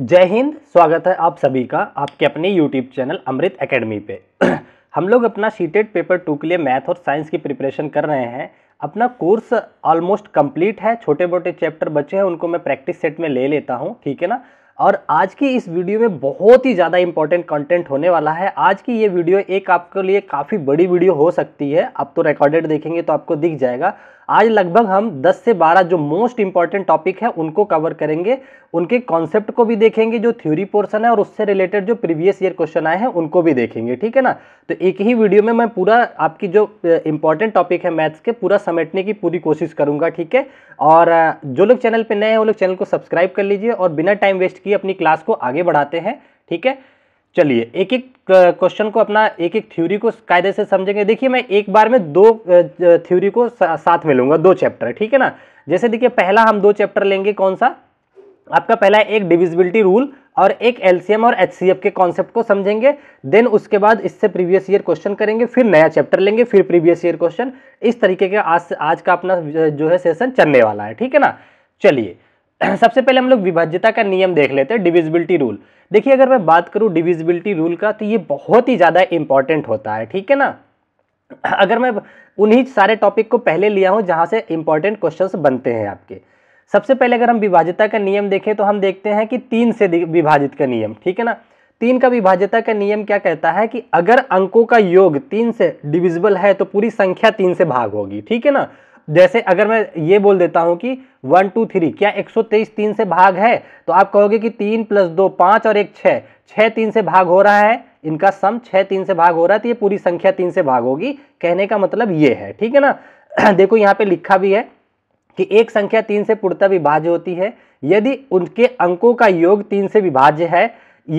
जय हिंद स्वागत है आप सभी का आपके अपने यूट्यूब चैनल अमृत एकेडमी पे हम लोग अपना सीटेड पेपर टू के लिए मैथ और साइंस की प्रिपरेशन कर रहे हैं अपना कोर्स ऑलमोस्ट कंप्लीट है छोटे मोटे चैप्टर बचे हैं उनको मैं प्रैक्टिस सेट में ले लेता हूँ ठीक है ना और आज की इस वीडियो में बहुत ही ज़्यादा इंपॉर्टेंट कंटेंट होने वाला है आज की ये वीडियो एक आपके लिए काफ़ी बड़ी वीडियो हो सकती है आप तो रिकॉर्डेड देखेंगे तो आपको दिख जाएगा आज लगभग हम 10 से 12 जो मोस्ट इंपॉर्टेंट टॉपिक है उनको कवर करेंगे उनके कॉन्सेप्ट को भी देखेंगे जो थ्योरी पोर्सन है और उससे रिलेटेड जो प्रीवियस ईयर क्वेश्चन आए हैं उनको भी देखेंगे ठीक है ना तो एक ही वीडियो में मैं पूरा आपकी जो इंपॉर्टेंट टॉपिक है मैथ्स के पूरा समेटने की पूरी कोशिश करूंगा ठीक है और जो लोग चैनल पर नए हैं वो लोग चैनल को सब्सक्राइब कर लीजिए और बिना टाइम वेस्ट किए अपनी क्लास को आगे बढ़ाते हैं ठीक है चलिए एक एक क्वेश्चन को अपना एक एक थ्योरी को कायदे से समझेंगे देखिए मैं एक बार में दो थ्योरी को साथ में लूंगा दो चैप्टर ठीक है ना जैसे देखिए पहला हम दो चैप्टर लेंगे कौन सा आपका पहला एक डिविजिबिलिटी रूल और एक एलसीएम और एचसीएफ के कॉन्सेप्ट को समझेंगे देन उसके बाद इससे प्रीवियस ईयर क्वेश्चन करेंगे फिर नया चैप्टर लेंगे फिर प्रीवियस ईयर क्वेश्चन इस तरीके का आज आज का अपना जो है सेशन चलने वाला है ठीक है ना चलिए सबसे पहले हम लोग विभाज्यता का नियम देख लेते हैं डिविजिबिलिटी रूल देखिए अगर मैं बात करूँ डिविजिबिलिटी रूल का तो ये बहुत ही ज़्यादा इंपॉर्टेंट होता है ठीक है ना अगर मैं उन्हीं सारे टॉपिक को पहले लिया हूँ जहाँ से इंपॉर्टेंट क्वेश्चन बनते हैं आपके सबसे पहले अगर हम विभाज्यता का नियम देखें तो हम देखते हैं कि तीन से विभाजित का नियम ठीक है ना तीन का विभाज्यता का नियम क्या कहता है कि अगर अंकों का योग तीन से डिविजिबल है तो पूरी संख्या तीन से भाग होगी ठीक है ना जैसे अगर मैं ये बोल देता हूँ कि वन टू थ्री क्या एक सौ तेईस तीन से भाग है तो आप कहोगे कि तीन प्लस दो पाँच और एक छः छः तीन से भाग हो रहा है इनका सम छः तीन से भाग हो रहा है तो ये पूरी संख्या तीन से भाग होगी कहने का मतलब ये है ठीक है ना देखो यहाँ पे लिखा भी है कि एक संख्या तीन से पूर्णतः विभाज्य होती है यदि उनके अंकों का योग तीन से विभाज्य है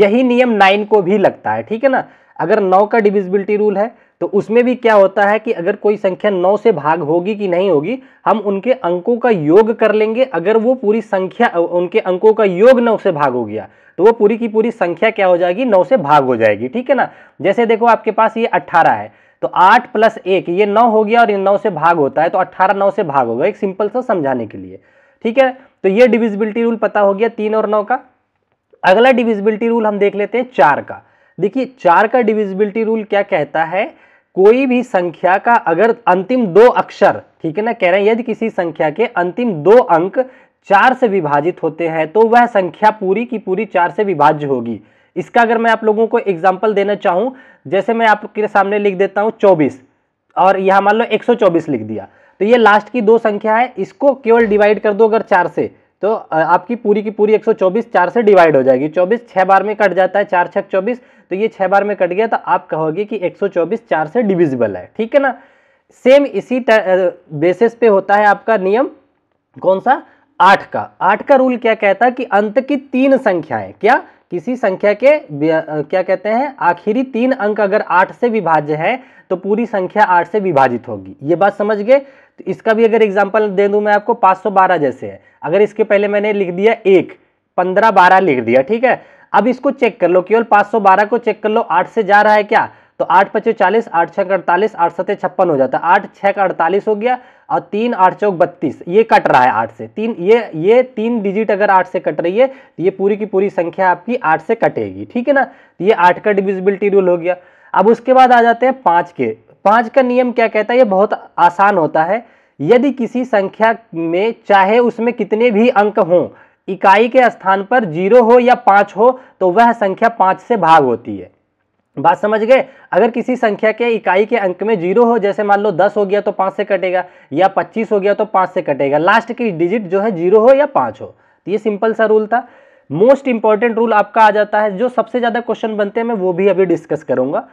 यही नियम नाइन को भी लगता है ठीक है ना अगर नौ का डिविजिबिलिटी रूल है तो उसमें भी क्या होता है कि अगर कोई संख्या नौ से भाग होगी कि नहीं होगी हम उनके अंकों का योग कर लेंगे अगर वो पूरी संख्या उनके अंकों का योग नौ से भाग हो गया तो वो पूरी की पूरी संख्या क्या हो जाएगी नौ से भाग हो जाएगी ठीक है ना जैसे देखो आपके पास ये अट्ठारह है तो आठ प्लस एक ये नौ हो गया और ये नौ से भाग होता है तो अट्ठारह नौ से भाग होगा एक सिंपल सा समझाने के लिए ठीक है तो ये डिविजिबिलिटी रूल पता हो गया तीन और नौ का अगला डिविजिबिलिटी रूल हम देख लेते हैं चार का देखिए चार का डिविजिबिलिटी रूल क्या कहता है कोई भी संख्या का अगर अंतिम दो अक्षर ठीक है ना कह रहे हैं यदि किसी संख्या के अंतिम दो अंक चार से विभाजित होते हैं तो वह संख्या पूरी की पूरी चार से विभाज्य होगी इसका अगर मैं आप लोगों को एग्जाम्पल देना चाहूं जैसे मैं आपके सामने लिख देता हूं चौबीस और यह मान लो 124 लिख दिया तो ये लास्ट की दो संख्या है इसको केवल डिवाइड कर दो अगर चार से तो आपकी पूरी की पूरी 124 चार से डिवाइड हो जाएगी 24 छः बार में कट जाता है चार छः चौबीस तो ये छः बार में कट गया तो आप कहोगे कि 124 चार से डिविजिबल है ठीक है ना सेम इसी बेसिस पे होता है आपका नियम कौन सा आठ का आठ का रूल क्या कहता है कि अंत की तीन संख्याएं क्या किसी संख्या के क्या कहते हैं आखिरी तीन अंक अगर आठ से विभाज्य है तो पूरी संख्या आठ से विभाजित होगी ये बात समझ गए तो इसका भी अगर एग्जाम्पल दे दूं मैं आपको 512 जैसे है अगर इसके पहले मैंने लिख दिया एक पंद्रह बारह लिख दिया ठीक है अब इसको चेक कर लो केवल 512 को चेक कर लो आठ से जा रहा है क्या तो आठ पचे चालीस आठ छः अड़तालीस आठ सत्य छप्पन हो जाता है आठ छः का अड़तालीस हो गया और तीन आठ चौक बत्तीस ये कट रहा है आठ से तीन ये ये तीन डिजिट अगर आठ से कट रही है तो ये पूरी की पूरी संख्या आपकी आठ से कटेगी ठीक है ना तो ये आठ का डिविजिबिलिटी रूल हो गया अब उसके बाद आ जाते हैं पाँच के पाँच का नियम क्या कहता है ये बहुत आसान होता है यदि किसी संख्या में चाहे उसमें कितने भी अंक हों इकाई के स्थान पर जीरो हो या पाँच हो तो वह संख्या पाँच से भाग होती है बात समझ गए अगर किसी संख्या के इकाई के अंक में जीरो हो जैसे मान लो दस हो गया तो पाँच से कटेगा या पच्चीस हो गया तो पाँच से कटेगा लास्ट की डिजिट जो है जीरो हो या पाँच हो तो ये सिंपल सा रूल था मोस्ट इंपॉर्टेंट रूल आपका आ जाता है जो सबसे ज़्यादा क्वेश्चन बनते हैं मैं वो भी अभी डिस्कस करूंगा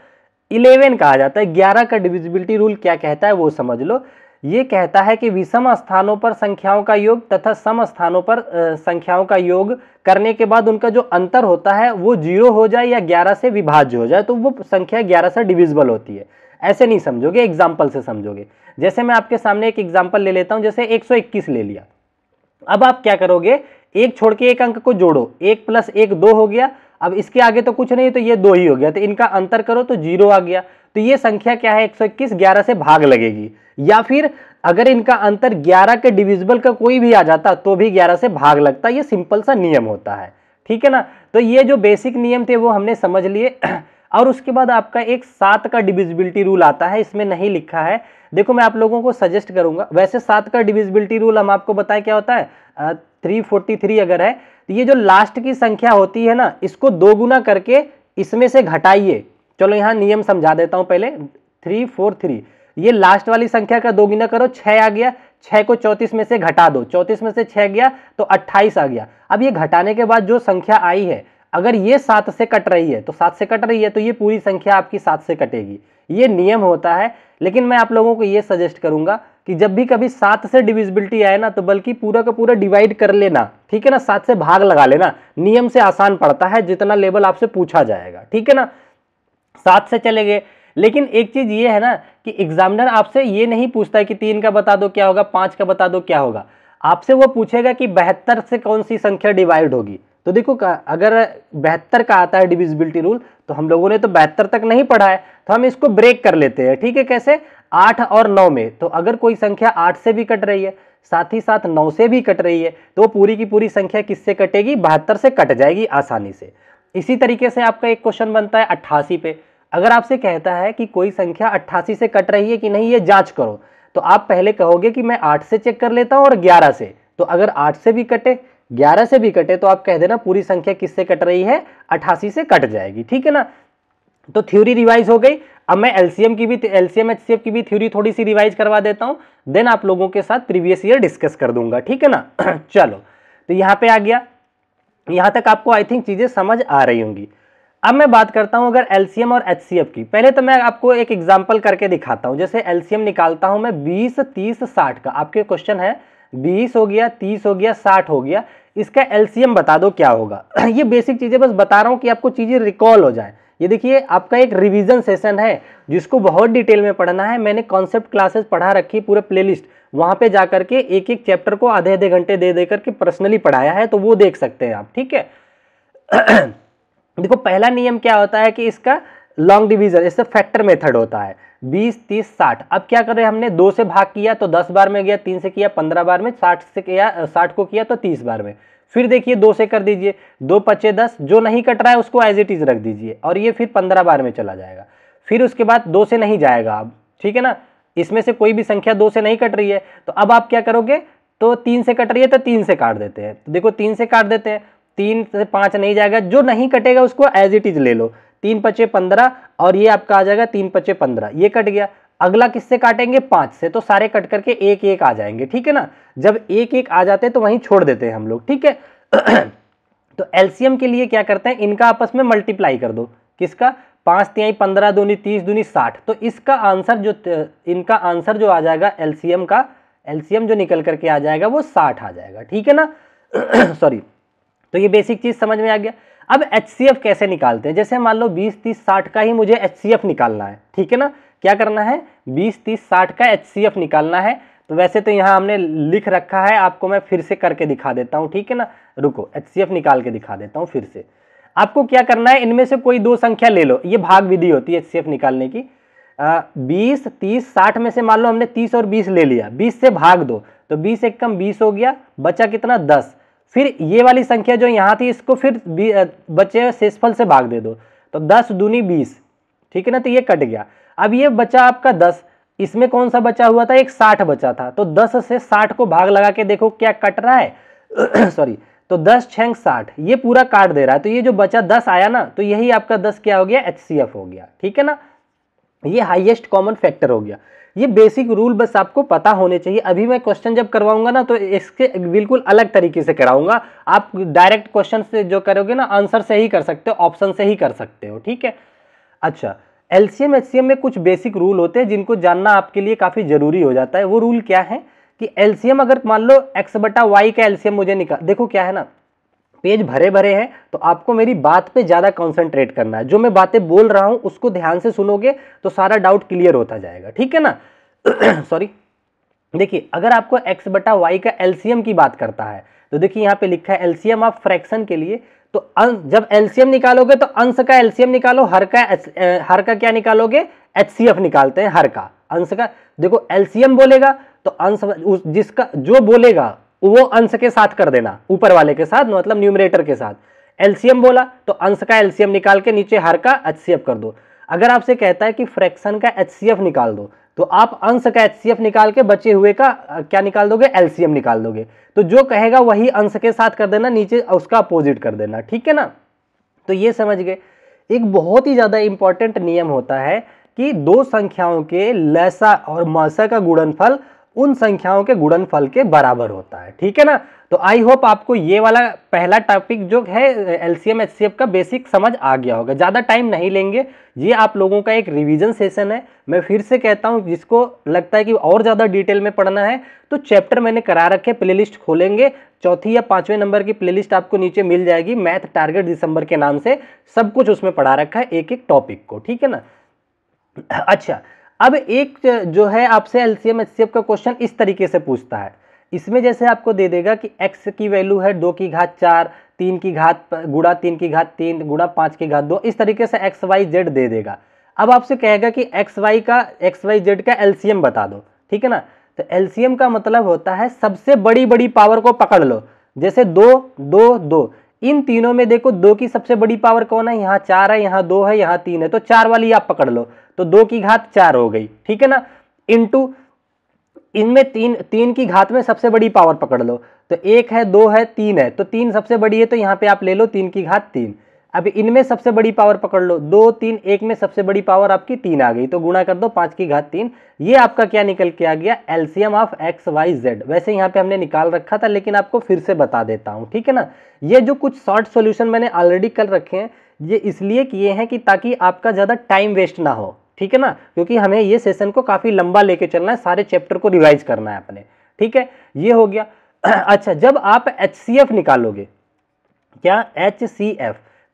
इलेवन कहा जाता है ग्यारह का डिविजिबिलिटी रूल क्या कहता है वो समझ लो ये कहता है कि विषम स्थानों पर संख्याओं का योग तथा सम स्थानों पर संख्याओं का योग करने के बाद उनका जो अंतर होता है वो जीरो हो जाए या ग्यारह से विभाज्य हो जाए तो वो संख्या ग्यारह से डिविजिबल होती है ऐसे नहीं समझोगे एग्जाम्पल से समझोगे जैसे मैं आपके सामने एक एग्जाम्पल ले लेता हूँ जैसे इक्कीस ले लिया अब आप क्या करोगे एक छोड़ के एक अंक को जोड़ो एक प्लस एक दो हो गया अब इसके आगे तो कुछ नहीं तो ये दो ही हो गया तो इनका अंतर करो तो जीरो आ गया तो ये संख्या क्या है 121 11 से भाग लगेगी या फिर अगर इनका अंतर 11 के डिविजिबल का कोई भी आ जाता तो भी 11 से भाग लगता ये सिंपल सा नियम होता है ठीक है ना तो ये जो बेसिक नियम थे वो हमने समझ लिए और उसके बाद आपका एक सात का डिविजिबिलिटी रूल आता है इसमें नहीं लिखा है देखो मैं आप लोगों को सजेस्ट करूंगा वैसे सात का डिविजिबिलिटी रूल हम आपको बताएं क्या होता है थ्री फोर्टी थ्री अगर है तो ये जो लास्ट की संख्या होती है ना इसको दो गुना करके इसमें से घटाइए चलो यहाँ नियम समझा देता हूँ पहले थ्री फोर थ्री ये लास्ट वाली संख्या का दोगुना करो छः आ गया छः को चौंतीस में से घटा दो चौंतीस में से छः गया तो अट्ठाईस आ गया अब ये घटाने के बाद जो संख्या आई है अगर ये सात से कट रही है तो सात से कट रही है तो ये पूरी संख्या आपकी सात से कटेगी ये नियम होता है लेकिन मैं आप लोगों को ये सजेस्ट करूंगा कि जब भी कभी सात से डिविजिबिलिटी आए ना तो बल्कि पूरा का पूरा डिवाइड कर लेना ठीक है ना सात से भाग लगा लेना नियम से आसान पड़ता है जितना लेवल आपसे पूछा जाएगा ठीक है ना साथ से चले गए लेकिन एक चीज़ ये है ना कि एग्जामिनर आपसे ये नहीं पूछता है कि तीन का बता दो क्या होगा पाँच का बता दो क्या होगा आपसे वो पूछेगा कि बहत्तर से कौन सी संख्या डिवाइड होगी तो देखो अगर बहत्तर का आता है डिविजिबिलिटी रूल तो हम लोगों ने तो बहत्तर तक नहीं पढ़ा है तो हम इसको ब्रेक कर लेते हैं ठीक है कैसे आठ और नौ में तो अगर कोई संख्या आठ से भी कट रही है साथ ही साथ नौ से भी कट रही है तो पूरी की पूरी संख्या किससे कटेगी बहत्तर से कट जाएगी आसानी से इसी तरीके से आपका एक क्वेश्चन बनता है अट्ठासी पे अगर आपसे कहता है कि कोई संख्या अट्ठासी से कट रही है कि नहीं ये जांच करो तो आप पहले कहोगे कि मैं आठ से चेक कर लेता हूं और ग्यारह से तो अगर आठ से भी कटे ग्यारह से भी कटे तो आप कह देना पूरी संख्या किससे कट रही है अट्ठासी से कट जाएगी ठीक है ना तो थ्योरी रिवाइज हो गई अब मैं एलसीएम की भी एलसीएम एच की भी थ्योरी थोड़ी सी रिवाइज करवा देता हूँ देन आप लोगों के साथ प्रीवियस ईयर डिस्कस कर दूंगा ठीक है ना चलो तो यहाँ पे आ गया यहाँ तक आपको आई थिंक चीज़ें समझ आ रही होंगी अब मैं बात करता हूं अगर एलसीएम और एच की पहले तो मैं आपको एक एग्जांपल करके दिखाता हूं जैसे एलसीएम निकालता हूं मैं 20 30 60 का आपके क्वेश्चन है 20 हो गया 30 हो गया 60 हो गया इसका एलसीएम बता दो क्या होगा ये बेसिक चीज़ें बस बता रहा हूँ कि आपको चीज़ें रिकॉल हो जाए ये देखिए आपका एक रिवीजन सेशन है जिसको बहुत डिटेल में पढ़ना है मैंने कॉन्सेप्ट क्लासेस पढ़ा रखी पूरा प्लेलिस्ट वहाँ पे जा करके एक एक चैप्टर को आधे आधे घंटे दे दे करके पर्सनली पढ़ाया है तो वो देख सकते हैं आप ठीक है देखो पहला नियम क्या होता है कि इसका लॉन्ग डिवीजन इससे फैक्टर मेथड होता है 20, 30, 60 अब क्या कर रहे हैं हमने दो से भाग किया तो 10 बार में गया तीन से किया 15 बार में 60 से किया 60 को किया तो 30 बार में फिर देखिए दो से कर दीजिए दो पच्चे दस जो नहीं कट रहा है उसको एज इट इज़ रख दीजिए और ये फिर पंद्रह बार में चला जाएगा फिर उसके बाद दो से नहीं जाएगा अब ठीक है ना इसमें से कोई भी संख्या दो से नहीं कट रही है तो अब आप क्या करोगे तो तीन से कट रही है तो तीन से काट देते हैं तो देखो तीन से काट देते हैं तीन से पाँच नहीं जाएगा जो नहीं कटेगा उसको एज इट इज ले लो तीन पचे पंद्रह और ये आपका आ जाएगा तीन पचे पंद्रह ये कट गया अगला किससे काटेंगे पाँच से तो सारे कट करके एक एक आ जाएंगे ठीक है ना जब एक एक आ जाते हैं तो वहीं छोड़ देते हैं हम लोग ठीक है तो एल्सियम के लिए क्या करते हैं इनका आपस में मल्टीप्लाई कर दो किसका पाँच तिहाई पंद्रह दूनी तीस दूनी साठ तो इसका आंसर जो इनका आंसर जो आ जाएगा एल्सियम का एल्सियम जो निकल करके आ जाएगा वो साठ आ जाएगा ठीक है ना सॉरी तो ये बेसिक चीज़ समझ में आ गया अब एच कैसे निकालते हैं जैसे मान लो बीस तीस साठ का ही मुझे एच निकालना है ठीक है ना क्या करना है बीस तीस साठ का एच निकालना है तो वैसे तो यहाँ हमने लिख रखा है आपको मैं फिर से करके दिखा देता हूँ ठीक है ना रुको एच निकाल के दिखा देता हूँ फिर से आपको क्या करना है इनमें से कोई दो संख्या ले लो ये भाग विधि होती है एच निकालने की बीस तीस साठ में से मान लो हमने तीस और बीस ले लिया बीस से भाग दो तो बीस एक कम बीस हो गया बचा कितना दस फिर ये वाली संख्या जो यहाँ थी इसको फिर बचे शेषफल से भाग दे दो तो दस दूनी बीस ठीक है ना तो ये कट गया अब ये बचा आपका दस इसमें कौन सा बचा हुआ था एक साठ बचा था तो दस से साठ को भाग लगा के देखो क्या कट रहा है सॉरी तो दस छेंग साठ ये पूरा काट दे रहा है तो ये जो बचा दस आया ना तो यही आपका दस क्या हो गया एच हो गया ठीक है ना ये हाईएस्ट कॉमन फैक्टर हो गया ये बेसिक रूल बस आपको पता होने चाहिए अभी मैं क्वेश्चन जब करवाऊंगा ना तो इसके बिल्कुल अलग तरीके से कराऊंगा आप डायरेक्ट क्वेश्चन से जो करोगे ना आंसर से ही कर सकते हो ऑप्शन से ही कर सकते हो ठीक है अच्छा एल सी में कुछ बेसिक रूल होते हैं जिनको जानना आपके लिए काफ़ी ज़रूरी हो जाता है वो रूल क्या है कि एल्सियम अगर मान लो एक्स बटा वाई का एल्सियम मुझे निकाल देखो क्या है ना पेज भरे भरे हैं तो आपको मेरी बात पे ज़्यादा कंसंट्रेट करना है जो मैं बातें बोल रहा हूँ उसको ध्यान से सुनोगे तो सारा डाउट क्लियर होता जाएगा ठीक है ना सॉरी देखिए अगर आपको एक्स बटा वाई का एलसीएम की बात करता है तो देखिए यहाँ पे लिखा है एलसीएम आप फ्रैक्शन के लिए तो जब एलसीएम निकालोगे तो अंश का एलसीएम निकालो हर का हर का क्या निकालोगे एच निकालते हैं हर का अंश का देखो एलसीएम बोलेगा तो अंश जिसका जो बोलेगा वो अंश के साथ कर देना ऊपर वाले के साथ मतलब न्यूमरेटर के साथ एलसीएम बोला तो अंश का एलसीएम निकाल के नीचे हर का एच कर दो अगर आपसे कहता है कि फ्रैक्शन का एच निकाल दो तो आप अंश का एच निकाल के बचे हुए का क्या निकाल दोगे एलसीएम निकाल दोगे तो जो कहेगा वही अंश के साथ कर देना नीचे उसका अपोजिट कर देना ठीक है ना तो ये समझ गए एक बहुत ही ज़्यादा इंपॉर्टेंट नियम होता है कि दो संख्याओं के लसा और मासा का गुणनफल उन संख्याओं के गुणनफल के बराबर होता है ठीक है ना तो आई होप आपको ये वाला पहला टॉपिक जो है एल सी का बेसिक समझ आ गया होगा ज़्यादा टाइम नहीं लेंगे ये आप लोगों का एक रिवीजन सेशन है मैं फिर से कहता हूँ जिसको लगता है कि और ज़्यादा डिटेल में पढ़ना है तो चैप्टर मैंने करा रखे प्लेलिस्ट खोलेंगे चौथी या पाँचवें नंबर की लिस्ट आपको नीचे मिल जाएगी मैथ टारगेट दिसंबर के नाम से सब कुछ उसमें पढ़ा रखा है एक एक टॉपिक को ठीक है ना अच्छा अब एक जो है आपसे एलसीएम एचसीएफ का क्वेश्चन इस तरीके से पूछता है इसमें जैसे आपको दे देगा कि x की वैल्यू है दो की घात चार तीन की घात गुड़ा तीन की घात तीन गुड़ा पाँच की घात दो इस तरीके से एक्स वाई जेड दे देगा अब आपसे कहेगा कि एक्स वाई का एक्स वाई जेड का एलसीएम बता दो ठीक है ना तो एलसीएम का मतलब होता है सबसे बड़ी बड़ी पावर को पकड़ लो जैसे दो दो दो इन तीनों में देखो दो की सबसे बड़ी पावर कौन है यहाँ चार है यहाँ दो है यहाँ तीन है तो चार वाली आप पकड़ लो तो दो की घात चार हो गई ठीक है ना इंटू इनमें तीन तीन की घात में सबसे बड़ी पावर पकड़ लो तो एक है दो है तीन है तो तीन सबसे बड़ी है तो यहाँ पे आप ले लो तीन की घात तीन अब इनमें सबसे बड़ी पावर पकड़ लो दो तीन एक में सबसे बड़ी पावर आपकी तीन आ गई तो गुणा कर दो पांच की घात तीन ये आपका क्या निकल के आ गया LCM of X Y Z वैसे यहाँ पे हमने निकाल रखा था लेकिन आपको फिर से बता देता हूँ ठीक है ना ये जो कुछ शॉर्ट सोल्यूशन मैंने ऑलरेडी कर रखे हैं ये इसलिए किए हैं कि ताकि आपका ज़्यादा टाइम वेस्ट ना हो ठीक है ना क्योंकि हमें ये सेशन को काफ़ी लंबा लेके चलना है सारे चैप्टर को रिवाइज करना है अपने ठीक है ये हो गया अच्छा जब आप एच निकालोगे क्या एच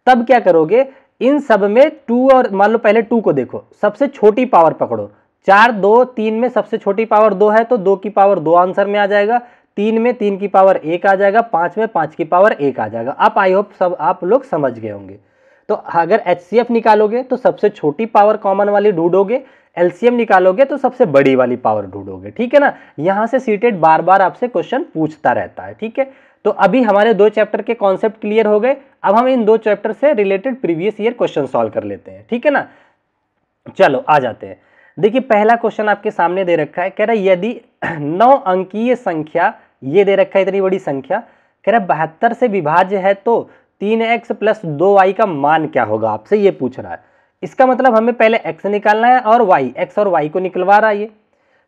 तब क्या करोगे इन सब में टू और मान लो पहले टू को देखो सबसे छोटी पावर पकड़ो चार दो तीन में सबसे छोटी पावर दो है तो दो की पावर दो आंसर में आ जाएगा तीन में तीन की पावर एक आ जाएगा पाँच में पाँच की पावर एक आ जाएगा आप आई होप सब आप लोग समझ गए होंगे तो अगर एच निकालोगे तो सबसे छोटी पावर कॉमन वाली ढूंढोगे एलसीएम निकालोगे तो सबसे बड़ी वाली पावर ढूंढोगे ठीक है ना यहाँ से सीटेड बार बार आपसे क्वेश्चन पूछता रहता है ठीक है तो अभी हमारे दो चैप्टर के कॉन्सेप्ट क्लियर हो गए अब हम इन दो चैप्टर से related previous year question solve कर लेते हैं ठीक है ना चलो आ जाते हैं देखिए पहला क्वेश्चन आपके सामने दे रखा है कह रहा है यदि नौ अंकीय संख्या ये दे रखा है इतनी बड़ी संख्या कह रहा है बहत्तर से विभाज्य है तो तीन एक्स प्लस दो वाई का मान क्या होगा आपसे ये पूछ रहा है इसका मतलब हमें पहले एक्स निकालना है और वाई एक्स और वाई को निकलवा रहा है ये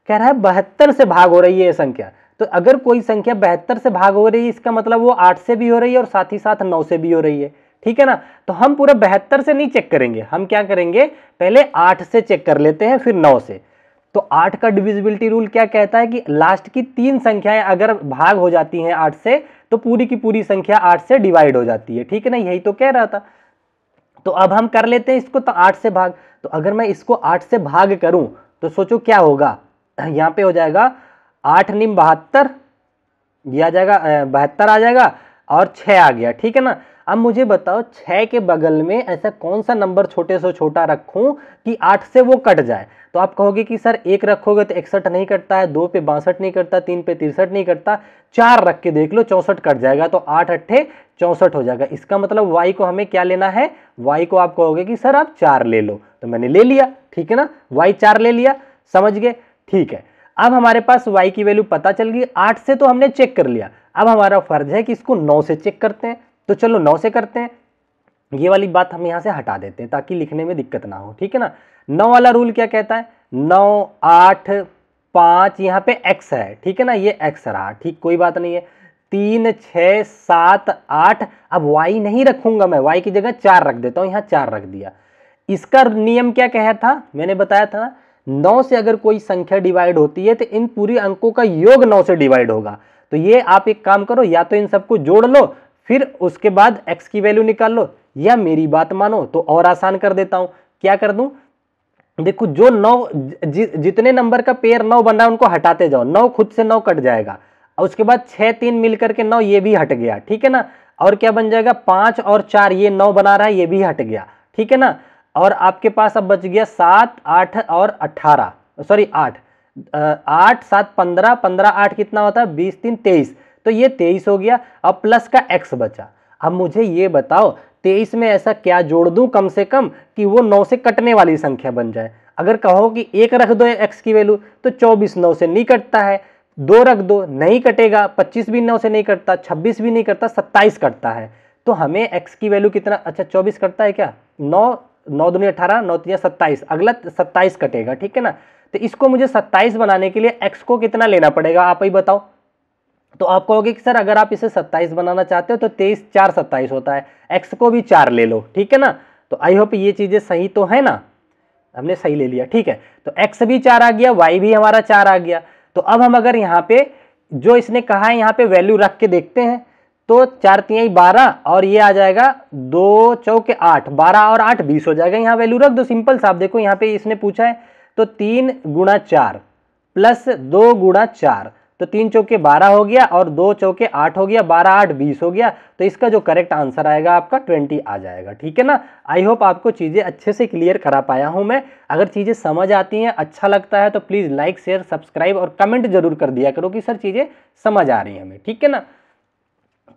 कह रहा है बहत्तर से भाग हो रही है ये संख्या तो अगर कोई संख्या बहत्तर से भाग हो रही है इसका मतलब वो आठ से भी हो रही है और साथ ही साथ नौ से भी हो रही है ठीक है ना तो हम पूरा बहत्तर से नहीं चेक करेंगे हम क्या करेंगे पहले आठ से चेक कर लेते हैं फिर नौ से तो आठ का डिविजिबिलिटी रूल क्या कहता है कि लास्ट की तीन संख्याएं अगर भाग हो जाती हैं आठ से तो पूरी की पूरी संख्या आठ से डिवाइड हो जाती है ठीक है ना यही तो कह रहा था तो अब हम कर लेते हैं इसको तो आठ से भाग तो अगर मैं इसको आठ से भाग करूं तो सोचो क्या होगा यहाँ पे हो जाएगा आठ निम बहत्तर ये आ जाएगा बहत्तर आ जाएगा और छः आ गया ठीक है ना अब मुझे बताओ छः के बगल में ऐसा कौन सा नंबर छोटे से छोटा रखूं कि आठ से वो कट जाए तो आप कहोगे कि सर एक रखोगे तो इकसठ नहीं कटता है दो पे बासठ नहीं कटता तीन पे तिरसठ नहीं कटता चार रख के देख लो चौंसठ कट जाएगा तो आठ अट्ठे चौंसठ हो जाएगा इसका मतलब वाई को हमें क्या लेना है वाई को आप कहोगे कि सर आप चार ले लो तो मैंने ले लिया ठीक है ना वाई चार ले लिया समझ गए ठीक है अब हमारे पास y की वैल्यू पता चल गई आठ से तो हमने चेक कर लिया अब हमारा फर्ज है कि इसको नौ से चेक करते हैं तो चलो नौ से करते हैं ये वाली बात हम यहाँ से हटा देते हैं ताकि लिखने में दिक्कत ना हो ठीक है ना नौ वाला रूल क्या कहता है नौ आठ पाँच यहाँ पे एक्स है ठीक है ना ये एक्स रहा ठीक कोई बात नहीं है तीन छ सात आठ अब वाई नहीं रखूंगा मैं वाई की जगह चार रख देता हूँ यहाँ चार रख दिया इसका नियम क्या कह था मैंने बताया था नौ से अगर कोई संख्या डिवाइड होती है तो इन पूरी अंकों का योग नौ से डिवाइड होगा तो ये आप एक काम करो या तो इन सबको जोड़ लो फिर उसके बाद एक्स की वैल्यू निकाल लो या मेरी बात मानो तो और आसान कर देता हूं क्या कर दू देखो जो नौ जि, जितने नंबर का पेयर नौ बन रहा है उनको हटाते जाओ नौ खुद से नौ कट जाएगा और उसके बाद छह तीन मिल करके नौ ये भी हट गया ठीक है ना और क्या बन जाएगा पांच और चार ये नौ बना रहा है ये भी हट गया ठीक है ना और आपके पास अब बच गया सात आठ और अट्ठारह सॉरी आठ आठ सात पंद्रह पंद्रह आठ कितना होता है बीस तीन तेईस तो ये तेईस हो गया अब प्लस का एक्स बचा अब मुझे ये बताओ तेईस में ऐसा क्या जोड़ दूं कम से कम कि वो नौ से कटने वाली संख्या बन जाए अगर कहो कि एक रख दो एक्स की वैल्यू तो चौबीस नौ से नहीं कटता है दो रख दो नहीं कटेगा पच्चीस भी नौ से नहीं कटता छब्बीस भी नहीं कटता सत्ताईस कटता है तो हमें एक्स की वैल्यू कितना अच्छा चौबीस कटता है क्या नौ नौ दुनिया अठारह नौ तीन सत्ताईस अगला सत्ताईस कटेगा ठीक है ना तो इसको मुझे सत्ताईस बनाने के लिए एक्स को कितना लेना पड़ेगा आप ही बताओ तो आप कहोगे कि सर अगर आप इसे सत्ताईस बनाना चाहते हो तो तेईस चार सत्ताईस होता है एक्स को भी चार ले लो ठीक है ना तो आई होप ये चीज़ें सही तो है ना हमने सही ले लिया ठीक है तो एक्स भी चार आ गया वाई भी हमारा चार आ गया तो अब हम अगर यहाँ पे जो इसने कहा है यहाँ पे वैल्यू रख के देखते हैं तो चार तिहाई बारह और ये आ जाएगा दो चौके आठ बारह और आठ बीस हो जाएगा यहाँ वैल्यू रख दो सिंपल साहब देखो यहाँ पे इसने पूछा है तो तीन गुणा चार प्लस दो गुणा चार तो तीन चौके बारह हो गया और दो चौके आठ हो गया बारह आठ बीस हो गया तो इसका जो करेक्ट आंसर आएगा आपका ट्वेंटी आ जाएगा ठीक है ना आई होप आपको चीज़ें अच्छे से क्लियर करा पाया हूँ मैं अगर चीज़ें समझ आती हैं अच्छा लगता है तो प्लीज़ लाइक शेयर सब्सक्राइब और कमेंट जरूर कर दिया करो कि सर चीज़ें समझ आ रही हैं हमें ठीक है ना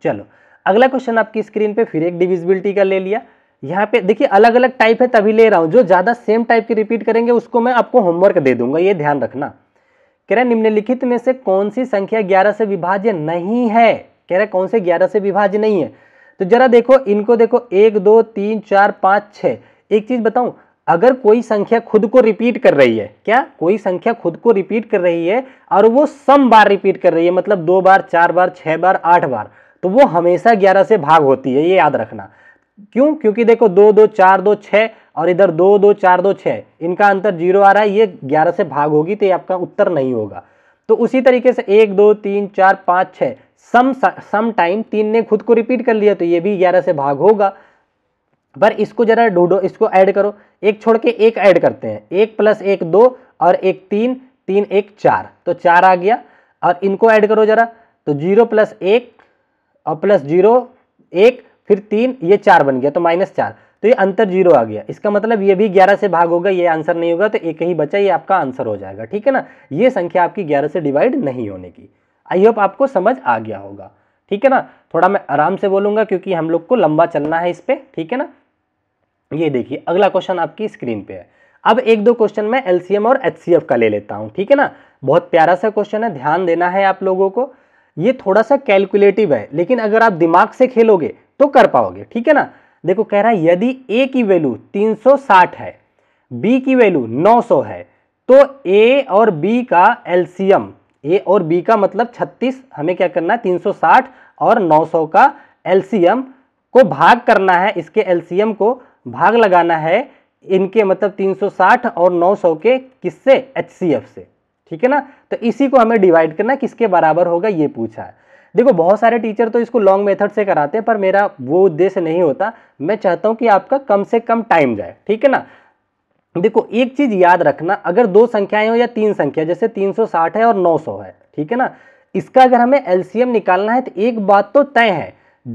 चलो अगला क्वेश्चन आपकी स्क्रीन पे फिर एक डिविजिबिलिटी का ले लिया यहाँ पे देखिए अलग अलग टाइप है तभी ले रहा हूँ जो ज़्यादा सेम टाइप की रिपीट करेंगे उसको मैं आपको होमवर्क दे दूंगा ये ध्यान रखना कह रहे निम्नलिखित में से कौन सी संख्या ग्यारह से विभाज्य नहीं है कह रहे कौन से ग्यारह से विभाज्य नहीं है तो जरा देखो इनको देखो एक दो तीन चार पाँच छः एक चीज़ बताऊँ अगर कोई संख्या खुद को रिपीट कर रही है क्या कोई संख्या खुद को रिपीट कर रही है और वो सम बार रिपीट कर रही है मतलब दो बार चार बार छः बार आठ बार तो वो हमेशा ग्यारह से भाग होती है ये याद रखना क्यों क्योंकि देखो दो दो चार दो छः और इधर दो दो चार दो छः इनका अंतर जीरो आ रहा है ये ग्यारह से भाग होगी तो ये आपका उत्तर नहीं होगा तो उसी तरीके से एक दो तीन चार पाँच छः सम सम टाइम तीन ने खुद को रिपीट कर लिया तो ये भी ग्यारह से भाग होगा पर इसको जरा ढूंढो इसको ऐड करो एक छोड़ के एक ऐड करते हैं एक प्लस एक दो और एक तीन तीन एक चार तो चार आ गया और इनको ऐड करो जरा तो जीरो प्लस एक और प्लस जीरो एक फिर तीन ये चार बन गया तो माइनस चार तो ये अंतर जीरो आ गया इसका मतलब ये भी ग्यारह से भाग होगा ये आंसर नहीं होगा तो एक ही बचा ये आपका आंसर हो जाएगा ठीक है ना ये संख्या आपकी ग्यारह से डिवाइड नहीं होने की आई होप आपको समझ आ गया होगा ठीक है ना थोड़ा मैं आराम से बोलूंगा क्योंकि हम लोग को लंबा चलना है इस पर ठीक है ना ये देखिए अगला क्वेश्चन आपकी स्क्रीन पे है अब एक दो क्वेश्चन मैं एलसीएम और एचसीएफ का ले लेता हूँ ठीक है ना बहुत प्यारा सा क्वेश्चन है ध्यान देना है आप लोगों को ये थोड़ा सा कैलकुलेटिव है लेकिन अगर आप दिमाग से खेलोगे तो कर पाओगे ठीक है ना देखो कह रहा है यदि ए की वैल्यू 360 है बी की वैल्यू 900 है तो ए और बी का एलसीएम ए और बी का मतलब 36 हमें क्या करना है 360 और 900 का एलसीएम को भाग करना है इसके एलसीएम को भाग लगाना है इनके मतलब 360 और 900 के किससे एच से ठीक है ना तो इसी को हमें डिवाइड करना किसके बराबर होगा ये पूछा है देखो बहुत सारे टीचर तो इसको लॉन्ग मेथड से कराते हैं पर मेरा वो उद्देश्य नहीं होता मैं चाहता हूँ कि आपका कम से कम टाइम जाए ठीक है ना देखो एक चीज़ याद रखना अगर दो संख्याएं हो या तीन संख्या जैसे 360 है और 900 है ठीक है ना इसका अगर हमें एलसीएम निकालना है तो एक बात तो तय है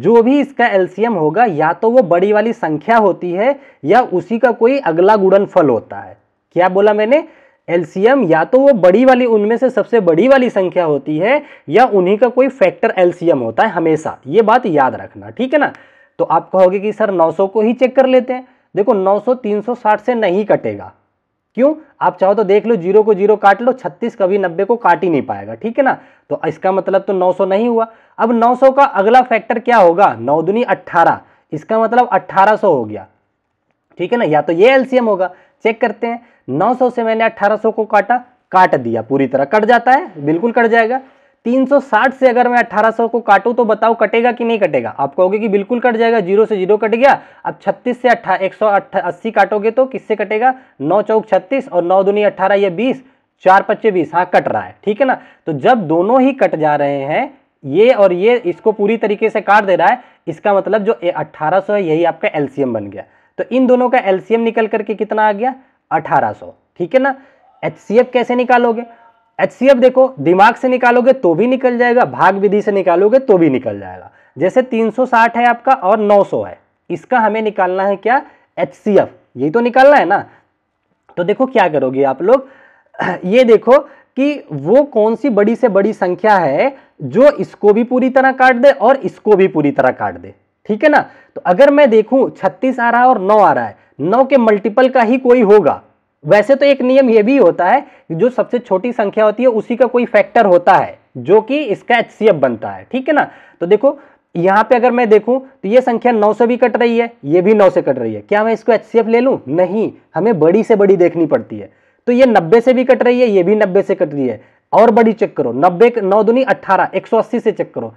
जो भी इसका एलसीएम होगा या तो वो बड़ी वाली संख्या होती है या उसी का कोई अगला गुड़न होता है क्या बोला मैंने एलसीएम या तो वो बड़ी वाली उनमें से सबसे बड़ी वाली संख्या होती है या उन्हीं का कोई फैक्टर एलसीएम होता है हमेशा ये बात याद रखना ठीक है ना तो आप कहोगे कि सर 900 को ही चेक कर लेते हैं देखो 900 360 से नहीं कटेगा क्यों आप चाहो तो देख लो जीरो को जीरो काट लो 36 कभी 90 को काट ही नहीं पाएगा ठीक है ना तो इसका मतलब तो 900 नहीं हुआ अब 900 का अगला फैक्टर क्या होगा नौ दुनी अट्ठारह इसका मतलब 1800 हो गया ठीक है ना या तो ये एलसीएम होगा चेक करते हैं 900 से मैंने 1800 को काटा काट दिया पूरी तरह कट जाता है बिल्कुल कट जाएगा 360 से अगर मैं 1800 को काटूं तो बताओ कटेगा कि नहीं कटेगा आप कहोगे कि बिल्कुल कट जाएगा जीरो से जीरो कट गया अब 36 से अट्ठा एक काटोगे तो किससे कटेगा नौ चौक छत्तीस और नौ दुनिया अट्ठारह या बीस चार पच्चे बीस हाँ कट रहा है ठीक है ना तो जब दोनों ही कट जा रहे हैं ये और ये इसको पूरी तरीके से काट दे रहा है इसका मतलब जो अट्ठारह है यही आपका एलसीएम बन गया तो इन दोनों का एलसीएम निकल करके कितना आ गया 1800 ठीक है ना एच कैसे निकालोगे एच देखो दिमाग से निकालोगे तो भी निकल जाएगा भाग विधि से निकालोगे तो भी निकल जाएगा जैसे 360 है आपका और 900 है इसका हमें निकालना है क्या एच यही तो निकालना है ना तो देखो क्या करोगे आप लोग ये देखो कि वो कौन सी बड़ी से बड़ी संख्या है जो इसको भी पूरी तरह काट दे और इसको भी पूरी तरह काट दे ठीक है ना तो अगर मैं देखूं 36 आ रहा है और 9 आ रहा है नौ के मल्टीपल का ही कोई होगा वैसे तो एक नियम यह भी होता है जो सबसे छोटी संख्या होती है उसी का कोई फैक्टर होता है जो कि इसका एच बनता है ठीक है ना तो देखो यहां पे अगर मैं देखूं तो ये संख्या 9 से भी कट रही है ये भी 9 से कट रही है क्या मैं इसको एच ले लू नहीं हमें बड़ी से बड़ी देखनी पड़ती है तो ये 90 से भी कट रही है ये भी 90 से कट रही है और बड़ी चेक करो नब्बे नौ दुनी अट्ठारह एक से चेक करो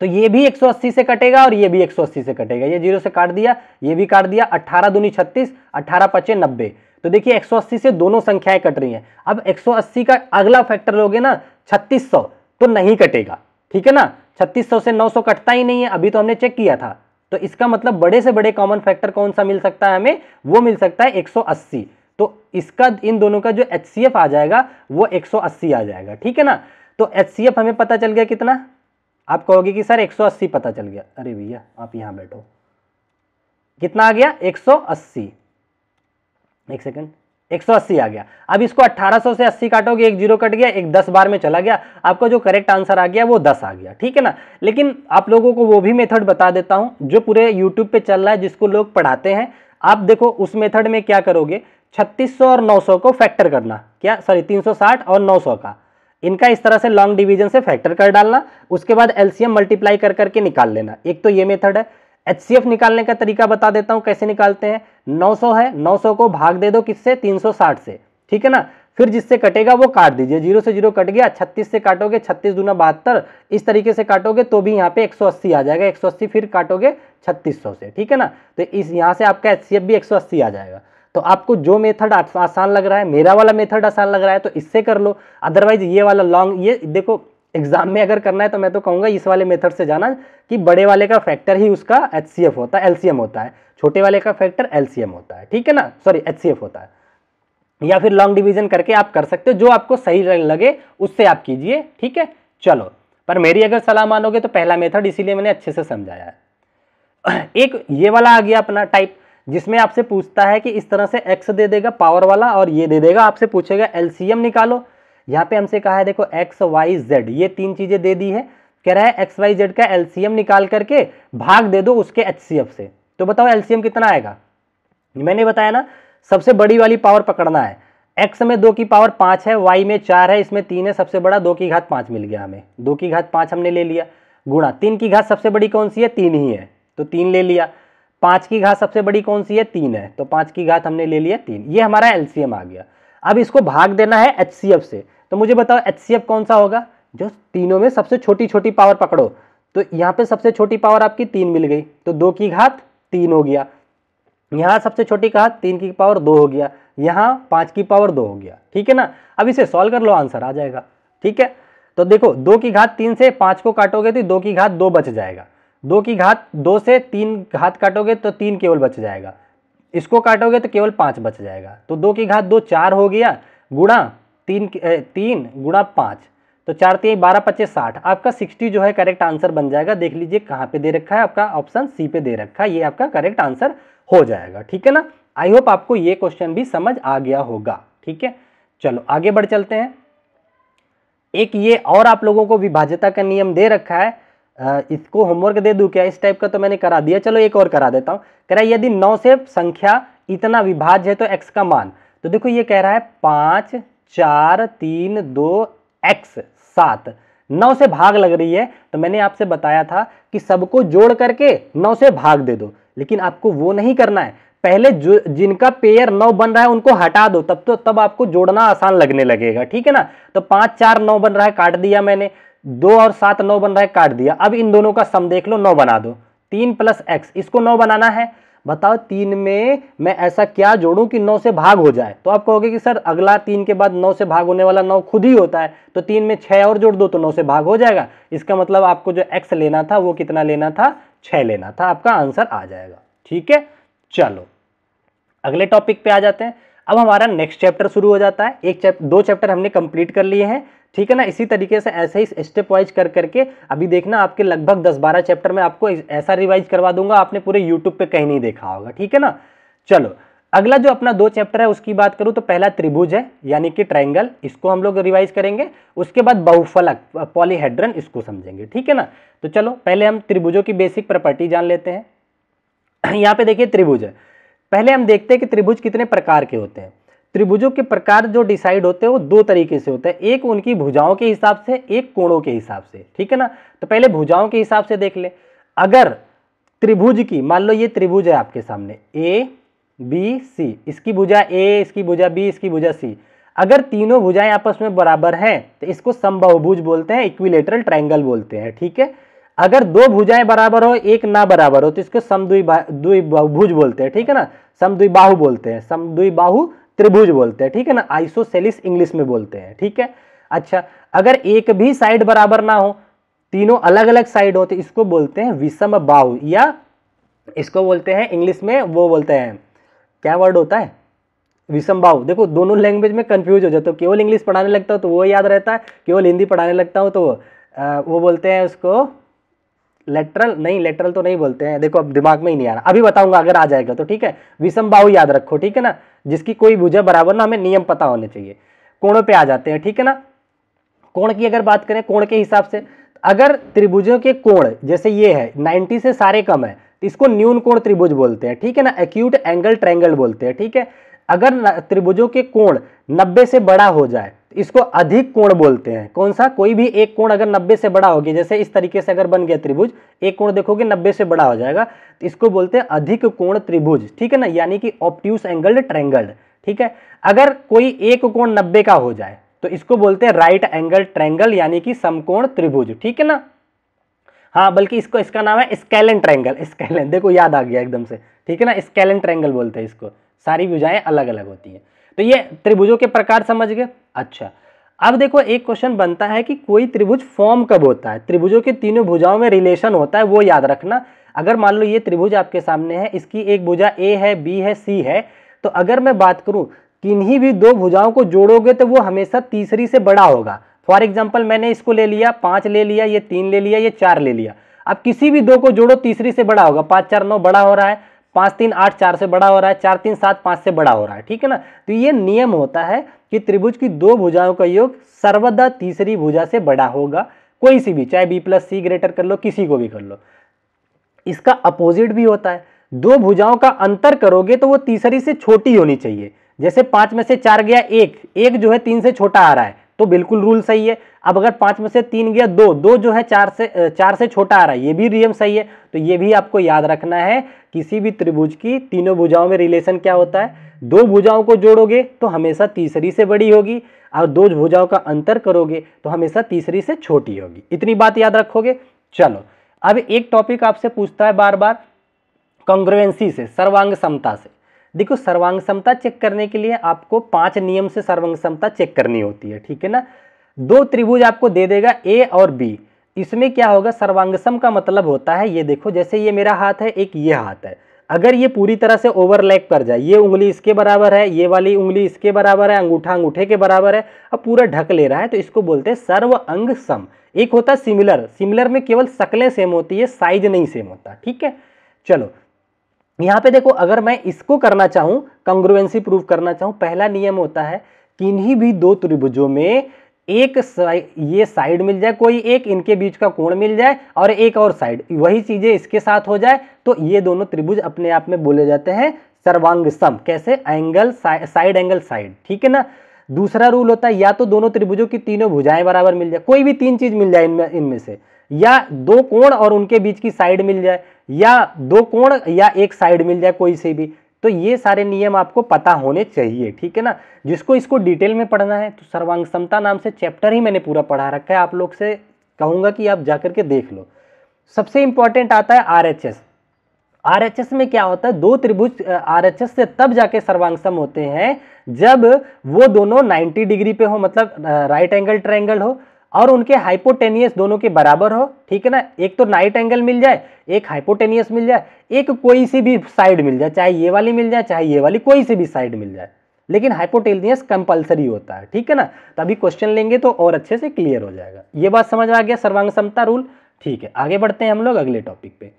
तो ये भी 180 से कटेगा और ये भी 180 से कटेगा ये जीरो से काट दिया ये भी काट दिया अट्ठारह दूनी छत्तीस अट्ठारह पचे नब्बे तो देखिए 180 से दोनों संख्याएं कट रही हैं अब 180 का अगला फैक्टर लोगे ना 3600 तो नहीं कटेगा ठीक है ना 3600 से 900 कटता ही नहीं है अभी तो हमने चेक किया था तो इसका मतलब बड़े से बड़े कॉमन फैक्टर कौन सा मिल सकता है हमें वो मिल सकता है एक तो इसका इन दोनों का जो एच आ जाएगा वो एक आ जाएगा ठीक है ना तो एच हमें पता चल गया कितना आप कहोगे कि सर 180 पता चल गया अरे भैया आप यहाँ बैठो कितना आ गया 180 एक सेकंड 180 आ गया अब इसको 1800 से 80 काटोगे एक जीरो कट गया एक 10 बार में चला गया आपका जो करेक्ट आंसर आ गया वो 10 आ गया ठीक है ना लेकिन आप लोगों को वो भी मेथड बता देता हूं जो पूरे यूट्यूब पे चल रहा है जिसको लोग पढ़ाते हैं आप देखो उस मेथड में क्या करोगे 3600 और 900 को फैक्टर करना क्या सॉरी 360 और 900 का इनका इस तरह से लॉन्ग डिवीजन से फैक्टर कर डालना उसके बाद एलसीएम मल्टीप्लाई कर करके निकाल लेना एक तो ये मेथड है एच निकालने का तरीका बता देता हूँ कैसे निकालते हैं 900 है 900 को भाग दे दो किससे 360 से ठीक है ना फिर जिससे कटेगा वो काट दीजिए जीरो से जीरो कट गया छत्तीस से काटोगे छत्तीस दूना बहत्तर इस तरीके से काटोगे तो भी यहाँ पे 180 आ जाएगा 180 फिर काटोगे 3600 से ठीक है ना तो इस यहाँ से आपका एच भी 180 आ जाएगा तो आपको जो मेथड आसान लग रहा है मेरा वाला मेथड आसान लग रहा है तो इससे कर लो अदरवाइज ये वाला लॉन्ग ये देखो एग्जाम में अगर करना है तो मैं तो कहूँगा इस वाले मेथड से जाना कि बड़े वाले का फैक्टर ही उसका एच होता है एल होता है छोटे वाले का फैक्टर एल होता है ठीक है ना सॉरी एच होता है या फिर लॉन्ग डिवीजन करके आप कर सकते हो जो आपको सही लगे उससे आप कीजिए ठीक है चलो पर मेरी अगर सलाह मानोगे तो पहला मेथड इसीलिए मैंने अच्छे से समझाया है एक ये वाला आ गया अपना टाइप जिसमें आपसे पूछता है कि इस तरह से एक्स दे देगा पावर वाला और ये दे देगा आपसे पूछेगा एलसीएम निकालो यहाँ पे हमसे कहा है देखो एक्स वाई जेड ये तीन चीज़ें दे दी है कह रहा है एक्स वाई जेड का एलसीएम निकाल करके भाग दे दो उसके एच से तो बताओ एलसीएम कितना आएगा मैंने बताया ना सबसे बड़ी वाली पावर पकड़ना है एक्स में दो की पावर पाँच है वाई में चार है इसमें तीन है सबसे बड़ा दो की घात पाँच मिल गया हमें दो की घात पाँच हमने ले लिया गुणा तीन की घात सबसे बड़ी कौन सी है तीन ही है तो तीन ले लिया पाँच की घात सबसे बड़ी कौन सी है तीन है तो पाँच की घात हमने ले लिया तीन ये हमारा एलसीएम आ गया अब इसको भाग देना है एच से तो मुझे बताओ एच कौन सा होगा जो तीनों में सबसे छोटी छोटी पावर पकड़ो तो यहाँ पे सबसे छोटी पावर आपकी तीन मिल गई तो दो की घात तीन हो गया यहाँ सबसे छोटी घात तीन की पावर दो हो गया यहाँ पाँच की पावर दो हो गया ठीक है ना अब इसे सॉल्व कर लो आंसर आ जाएगा ठीक है तो देखो दो की घात तीन से पाँच को काटोगे तो दो की घात दो बच जाएगा दो की घात दो से तीन घात काटोगे तो तीन केवल बच जाएगा इसको काटोगे तो केवल पाँच बच जाएगा तो दो की घात दो चार हो गया गुणा तीन ए, तीन गुणा पाँच तो चार तीन बारह पच्चीस साठ आपका सिक्सटी जो है करेक्ट आंसर बन जाएगा देख लीजिए कहाँ पे दे रखा है आपका ऑप्शन सी पे दे रखा है ये आपका करेक्ट आंसर हो जाएगा ठीक है ना आई होप आपको ये क्वेश्चन भी समझ आ गया होगा ठीक है चलो आगे बढ़ चलते हैं एक ये और आप लोगों को विभाज्यता का नियम दे रखा है इसको होमवर्क दे दूँ क्या इस टाइप का तो मैंने करा दिया चलो एक और करा देता हूँ कह रहा है यदि नौ से संख्या इतना विभाज्य है तो एक्स का मान तो देखो ये कह रहा है पाँच चार तीन दो एक्स सात नौ से भाग लग रही है तो मैंने आपसे बताया था कि सबको जोड़ करके नौ से भाग दे दो लेकिन आपको वो नहीं करना है पहले जो जिनका पेयर नौ बन रहा है उनको हटा दो तब तो तब आपको जोड़ना आसान लगने लगेगा ठीक है ना तो पाँच चार नौ बन रहा है काट दिया मैंने दो और सात नौ बन रहा है काट दिया अब इन दोनों का सम देख लो नौ बना दो तीन प्लस एक्स इसको नौ बनाना है बताओ तीन में मैं ऐसा क्या जोड़ूं कि नौ से भाग हो जाए तो आप कहोगे कि सर अगला तीन के बाद नौ से भाग होने वाला नौ खुद ही होता है तो तीन में छः और जोड़ दो तो नौ से भाग हो जाएगा इसका मतलब आपको जो एक्स लेना था वो कितना लेना था छः लेना था आपका आंसर आ जाएगा ठीक है चलो अगले टॉपिक पे आ जाते हैं अब हमारा नेक्स्ट चैप्टर शुरू हो जाता है एक चैप्टर दो चैप्टर हमने कंप्लीट कर लिए हैं ठीक है ना इसी तरीके से ऐसे ही स्टेप वाइज कर करके अभी देखना आपके लगभग दस बारह चैप्टर में आपको ऐसा रिवाइज करवा दूंगा आपने पूरे यूट्यूब पे कहीं नहीं देखा होगा ठीक है ना चलो अगला जो अपना दो चैप्टर है उसकी बात करूं तो पहला त्रिभुज है यानी कि ट्राइंगल इसको हम लोग रिवाइज करेंगे उसके बाद बहुफलक पॉलीहेड्रन इसको समझेंगे ठीक है ना तो चलो पहले हम त्रिभुजों की बेसिक प्रॉपर्टी जान लेते हैं यहाँ पे देखिए त्रिभुज है पहले हम देखते हैं कि त्रिभुज कितने प्रकार के होते हैं त्रिभुजों के प्रकार जो डिसाइड होते हैं वो दो तरीके से होते हैं एक उनकी भुजाओं के हिसाब से एक कोणों के हिसाब से ठीक है ना तो पहले भुजाओं के हिसाब से देख ले अगर त्रिभुज की मान लो ये त्रिभुज है आपके सामने ए बी सी इसकी भुजा ए इसकी भुजा बी इसकी भुजा सी अगर तीनों भुजाएं आपस में बराबर हैं तो इसको समबहुभुज बोलते हैं इक्विलेटरल ट्रायंगल बोलते हैं ठीक है अगर दो भुजाएं बराबर हो एक ना बराबर हो तो इसको समद्विभुज बोलते हैं ठीक है ना बाहु बोलते हैं बाहु त्रिभुज बोलते हैं ठीक है ना आइसोसेलिस इंग्लिश में बोलते हैं ठीक है अच्छा अगर एक भी साइड बराबर ना हो तीनों अलग अलग साइड हो तो इसको बोलते हैं विषम बाहु या इसको बोलते हैं इंग्लिश में वो बोलते हैं क्या वर्ड होता है विषम बाहु देखो दोनों लैंग्वेज में कंफ्यूज हो जाता है केवल इंग्लिश पढ़ाने लगता हूँ तो वो याद रहता है केवल हिंदी पढ़ाने लगता हूँ तो वो बोलते हैं उसको लेटरल नहीं लेटरल तो नहीं बोलते हैं देखो अब दिमाग में ही नहीं आ रहा अभी बताऊंगा अगर आ जाएगा तो ठीक है विषम बाहु याद रखो ठीक है ना जिसकी कोई भुजा बराबर ना हमें नियम पता होने चाहिए कोणों पे आ जाते हैं ठीक है ना कोण की अगर बात करें कोण के हिसाब से अगर त्रिभुजों के कोण जैसे ये है नाइनटी से सारे कम है तो इसको न्यून कोण त्रिभुज बोलते हैं ठीक है ना एक्यूट एंगल ट्रैंगल बोलते हैं ठीक है अगर त्रिभुजों के कोण नब्बे से बड़ा हो जाए इसको अधिक कोण बोलते हैं कौन सा कोई भी एक कोण अगर 90 से बड़ा होगी जैसे इस तरीके से अगर बन गया त्रिभुज एक कोण देखोगे 90 से बड़ा हो जाएगा तो इसको बोलते हैं अधिक कोण त्रिभुज ठीक है ना यानी कि ऑप्टिव एंगल्ड ट्रैंगल्ड ठीक है अगर कोई एक कोण नब्बे का हो जाए तो इसको बोलते हैं राइट एंगल ट्रैंगल यानी कि समकोण त्रिभुज ठीक है ना हाँ बल्कि इसको इसका नाम है स्केलन ट्रैंगल स्केलन देखो याद आ गया एकदम से ठीक है ना स्केलन ट्रैंगल बोलते हैं इसको सारी भुजाएं अलग अलग होती हैं तो ये त्रिभुजों के प्रकार समझ गए अच्छा अब देखो एक क्वेश्चन बनता है कि कोई त्रिभुज फॉर्म कब होता है त्रिभुजों के तीनों भुजाओं में रिलेशन होता है वो याद रखना अगर मान लो ये त्रिभुज आपके सामने है इसकी एक भुजा ए है बी है सी है तो अगर मैं बात करूं किन्हीं भी दो भुजाओं को जोड़ोगे तो वो हमेशा तीसरी से बड़ा होगा फॉर एग्जाम्पल मैंने इसको ले लिया पांच ले लिया ये तीन ले लिया ये चार ले लिया अब किसी भी दो को जोड़ो तीसरी से बड़ा होगा पांच चार नौ बड़ा हो रहा है पाँच तीन आठ चार से बड़ा हो रहा है चार तीन सात पाँच से बड़ा हो रहा है ठीक है ना तो ये नियम होता है कि त्रिभुज की दो भुजाओं का योग सर्वदा तीसरी भुजा से बड़ा होगा कोई सी भी चाहे बी प्लस सी ग्रेटर कर लो किसी को भी कर लो इसका अपोजिट भी होता है दो भुजाओं का अंतर करोगे तो वो तीसरी से छोटी होनी चाहिए जैसे पाँच में से चार गया एक एक जो है तीन से छोटा आ रहा है तो बिल्कुल रूल सही है अब अगर पांच में से तीन गया दो दो जो है चार से चार से छोटा आ रहा है ये भी नियम सही है तो ये भी आपको याद रखना है किसी भी त्रिभुज की तीनों भुजाओं में रिलेशन क्या होता है दो भुजाओं को जोड़ोगे तो हमेशा तीसरी से बड़ी होगी और दो भुजाओं का अंतर करोगे तो हमेशा तीसरी से छोटी होगी इतनी बात याद रखोगे चलो अब एक टॉपिक आपसे पूछता है बार बार कॉन्ग्रवेंसी से सर्वांग समता से देखो सर्वांग समता चेक करने के लिए आपको पांच नियम से सर्वांग समता चेक करनी होती है ठीक है ना दो त्रिभुज आपको दे देगा ए और बी इसमें क्या होगा सर्वांगसम का मतलब होता है ये देखो जैसे ये मेरा हाथ है एक ये हाथ है अगर ये पूरी तरह से ओवरलैप कर जाए ये उंगली इसके बराबर है ये वाली उंगली इसके बराबर है अंगूठा अंगूठे के बराबर है अब पूरा ढक ले रहा है तो इसको बोलते हैं सर्व अंग सम एक होता है सिमिलर सिमिलर में केवल शक्लें सेम होती है साइज नहीं सेम होता ठीक है चलो यहाँ पे देखो अगर मैं इसको करना चाहूँ कंग्रुवेंसी प्रूव करना चाहूं पहला नियम होता है किन्हीं भी दो त्रिभुजों में एक साइड ये साइड मिल जाए कोई एक इनके बीच का कोण मिल जाए और एक और साइड वही चीज़ें इसके साथ हो जाए तो ये दोनों त्रिभुज अपने आप में बोले जाते हैं सर्वांग सम कैसे एंगल साइड एंगल साइड ठीक है ना दूसरा रूल होता है या तो दोनों त्रिभुजों की तीनों भुजाएं बराबर मिल जाए कोई भी तीन चीज मिल जाए इनमें इनमें से या दो कोण और उनके बीच की साइड मिल जाए या दो कोण या एक साइड मिल जाए कोई से भी तो ये सारे नियम आपको पता होने चाहिए ठीक है ना जिसको इसको डिटेल में पढ़ना है तो सर्वांग समता नाम से चैप्टर ही मैंने पूरा पढ़ा रखा है आप लोग से कहूंगा कि आप जाकर के देख लो सबसे इंपॉर्टेंट आता है आरएचएस आरएचएस में क्या होता है दो त्रिभुज आरएचएस से तब जाके सर्वांगसम होते हैं जब वो दोनों 90 डिग्री पे हो मतलब राइट एंगल ट्रायंगल हो और उनके हाइपोटेनियस दोनों के बराबर हो ठीक है ना एक तो नाइट एंगल मिल जाए एक हाइपोटेनियस मिल जाए एक कोई सी भी साइड मिल जाए चाहे ये वाली मिल जाए चाहे ये वाली कोई सी भी साइड मिल जाए लेकिन हाइपोटेनियस कंपलसरी होता है ठीक है ना तभी क्वेश्चन लेंगे तो और अच्छे से क्लियर हो जाएगा ये बात समझ में आ गया सर्वांग समता रूल ठीक है आगे बढ़ते हैं हम लोग अगले टॉपिक पे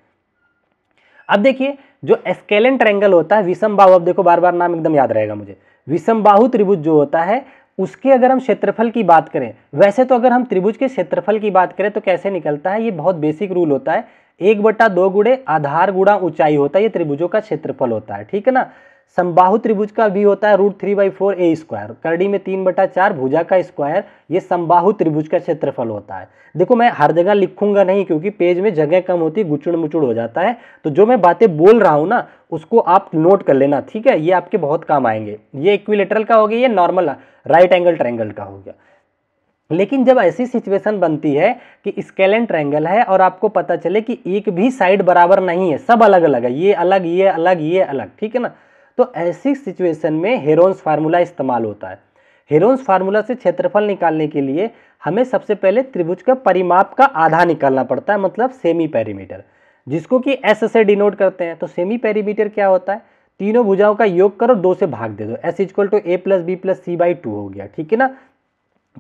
अब देखिए जो स्केलन ट्रेंगल होता है विषम बाहु अब देखो बार बार नाम एकदम याद रहेगा मुझे विषम बाहु त्रिभुज जो होता है उसके अगर हम क्षेत्रफल की बात करें वैसे तो अगर हम त्रिभुज के क्षेत्रफल की बात करें तो कैसे निकलता है ये बहुत बेसिक रूल होता है एक बट्टा दो गुड़े आधार गुड़ा ऊंचाई होता है ये त्रिभुजों का क्षेत्रफल होता है ठीक है ना संबाहु त्रिभुज का भी होता है root three by four A square करड़ी में तीन बटा चार भुजा का स्क्वायर ये संबाहु त्रिभुज का क्षेत्रफल होता है देखो मैं हर जगह लिखूंगा नहीं क्योंकि पेज में जगह कम होती है गुचुड़ मुचुड़ हो जाता है तो जो मैं बातें बोल रहा हूँ ना उसको आप नोट कर लेना ठीक है ये आपके बहुत काम आएंगे ये इक्विलेटरल का हो गया ये नॉर्मल राइट एंगल ट्रैंगल का हो गया लेकिन जब ऐसी सिचुएशन बनती है कि स्केलन ट्रैंगल है और आपको पता चले कि एक भी साइड बराबर नहीं है सब अलग अलग है ये अलग ये अलग ये अलग ठीक है ना तो ऐसी सिचुएशन में हेरोन्स फार्मूला इस्तेमाल होता है हेरोन्स फार्मूला से क्षेत्रफल निकालने के लिए हमें सबसे पहले त्रिभुज का परिमाप का आधा निकालना पड़ता है मतलब सेमी पैरीमीटर जिसको कि एस से डिनोट करते हैं तो सेमी पैरीमीटर क्या होता है तीनों भुजाओं का योग करो दो से भाग दे दो S is equal to A plus B plus C by two हो गया ठीक है ना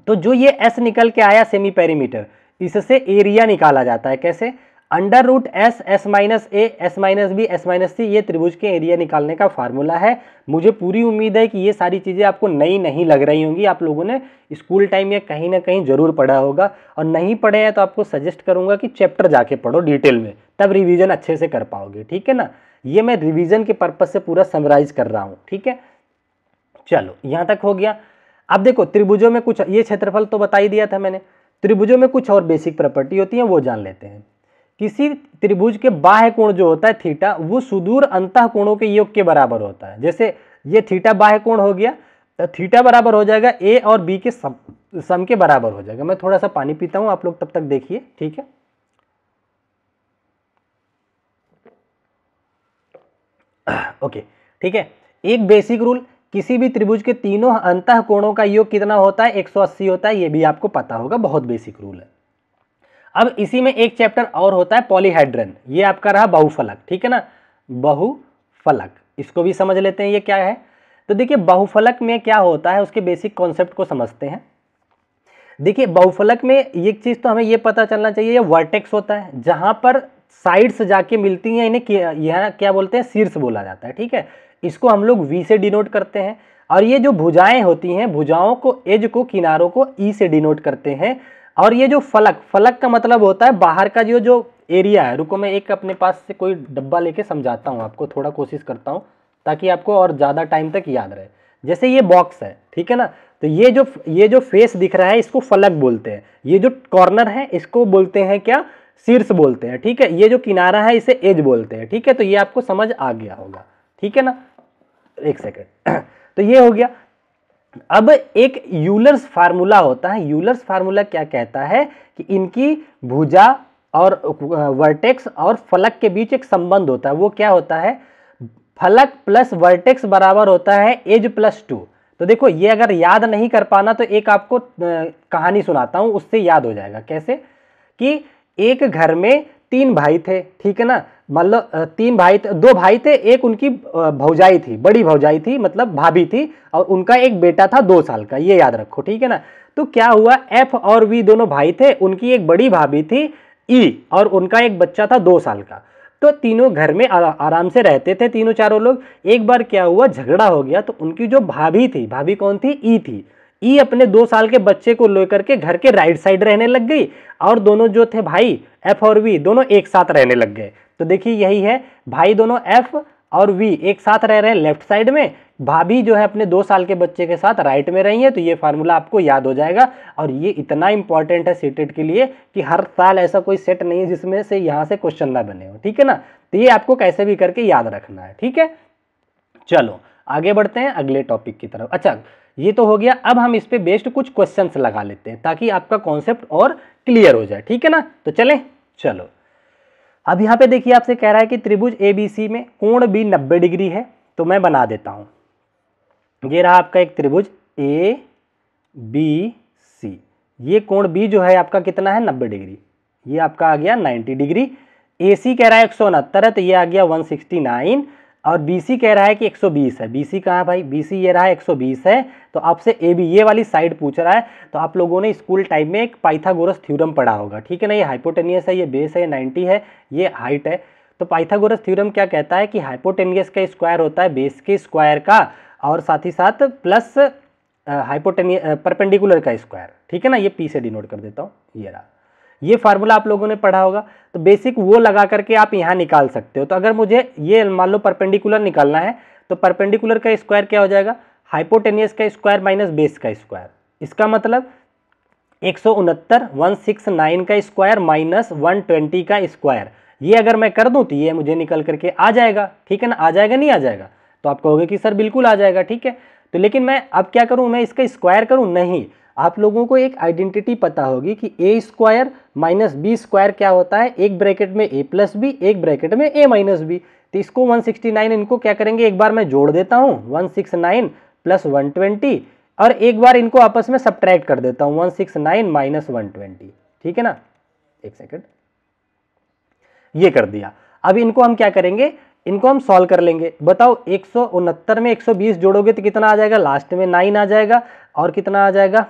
तो जो ये एस निकल के आया सेमी पैरीमीटर इससे एरिया निकाला जाता है कैसे under root S S minus A S minus B S minus C ये त्रिभुज के एरिया निकालने का फार्मूला है मुझे पूरी उम्मीद है कि ये सारी चीज़ें आपको नई नहीं लग रही होंगी आप लोगों ने स्कूल टाइम या कहीं ना कहीं ज़रूर पढ़ा होगा और नहीं पढ़े हैं तो आपको सजेस्ट करूंगा कि चैप्टर जाके पढ़ो डिटेल में तब रिविज़न अच्छे से कर पाओगे ठीक है ना ये मैं रिविज़न के पर्पज़ से पूरा समराइज कर रहा हूँ ठीक है चलो यहाँ तक हो गया अब देखो त्रिभुजों में कुछ ये क्षेत्रफल तो बता ही दिया था मैंने त्रिभुजों में कुछ और बेसिक प्रॉपर्टी होती है वो जान लेते हैं किसी त्रिभुज के बाह्य कोण जो होता है थीटा वो सुदूर अंत कोणों के योग के बराबर होता है जैसे ये थीटा बाह्य कोण हो गया तो थीटा बराबर हो जाएगा ए और बी के सम सम के बराबर हो जाएगा मैं थोड़ा सा पानी पीता हूँ आप लोग तब तक देखिए ठीक है ओके ठीक है एक बेसिक रूल किसी भी त्रिभुज के तीनों अंत कोणों का योग कितना होता है 180 होता है ये भी आपको पता होगा बहुत बेसिक रूल है अब इसी में एक चैप्टर और होता है पॉलीहाइड्रन ये आपका रहा बहुफलक ठीक है ना बहुफलक इसको भी समझ लेते हैं ये क्या है तो देखिए बहुफलक में क्या होता है उसके बेसिक कॉन्सेप्ट को समझते हैं देखिए बहुफलक में एक चीज़ तो हमें ये पता चलना चाहिए ये वर्टेक्स होता है जहां पर साइड्स जाके मिलती हैं इन्हें यह क्या बोलते हैं शीर्ष बोला जाता है ठीक है इसको हम लोग वी से डिनोट करते हैं और ये जो भुजाएं होती हैं भुजाओं को एज को किनारों को ई e से डिनोट करते हैं और ये जो फलक फलक का मतलब होता है बाहर का जो जो एरिया है रुको मैं एक अपने पास से कोई डब्बा लेके समझाता हूँ आपको थोड़ा कोशिश करता हूँ ताकि आपको और ज़्यादा टाइम तक याद रहे जैसे ये बॉक्स है ठीक है ना तो ये जो ये जो फेस दिख रहा है इसको फलक बोलते हैं ये जो कॉर्नर है इसको बोलते हैं क्या शीर्ष बोलते हैं ठीक है ये जो किनारा है इसे एज बोलते हैं ठीक है तो ये आपको समझ आ गया होगा ठीक है ना एक सेकेंड तो ये हो गया अब एक यूलर्स फार्मूला होता है यूलर्स फार्मूला क्या कहता है कि इनकी भुजा और वर्टेक्स और फलक के बीच एक संबंध होता है वो क्या होता है फलक प्लस वर्टेक्स बराबर होता है एज प्लस टू तो देखो ये अगर याद नहीं कर पाना तो एक आपको कहानी सुनाता हूँ उससे याद हो जाएगा कैसे कि एक घर में तीन भाई थे ठीक है ना मतलब तीन भाई थे दो भाई थे एक उनकी भौजाई थी बड़ी भौजाई थी मतलब भाभी थी और उनका एक बेटा था दो साल का ये याद रखो ठीक है ना तो क्या हुआ एफ और वी दोनों भाई थे उनकी एक बड़ी भाभी थी ई e, और उनका एक बच्चा था दो साल का तो तीनों घर में आराम से रहते थे तीनों चारों लोग एक बार क्या हुआ झगड़ा हो गया तो उनकी जो भाभी थी भाभी कौन थी ई e थी ई e अपने दो साल के बच्चे को लेकर के घर के राइट साइड रहने लग गई और दोनों जो थे भाई एफ और वी दोनों एक साथ रहने लग गए तो देखिए यही है भाई दोनों एफ और वी एक साथ रह रहे हैं लेफ्ट साइड में भाभी जो है अपने दो साल के बच्चे के साथ राइट में रही है तो ये फार्मूला आपको याद हो जाएगा और ये इतना इंपॉर्टेंट है सीटेट e के लिए कि हर साल ऐसा कोई सेट नहीं है जिसमें से यहाँ से क्वेश्चन ना बने हो ठीक है ना तो ये आपको कैसे भी करके याद रखना है ठीक है चलो आगे बढ़ते हैं अगले टॉपिक की तरफ अच्छा ये तो हो गया अब हम इस पर बेस्ड कुछ क्वेश्चन लगा लेते हैं ताकि आपका कॉन्सेप्ट और क्लियर हो जाए ठीक है ना तो चले चलो अब यहाँ पे देखिए आपसे कह रहा है कि त्रिभुज ए में कोण बी नब्बे डिग्री है तो मैं बना देता हूँ ये रहा आपका एक त्रिभुज ए बी सी ये कोण बी जो है आपका कितना है नब्बे डिग्री ये आपका आ गया नाइन्टी डिग्री ए सी कह रहा है एक सौ उनहत्तर है तो ये आ गया वन सिक्सटी नाइन और BC कह रहा है कि 120 है BC कहाँ है भाई BC ये रहा है 120 है तो आपसे ए बी ये वाली साइड पूछ रहा है तो आप लोगों ने स्कूल टाइम में एक पाइथागोरस थ्योरम पढ़ा होगा ठीक है ना ये हाइपोटेनियस है ये बेस है ये 90 है ये हाइट है तो पाइथागोरस थ्योरम क्या कहता है कि हाइपोटेनियस का स्क्वायर होता है बेस के स्क्वायर का और साथ ही साथ प्लस हाइपोटेनिय परपेंडिकुलर का स्क्वायर ठीक है ना ये पी से डिनोट कर देता हूँ ये रहा ये फार्मूला आप लोगों ने पढ़ा होगा तो बेसिक वो लगा करके आप यहाँ निकाल सकते हो तो अगर मुझे ये मान लो परपेंडिकुलर निकालना है तो परपेंडिकुलर का स्क्वायर क्या हो जाएगा हाइपोटेनियस का स्क्वायर माइनस बेस का स्क्वायर इसका मतलब एक सौ उनहत्तर वन सिक्स नाइन का स्क्वायर माइनस वन ट्वेंटी का स्क्वायर ये अगर मैं कर दूं तो ये मुझे निकल करके आ जाएगा ठीक है ना आ जाएगा नहीं आ जाएगा तो आप कहोगे कि सर बिल्कुल आ जाएगा ठीक है तो लेकिन मैं अब क्या करूं मैं इसका स्क्वायर करूँ नहीं आप लोगों को एक आइडेंटिटी पता होगी कि A square minus B square क्या होता है एक ब्रैकेट में ए प्लस बी एक ब्रैकेट में ए माइनस बी तो इसको 169 इनको क्या करेंगे एक बार मैं जोड़ देता हूँ 169 प्लस वन और एक बार इनको आपस में सब्ट्रैक्ट कर देता हूँ 169 माइनस ट्वेंटी ठीक है ना एक सेकेंड ये कर दिया अब इनको हम क्या करेंगे इनको हम सॉल्व कर लेंगे बताओ एक में 120 जोड़ोगे तो कितना आ जाएगा लास्ट में नाइन आ जाएगा और कितना आ जाएगा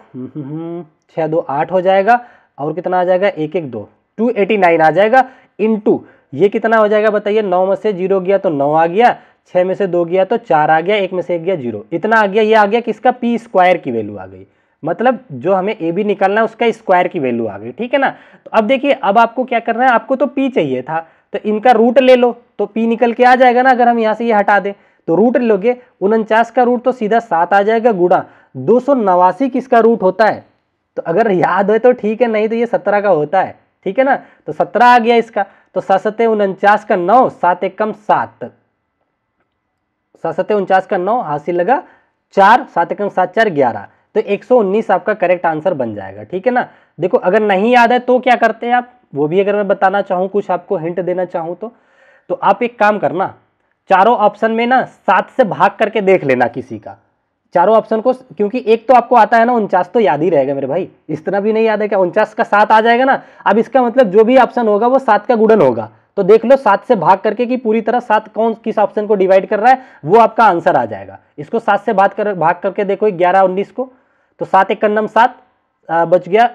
छः दो आठ हो जाएगा और कितना आ जाएगा एक एक दो टू एटी नाइन आ जाएगा इन टू ये कितना हो जाएगा बताइए नौ में से जीरो गया तो नौ आ गया छः में से दो गया तो चार आ गया एक में से एक गया जीरो इतना आ गया ये आ गया कि इसका पी स्क्वायर की वैल्यू आ गई मतलब जो हमें ए बी निकालना है उसका स्क्वायर की वैल्यू आ गई ठीक है ना तो अब देखिए अब आपको क्या करना है आपको तो पी चाहिए था तो इनका रूट ले लो तो पी निकल के आ जाएगा ना अगर हम यहाँ से ये हटा दें तो रूट लोगे उनचास का रूट तो सीधा सात आ जाएगा गुड़ा दो सौ नवासी किसका रूट होता है तो अगर याद है तो ठीक है नहीं तो ये सत्रह का होता है ठीक है ना तो सत्रह आ गया इसका तो सात सत्य उनचास का नौ सात एक कम सात सात सत्य उनचास का नौ हासिल लगा चार सात एकम सात चार ग्यारह तो 119 आपका करेक्ट आंसर बन जाएगा ठीक है ना देखो अगर नहीं याद है तो क्या करते हैं आप वो भी अगर मैं बताना चाहूँ कुछ आपको हिंट देना चाहूँ तो तो आप एक काम करना चारों ऑप्शन में ना सात से भाग करके देख लेना किसी का चारों ऑप्शन को क्योंकि एक तो आपको आता है ना उनचास तो याद ही रहेगा मेरे भाई इस तरह भी नहीं याद है क्या उनचास का सात आ जाएगा ना अब इसका मतलब जो भी ऑप्शन होगा वो सात का गुड़न होगा तो देख लो सात से भाग करके कि पूरी तरह सात कौन किस ऑप्शन को डिवाइड कर रहा है वो आपका आंसर आ जाएगा इसको सात से भाग कर भाग करके देखो ग्यारह उन्नीस को तो सात एक कन्नम सात बच गया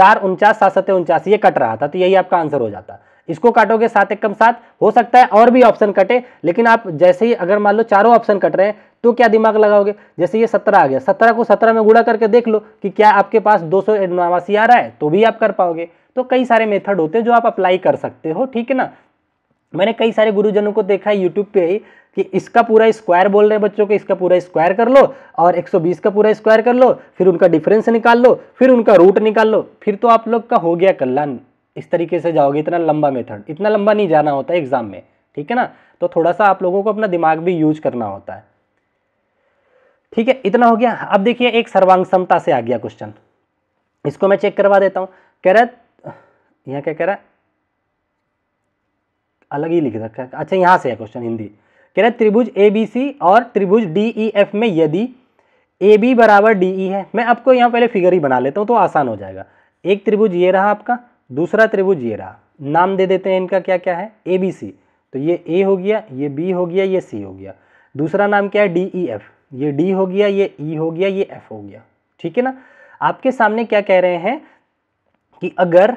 चार उनचास सात सत्य उनचास ये कट रहा था तो यही आपका आंसर हो जाता इसको काटोगे सात एक कम सात हो सकता है और भी ऑप्शन कटे लेकिन आप जैसे ही अगर मान लो चारों ऑप्शन कट रहे हैं तो क्या दिमाग लगाओगे जैसे ये सत्रह आ गया सत्रह को सत्रह में गुड़ा करके देख लो कि क्या आपके पास दो सौ आ रहा है तो भी आप कर पाओगे तो कई सारे मेथड होते हैं जो आप अप्लाई कर सकते हो ठीक है ना मैंने कई सारे गुरुजनों को देखा है यूट्यूब पे ही कि इसका पूरा स्क्वायर बोल रहे हैं बच्चों को इसका पूरा स्क्वायर कर लो और 120 का पूरा स्क्वायर कर लो फिर उनका डिफरेंस निकाल लो फिर उनका रूट निकाल लो फिर तो आप लोग का हो गया कल्याण इस तरीके से जाओगे इतना लंबा मेथड इतना लंबा नहीं जाना होता एग्ज़ाम में ठीक है ना तो थोड़ा सा आप लोगों को अपना दिमाग भी यूज करना होता है ठीक है इतना हो गया अब देखिए एक सर्वांग समता से आ गया क्वेश्चन इसको मैं चेक करवा देता हूँ कह रहा है यहाँ क्या कह रहा है अलग ही लिख रखा है अच्छा यहाँ से है क्वेश्चन हिंदी कह रहा है त्रिभुज ए बी सी और त्रिभुज डी ई एफ में यदि ए बी बराबर डी ई e है मैं आपको यहाँ पहले फिगर ही बना लेता हूँ तो आसान हो जाएगा एक त्रिभुज ये रहा आपका दूसरा त्रिभुज ये रहा नाम दे देते हैं इनका क्या क्या है ए बी सी तो ये ए हो गया ये बी हो गया ये सी हो गया दूसरा नाम क्या है डी ई एफ ये डी हो गया ये ई e हो गया ये एफ हो गया ठीक है ना आपके सामने क्या कह रहे हैं कि अगर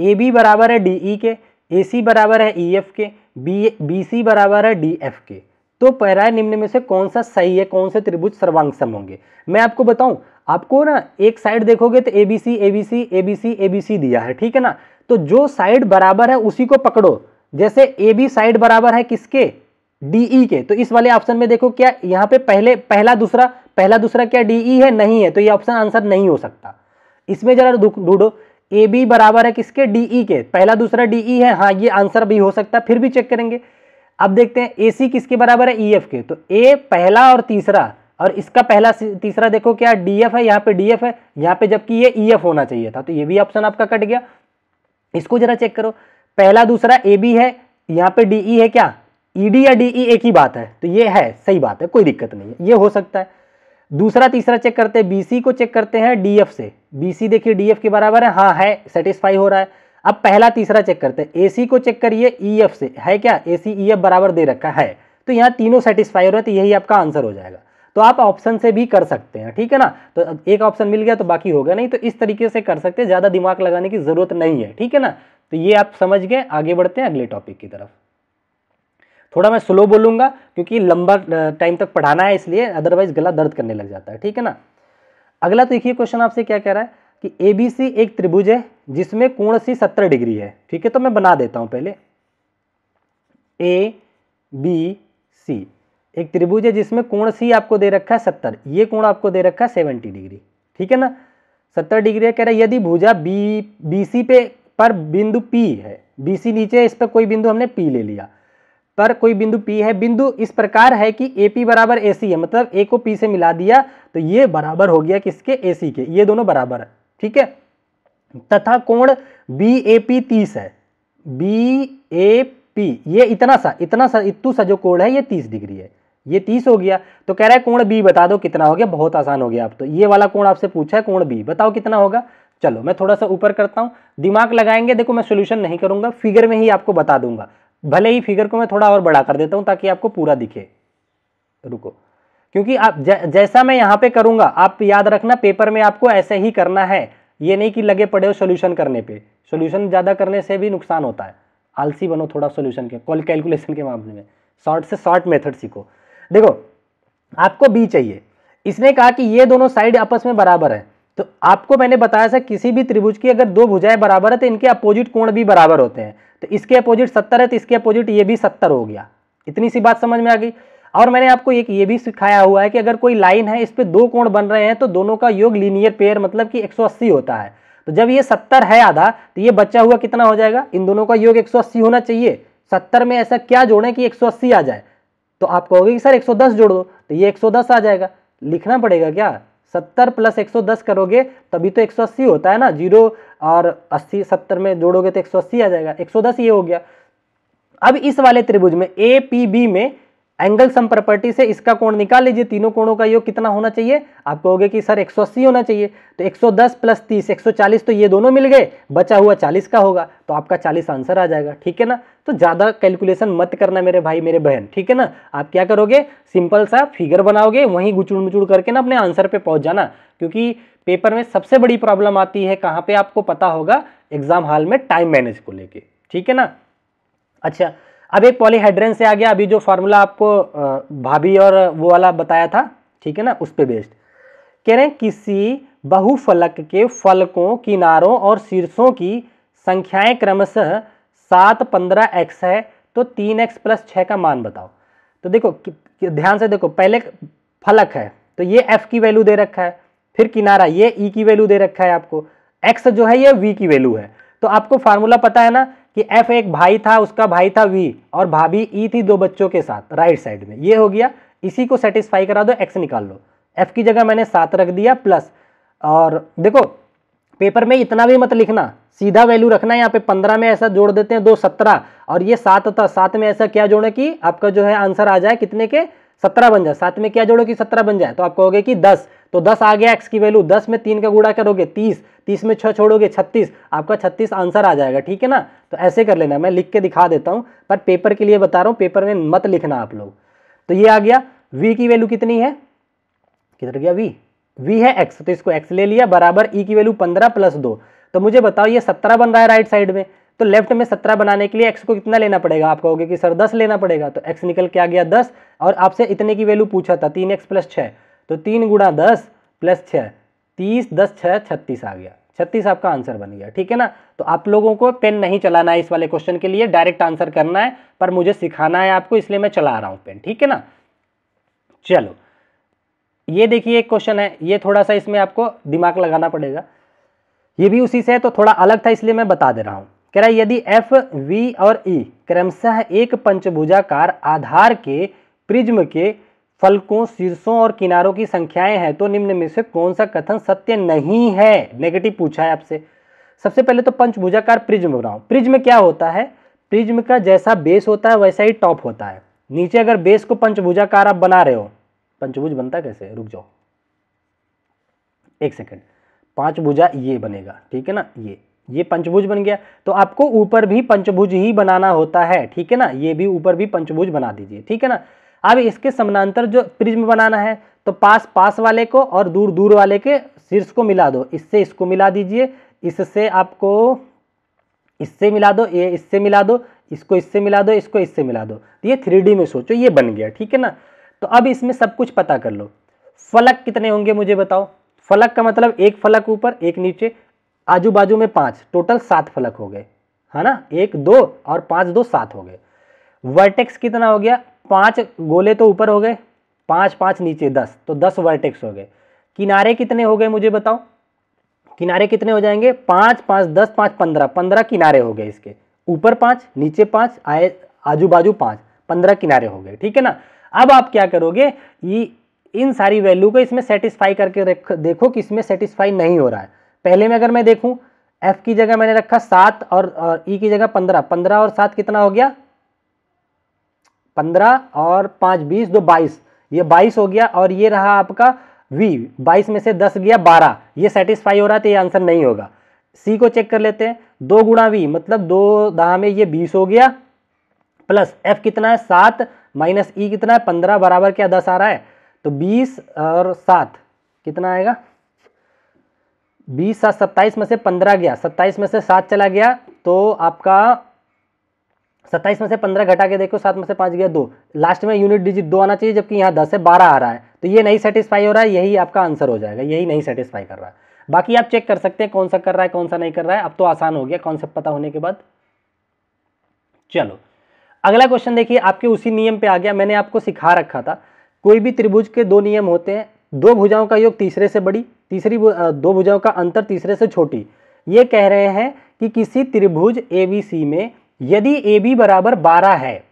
ए बी बराबर है डी ई e के ए सी बराबर है ई e एफ के बी बी सी बराबर है डी एफ के तो पैराय निम्न में से कौन सा सही है कौन से त्रिभुज सर्वांगसम होंगे मैं आपको बताऊं आपको ना एक साइड देखोगे तो A B C A B C A B C A B C दिया है ठीक है ना तो जो साइड बराबर है उसी को पकड़ो जैसे ए बी साइड बराबर है किसके डीई e के तो इस वाले ऑप्शन में देखो क्या यहाँ पे पहले पहला दूसरा पहला दूसरा क्या डीई ई e है नहीं है तो ये ऑप्शन आंसर नहीं हो सकता इसमें जरा ढूंढो ए बी बराबर है किसके डीई e के पहला दूसरा डीई है हाँ ये आंसर भी हो सकता है फिर भी चेक करेंगे अब देखते हैं ए सी किसके बराबर है ई एफ के तो ए पहला और तीसरा और इसका पहला तीसरा देखो क्या डीएफ है यहाँ पे डीएफ है यहाँ पे जबकि ये ईएफ e होना चाहिए था तो ये भी ऑप्शन आपका कट गया इसको जरा चेक करो पहला दूसरा ए बी है यहाँ पे डी ई e है क्या ईडी e या डी ई एक ही बात है तो ये है सही बात है कोई दिक्कत नहीं है ये हो सकता है दूसरा तीसरा चेक करते हैं सी को चेक करते हैं एफ से सी देखिए एफ के बराबर है हाँ है सेटिस्फाई हो रहा है अब पहला तीसरा चेक करते हैं सी को चेक करिए एफ से है क्या ई एफ बराबर दे रखा है तो यहाँ तीनों सेटिस्फाई हो रहा है तो यही आपका आंसर हो जाएगा तो आप ऑप्शन से भी कर सकते हैं ठीक है ना तो एक ऑप्शन मिल गया तो बाकी हो गया नहीं तो इस तरीके से कर सकते हैं ज़्यादा दिमाग लगाने की ज़रूरत नहीं है ठीक है ना तो ये आप समझ गए आगे बढ़ते हैं अगले टॉपिक की तरफ थोड़ा मैं स्लो बोलूँगा क्योंकि लंबा टाइम तक पढ़ाना है इसलिए अदरवाइज गला दर्द करने लग जाता है ठीक है ना अगला तो देखिए क्वेश्चन आपसे क्या कह रहा है कि ए बी सी एक त्रिभुज है जिसमें कोण सी सत्तर डिग्री है ठीक है तो मैं बना देता हूँ पहले ए बी सी एक त्रिभुज है जिसमें कोण सी आपको दे रखा है सत्तर ये कोण आपको दे रखा है सेवेंटी डिग्री ठीक है ना सत्तर डिग्री कह रहा है यदि भुजा बी बी सी पे पर बिंदु पी है बी सी नीचे इस पर कोई बिंदु हमने पी ले लिया पर कोई बिंदु पी है बिंदु इस प्रकार है कि ए पी बराबर ए सी है मतलब ए को पी से मिला दिया तो ये बराबर हो गया किसके ए सी के ये दोनों बराबर है ठीक है तथा कोण बी ए पी तीस है बी ए पी ये इतना सा इतना सा इतू सा जो कोण है ये तीस डिग्री है ये तीस हो गया तो कह रहा है कोण बी बता दो कितना हो गया बहुत आसान हो गया आप तो ये वाला कोण आपसे पूछा है कोण बी बताओ कितना होगा चलो मैं थोड़ा सा ऊपर करता हूँ दिमाग लगाएंगे देखो मैं सोल्यूशन नहीं करूंगा फिगर में ही आपको बता दूंगा भले ही फिगर को मैं थोड़ा और बड़ा कर देता हूँ ताकि आपको पूरा दिखे रुको क्योंकि आप जैसा मैं यहाँ पे करूँगा आप याद रखना पेपर में आपको ऐसे ही करना है ये नहीं कि लगे पड़े हो सोल्यूशन करने पर सोल्यूशन ज़्यादा करने से भी नुकसान होता है आलसी बनो थोड़ा सोल्यूशन के कैलकुलेशन के मामले में शॉर्ट से शॉर्ट मेथड सीखो देखो आपको बी चाहिए इसने कहा कि ये दोनों साइड आपस में बराबर है तो आपको मैंने बताया था किसी भी त्रिभुज की अगर दो भुजाएं बराबर है तो इनके अपोजिट कोण भी बराबर होते हैं तो इसके अपोजिट सत्तर है तो इसके अपोजिट ये भी सत्तर हो गया इतनी सी बात समझ में आ गई और मैंने आपको एक ये भी सिखाया हुआ है कि अगर कोई लाइन है इस पर दो कोण बन रहे हैं तो दोनों का योग लीनियर पेयर मतलब कि 180 होता है तो जब ये 70 है आधा तो ये बचा हुआ कितना हो जाएगा इन दोनों का योग 180 होना चाहिए 70 में ऐसा क्या जोड़े कि 180 आ जाए तो आप कहोगे कि सर 110 जोड़ दो तो ये 110 आ जाएगा लिखना पड़ेगा क्या 70 प्लस 110 करोगे तभी तो 180 होता है ना जीरो और 80 70 में जोड़ोगे तो 180 आ जाएगा 110 ये हो गया अब इस वाले त्रिभुज में ए पी बी में एंगल सम प्रॉपर्टी से इसका कोण निकाल लीजिए तीनों कोणों का योग कितना होना चाहिए आप कहोगे कि सर 180 होना चाहिए तो 110 प्लस 30 140 तो ये दोनों मिल गए बचा हुआ 40 का होगा तो आपका 40 आंसर आ जाएगा ठीक है ना तो ज़्यादा कैलकुलेशन मत करना मेरे भाई मेरे बहन ठीक है ना आप क्या करोगे सिंपल सा फिगर बनाओगे वहीं गुचुड़ मुचुड़ करके ना अपने आंसर पर पहुँच जाना क्योंकि पेपर में सबसे बड़ी प्रॉब्लम आती है कहाँ पर आपको पता होगा एग्ज़ाम हॉल में टाइम मैनेज को लेके ठीक है ना अच्छा अब एक पॉलीहाइड्रेन से आ गया अभी जो फार्मूला आपको भाभी और वो वाला बताया था ठीक है ना उस पर बेस्ड कह रहे हैं किसी बहुफलक के फलकों किनारों और शीर्षों की संख्याएं क्रमशः सात पंद्रह एक्स है तो तीन एक्स प्लस छः का मान बताओ तो देखो ध्यान से देखो पहले फलक है तो ये एफ की वैल्यू दे रखा है फिर किनारा ये ई e की वैल्यू दे रखा है आपको एक्स जो है ये वी की वैल्यू है तो आपको फार्मूला पता है ना कि एफ एक भाई था उसका भाई था वी और भाभी ई e थी दो बच्चों के साथ राइट साइड में ये हो गया इसी को सेटिस्फाई करा दो एक्स निकाल लो एफ की जगह मैंने सात रख दिया प्लस और देखो पेपर में इतना भी मत लिखना सीधा वैल्यू रखना यहाँ पे पंद्रह में ऐसा जोड़ देते हैं दो सत्रह और ये सात था सात में ऐसा क्या जोड़े कि आपका जो है आंसर आ जाए कितने के सत्रह बन जाए सात में क्या जोड़ो कि सत्रह बन जाए तो आप कहोगे कि दस तो दस आ गया एक्स की वैल्यू दस में तीन का गुड़ा करोगे तीस तीस में छः छोड़ोगे छत्तीस आपका छत्तीस आंसर आ जाएगा ठीक है ना तो ऐसे कर लेना मैं लिख के दिखा देता हूँ पर पेपर के लिए बता रहा हूँ पेपर में मत लिखना आप लोग तो ये आ गया वी की वैल्यू कितनी है किधर गया वी वी है एक्स तो इसको एक्स ले लिया बराबर ई e की वैल्यू पंद्रह प्लस दो तो मुझे बताओ ये सत्रह बन रहा है राइट साइड में तो लेफ्ट में सत्रह बनाने के लिए एक्स को कितना लेना पड़ेगा आप कहोगे कि सर दस लेना पड़ेगा तो एक्स निकल के आ गया दस और आपसे इतने की वैल्यू पूछा था तीन एक्स प्लस छः तो तीन गुणा दस प्लस छः तीस दस छः छत्तीस आ गया छत्तीस आपका आंसर बन गया ठीक है ना तो आप लोगों को पेन नहीं चलाना है इस वाले क्वेश्चन के लिए डायरेक्ट आंसर करना है पर मुझे सिखाना है आपको इसलिए मैं चला रहा हूँ पेन ठीक है ना चलो ये देखिए एक क्वेश्चन है ये थोड़ा सा इसमें आपको दिमाग लगाना पड़ेगा ये भी उसी से है तो थोड़ा अलग था इसलिए मैं बता दे रहा हूँ कह रहा है यदि एफ वी और ई e क्रमशः एक पंचभुजाकार आधार के प्रिज्म के फलकों शीर्षों और किनारों की संख्याएं हैं तो निम्न में से कौन सा कथन सत्य नहीं है नेगेटिव पूछा है आपसे सबसे पहले तो पंचभुजाकार प्रिज्म बनाओ प्रिज्म क्या होता है प्रिज्म का जैसा बेस होता है वैसा ही टॉप होता है नीचे अगर बेस को पंचभुजाकार आप बना रहे हो पंचभुज बनता कैसे रुक जाओ एक सेकेंड पांच भुजा ये बनेगा ठीक है ना ये ये पंचभुज बन गया तो आपको ऊपर भी पंचभुज ही बनाना होता है ठीक है ना ये भी ऊपर भी पंचभुज बना दीजिए ठीक है ना अब इसके समानांतर जो प्रिज्म बनाना है तो पास पास वाले को और दूर दूर वाले के शीर्ष को मिला दो इससे इसको मिला दीजिए इससे आपको इससे मिला दो ये इससे मिला दो इसको इससे मिला दो इसको इससे मिला दो तो ये थ्री में सोचो ये बन गया ठीक है ना तो अब इसमें सब कुछ पता कर लो फलक कितने होंगे मुझे बताओ फलक का मतलब एक फलक ऊपर एक नीचे आजू बाजू में पांच टोटल सात फलक हो गए है ना एक दो और पांच दो सात हो गए वर्टेक्स कितना हो गया पांच गोले तो ऊपर हो गए पांच पांच नीचे दस तो दस वर्टेक्स हो गए किनारे कितने हो गए मुझे बताओ किनारे कितने हो जाएंगे पांच पांच दस पांच पंद्रह पंद्रह किनारे हो गए इसके ऊपर पांच नीचे पांच आए आजू बाजू पांच पंद्रह किनारे हो गए ठीक है ना अब आप क्या करोगे ये इन सारी वैल्यू को इसमें सेटिस्फाई करके देखो कि इसमें सेटिस्फाई नहीं हो रहा है पहले में अगर मैं देखूं एफ की जगह मैंने रखा सात और ई e की जगह पंद्रह पंद्रह और सात कितना हो गया पंद्रह और पाँच बीस दो बाईस ये बाईस हो गया और ये रहा आपका वी बाईस में से दस गया बारह ये सेटिस्फाई हो रहा था ये आंसर नहीं होगा सी को चेक कर लेते हैं दो गुणा वी मतलब दो दाह में ये बीस हो गया प्लस एफ कितना है सात माइनस ई e कितना है पंद्रह बराबर क्या दस आ रहा है तो बीस और सात कितना आएगा बीस सात सत्ताईस में से पंद्रह गया सत्ताईस में से सात चला गया तो आपका सत्ताईस में से पंद्रह घटा के देखो सात में से पाँच गया दो लास्ट में यूनिट डिजिट दो आना चाहिए जबकि यहाँ दस से बारह आ रहा है तो ये नहीं सेटिस्फाई हो रहा है यही आपका आंसर हो जाएगा यही नहीं सेटिस्फाई कर रहा है बाकी आप चेक कर सकते हैं कौन सा कर रहा है कौन सा नहीं कर रहा है अब तो आसान हो गया कॉन्सेप्ट पता होने के बाद चलो अगला क्वेश्चन देखिए आपके उसी नियम पे आ गया मैंने आपको सिखा रखा था कोई भी त्रिभुज के दो नियम होते हैं दो भुजाओं का योग तीसरे से बड़ी तीसरी दो भुजाओं का अंतर तीसरे से छोटी ये कह रहे हैं कि किसी त्रिभुज ए में यदि ए बी बराबर बारह है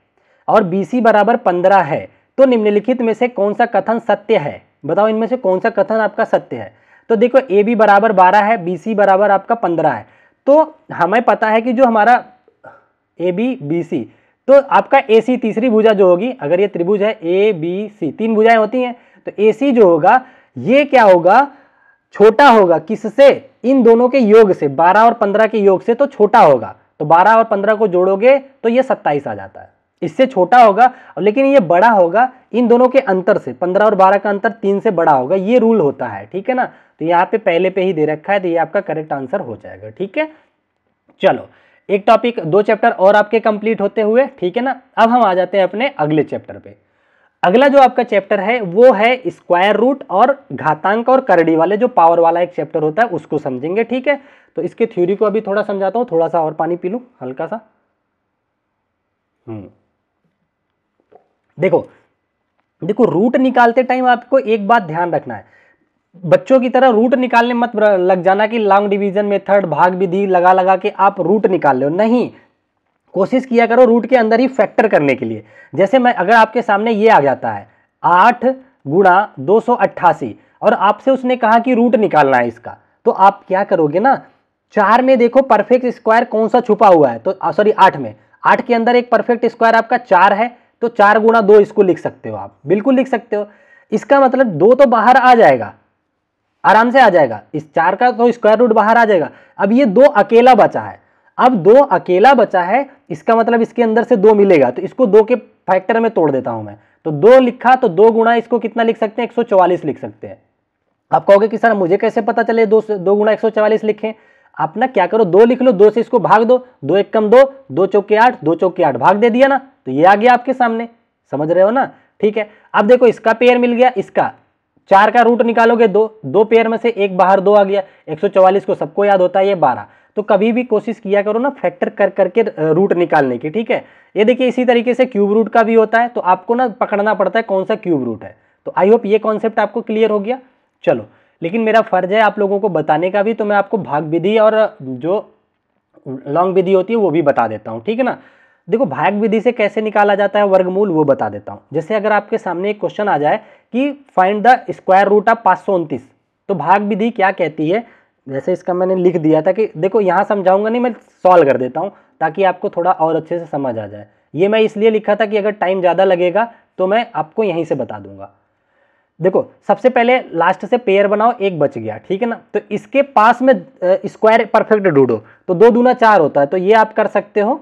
और बी सी बराबर पंद्रह है तो निम्नलिखित में से कौन सा कथन सत्य है बताओ इनमें से कौन सा कथन आपका सत्य है तो देखो ए बी बराबर बारह है बी सी बराबर आपका पंद्रह है तो हमें पता है कि जो हमारा ए बी बी सी तो आपका ए सी तीसरी भुजा जो होगी अगर ये त्रिभुज है ए बी सी तीन भुजाएं होती हैं तो ए सी जो होगा ये क्या होगा छोटा होगा किससे इन दोनों के योग से 12 और 15 के योग से तो छोटा होगा तो 12 और 15 को जोड़ोगे तो ये 27 आ जाता है इससे छोटा होगा लेकिन ये बड़ा होगा इन दोनों के अंतर से 15 और 12 का अंतर 3 से बड़ा होगा ये रूल होता है ठीक है ना तो यहाँ पे पहले पे ही दे रखा है तो ये आपका करेक्ट आंसर हो जाएगा ठीक है चलो एक टॉपिक दो चैप्टर और आपके कंप्लीट होते हुए ठीक है ना अब हम आ जाते हैं अपने अगले चैप्टर पर अगला जो आपका चैप्टर है वो है स्क्वायर रूट और घातांक और करडी वाले जो पावर वाला एक चैप्टर होता है उसको समझेंगे ठीक है तो इसके थ्योरी को अभी थोड़ा समझाता हूँ थोड़ा सा और पानी पी लूँ हल्का सा हम्म। देखो देखो रूट निकालते टाइम आपको एक बात ध्यान रखना है बच्चों की तरह रूट निकालने मत लग जाना कि लॉन्ग डिवीजन मेथड भाग विधि लगा लगा के आप रूट निकाल लो नहीं कोशिश किया करो रूट के अंदर ही फैक्टर करने के लिए जैसे मैं अगर आपके सामने ये आ जाता है आठ गुणा दो सौ अट्ठासी और आपसे उसने कहा कि रूट निकालना है इसका तो आप क्या करोगे ना चार में देखो परफेक्ट स्क्वायर कौन सा छुपा हुआ है तो सॉरी आठ में आठ के अंदर एक परफेक्ट स्क्वायर आपका चार है तो चार गुणा दो इसको लिख सकते हो आप बिल्कुल लिख सकते हो इसका मतलब दो तो बाहर आ जाएगा आराम से आ जाएगा इस चार का तो स्क्वायर रूट बाहर आ जाएगा अब ये दो अकेला बचा है अब दो अकेला बचा है इसका मतलब इसके अंदर से दो मिलेगा तो इसको दो के फैक्टर में तोड़ देता हूं मैं तो दो लिखा तो दो गुणा इसको कितना लिख सकते हैं 144 लिख सकते हैं आप कहोगे कि सर मुझे कैसे पता चले दो दो गुणा एक लिखें आप ना क्या करो दो लिख लो दो से इसको भाग दो दो एक कम दो दो चौके आठ दो चौके आठ भाग दे दिया ना तो ये आ गया आपके सामने समझ रहे हो ना ठीक है अब देखो इसका पेयर मिल गया इसका चार का रूट निकालोगे दो दो पेयर में से एक बाहर दो आ गया 144 को सबको याद होता है ये बारह तो कभी भी कोशिश किया करो ना फैक्टर कर करके रूट निकालने की ठीक है ये देखिए इसी तरीके से क्यूब रूट का भी होता है तो आपको ना पकड़ना पड़ता है कौन सा क्यूब रूट है तो आई होप ये कॉन्सेप्ट आपको क्लियर हो गया चलो लेकिन मेरा फर्ज है आप लोगों को बताने का भी तो मैं आपको भाग विधि और जो लॉन्ग विधि होती है वो भी बता देता हूँ ठीक है ना देखो भाग विधि से कैसे निकाला जाता है वर्गमूल वो बता देता हूँ जैसे अगर आपके सामने एक क्वेश्चन आ जाए कि find the square root of पाँच तो भाग विधि क्या कहती है जैसे इसका मैंने लिख दिया था कि देखो यहाँ समझाऊंगा नहीं मैं सॉल्व कर देता हूँ ताकि आपको थोड़ा और अच्छे से समझ आ जाए ये मैं इसलिए लिखा था कि अगर टाइम ज़्यादा लगेगा तो मैं आपको यहीं से बता दूंगा देखो सबसे पहले लास्ट से पेयर बनाओ एक बच गया ठीक है ना तो इसके पास में स्क्वायर परफेक्ट ढूंढो तो दो दूना चार होता है तो ये आप कर सकते हो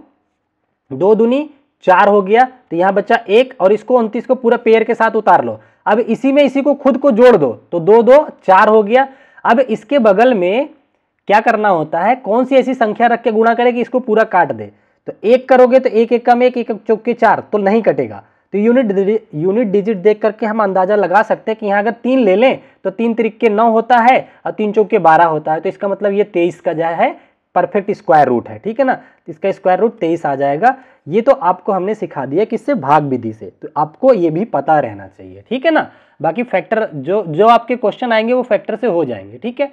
दो दूनी चार हो गया तो यहाँ बच्चा एक और इसको उनतीस को पूरा पेयर के साथ उतार लो अब इसी में इसी को खुद को जोड़ दो तो दो दो चार हो गया अब इसके बगल में क्या करना होता है कौन सी ऐसी संख्या रख के गुणा करे कि इसको पूरा काट दे तो एक करोगे तो एक एक कम एक एक चौके चार तो नहीं कटेगा तो यूनिट यूनिट डिजिट देख करके हम अंदाजा लगा सकते हैं कि यहाँ अगर तीन ले लें तो तीन तरीके नौ होता है और तीन चौके बारह होता है तो इसका मतलब ये तेईस का जो है परफेक्ट स्क्वायर रूट है ठीक है ना तो इसका स्क्वायर रूट तेईस आ जाएगा ये तो आपको हमने सिखा दिया किससे भाग विधि से तो आपको ये भी पता रहना चाहिए ठीक है ना बाकी फैक्टर जो जो आपके क्वेश्चन आएंगे वो फैक्टर से हो जाएंगे ठीक है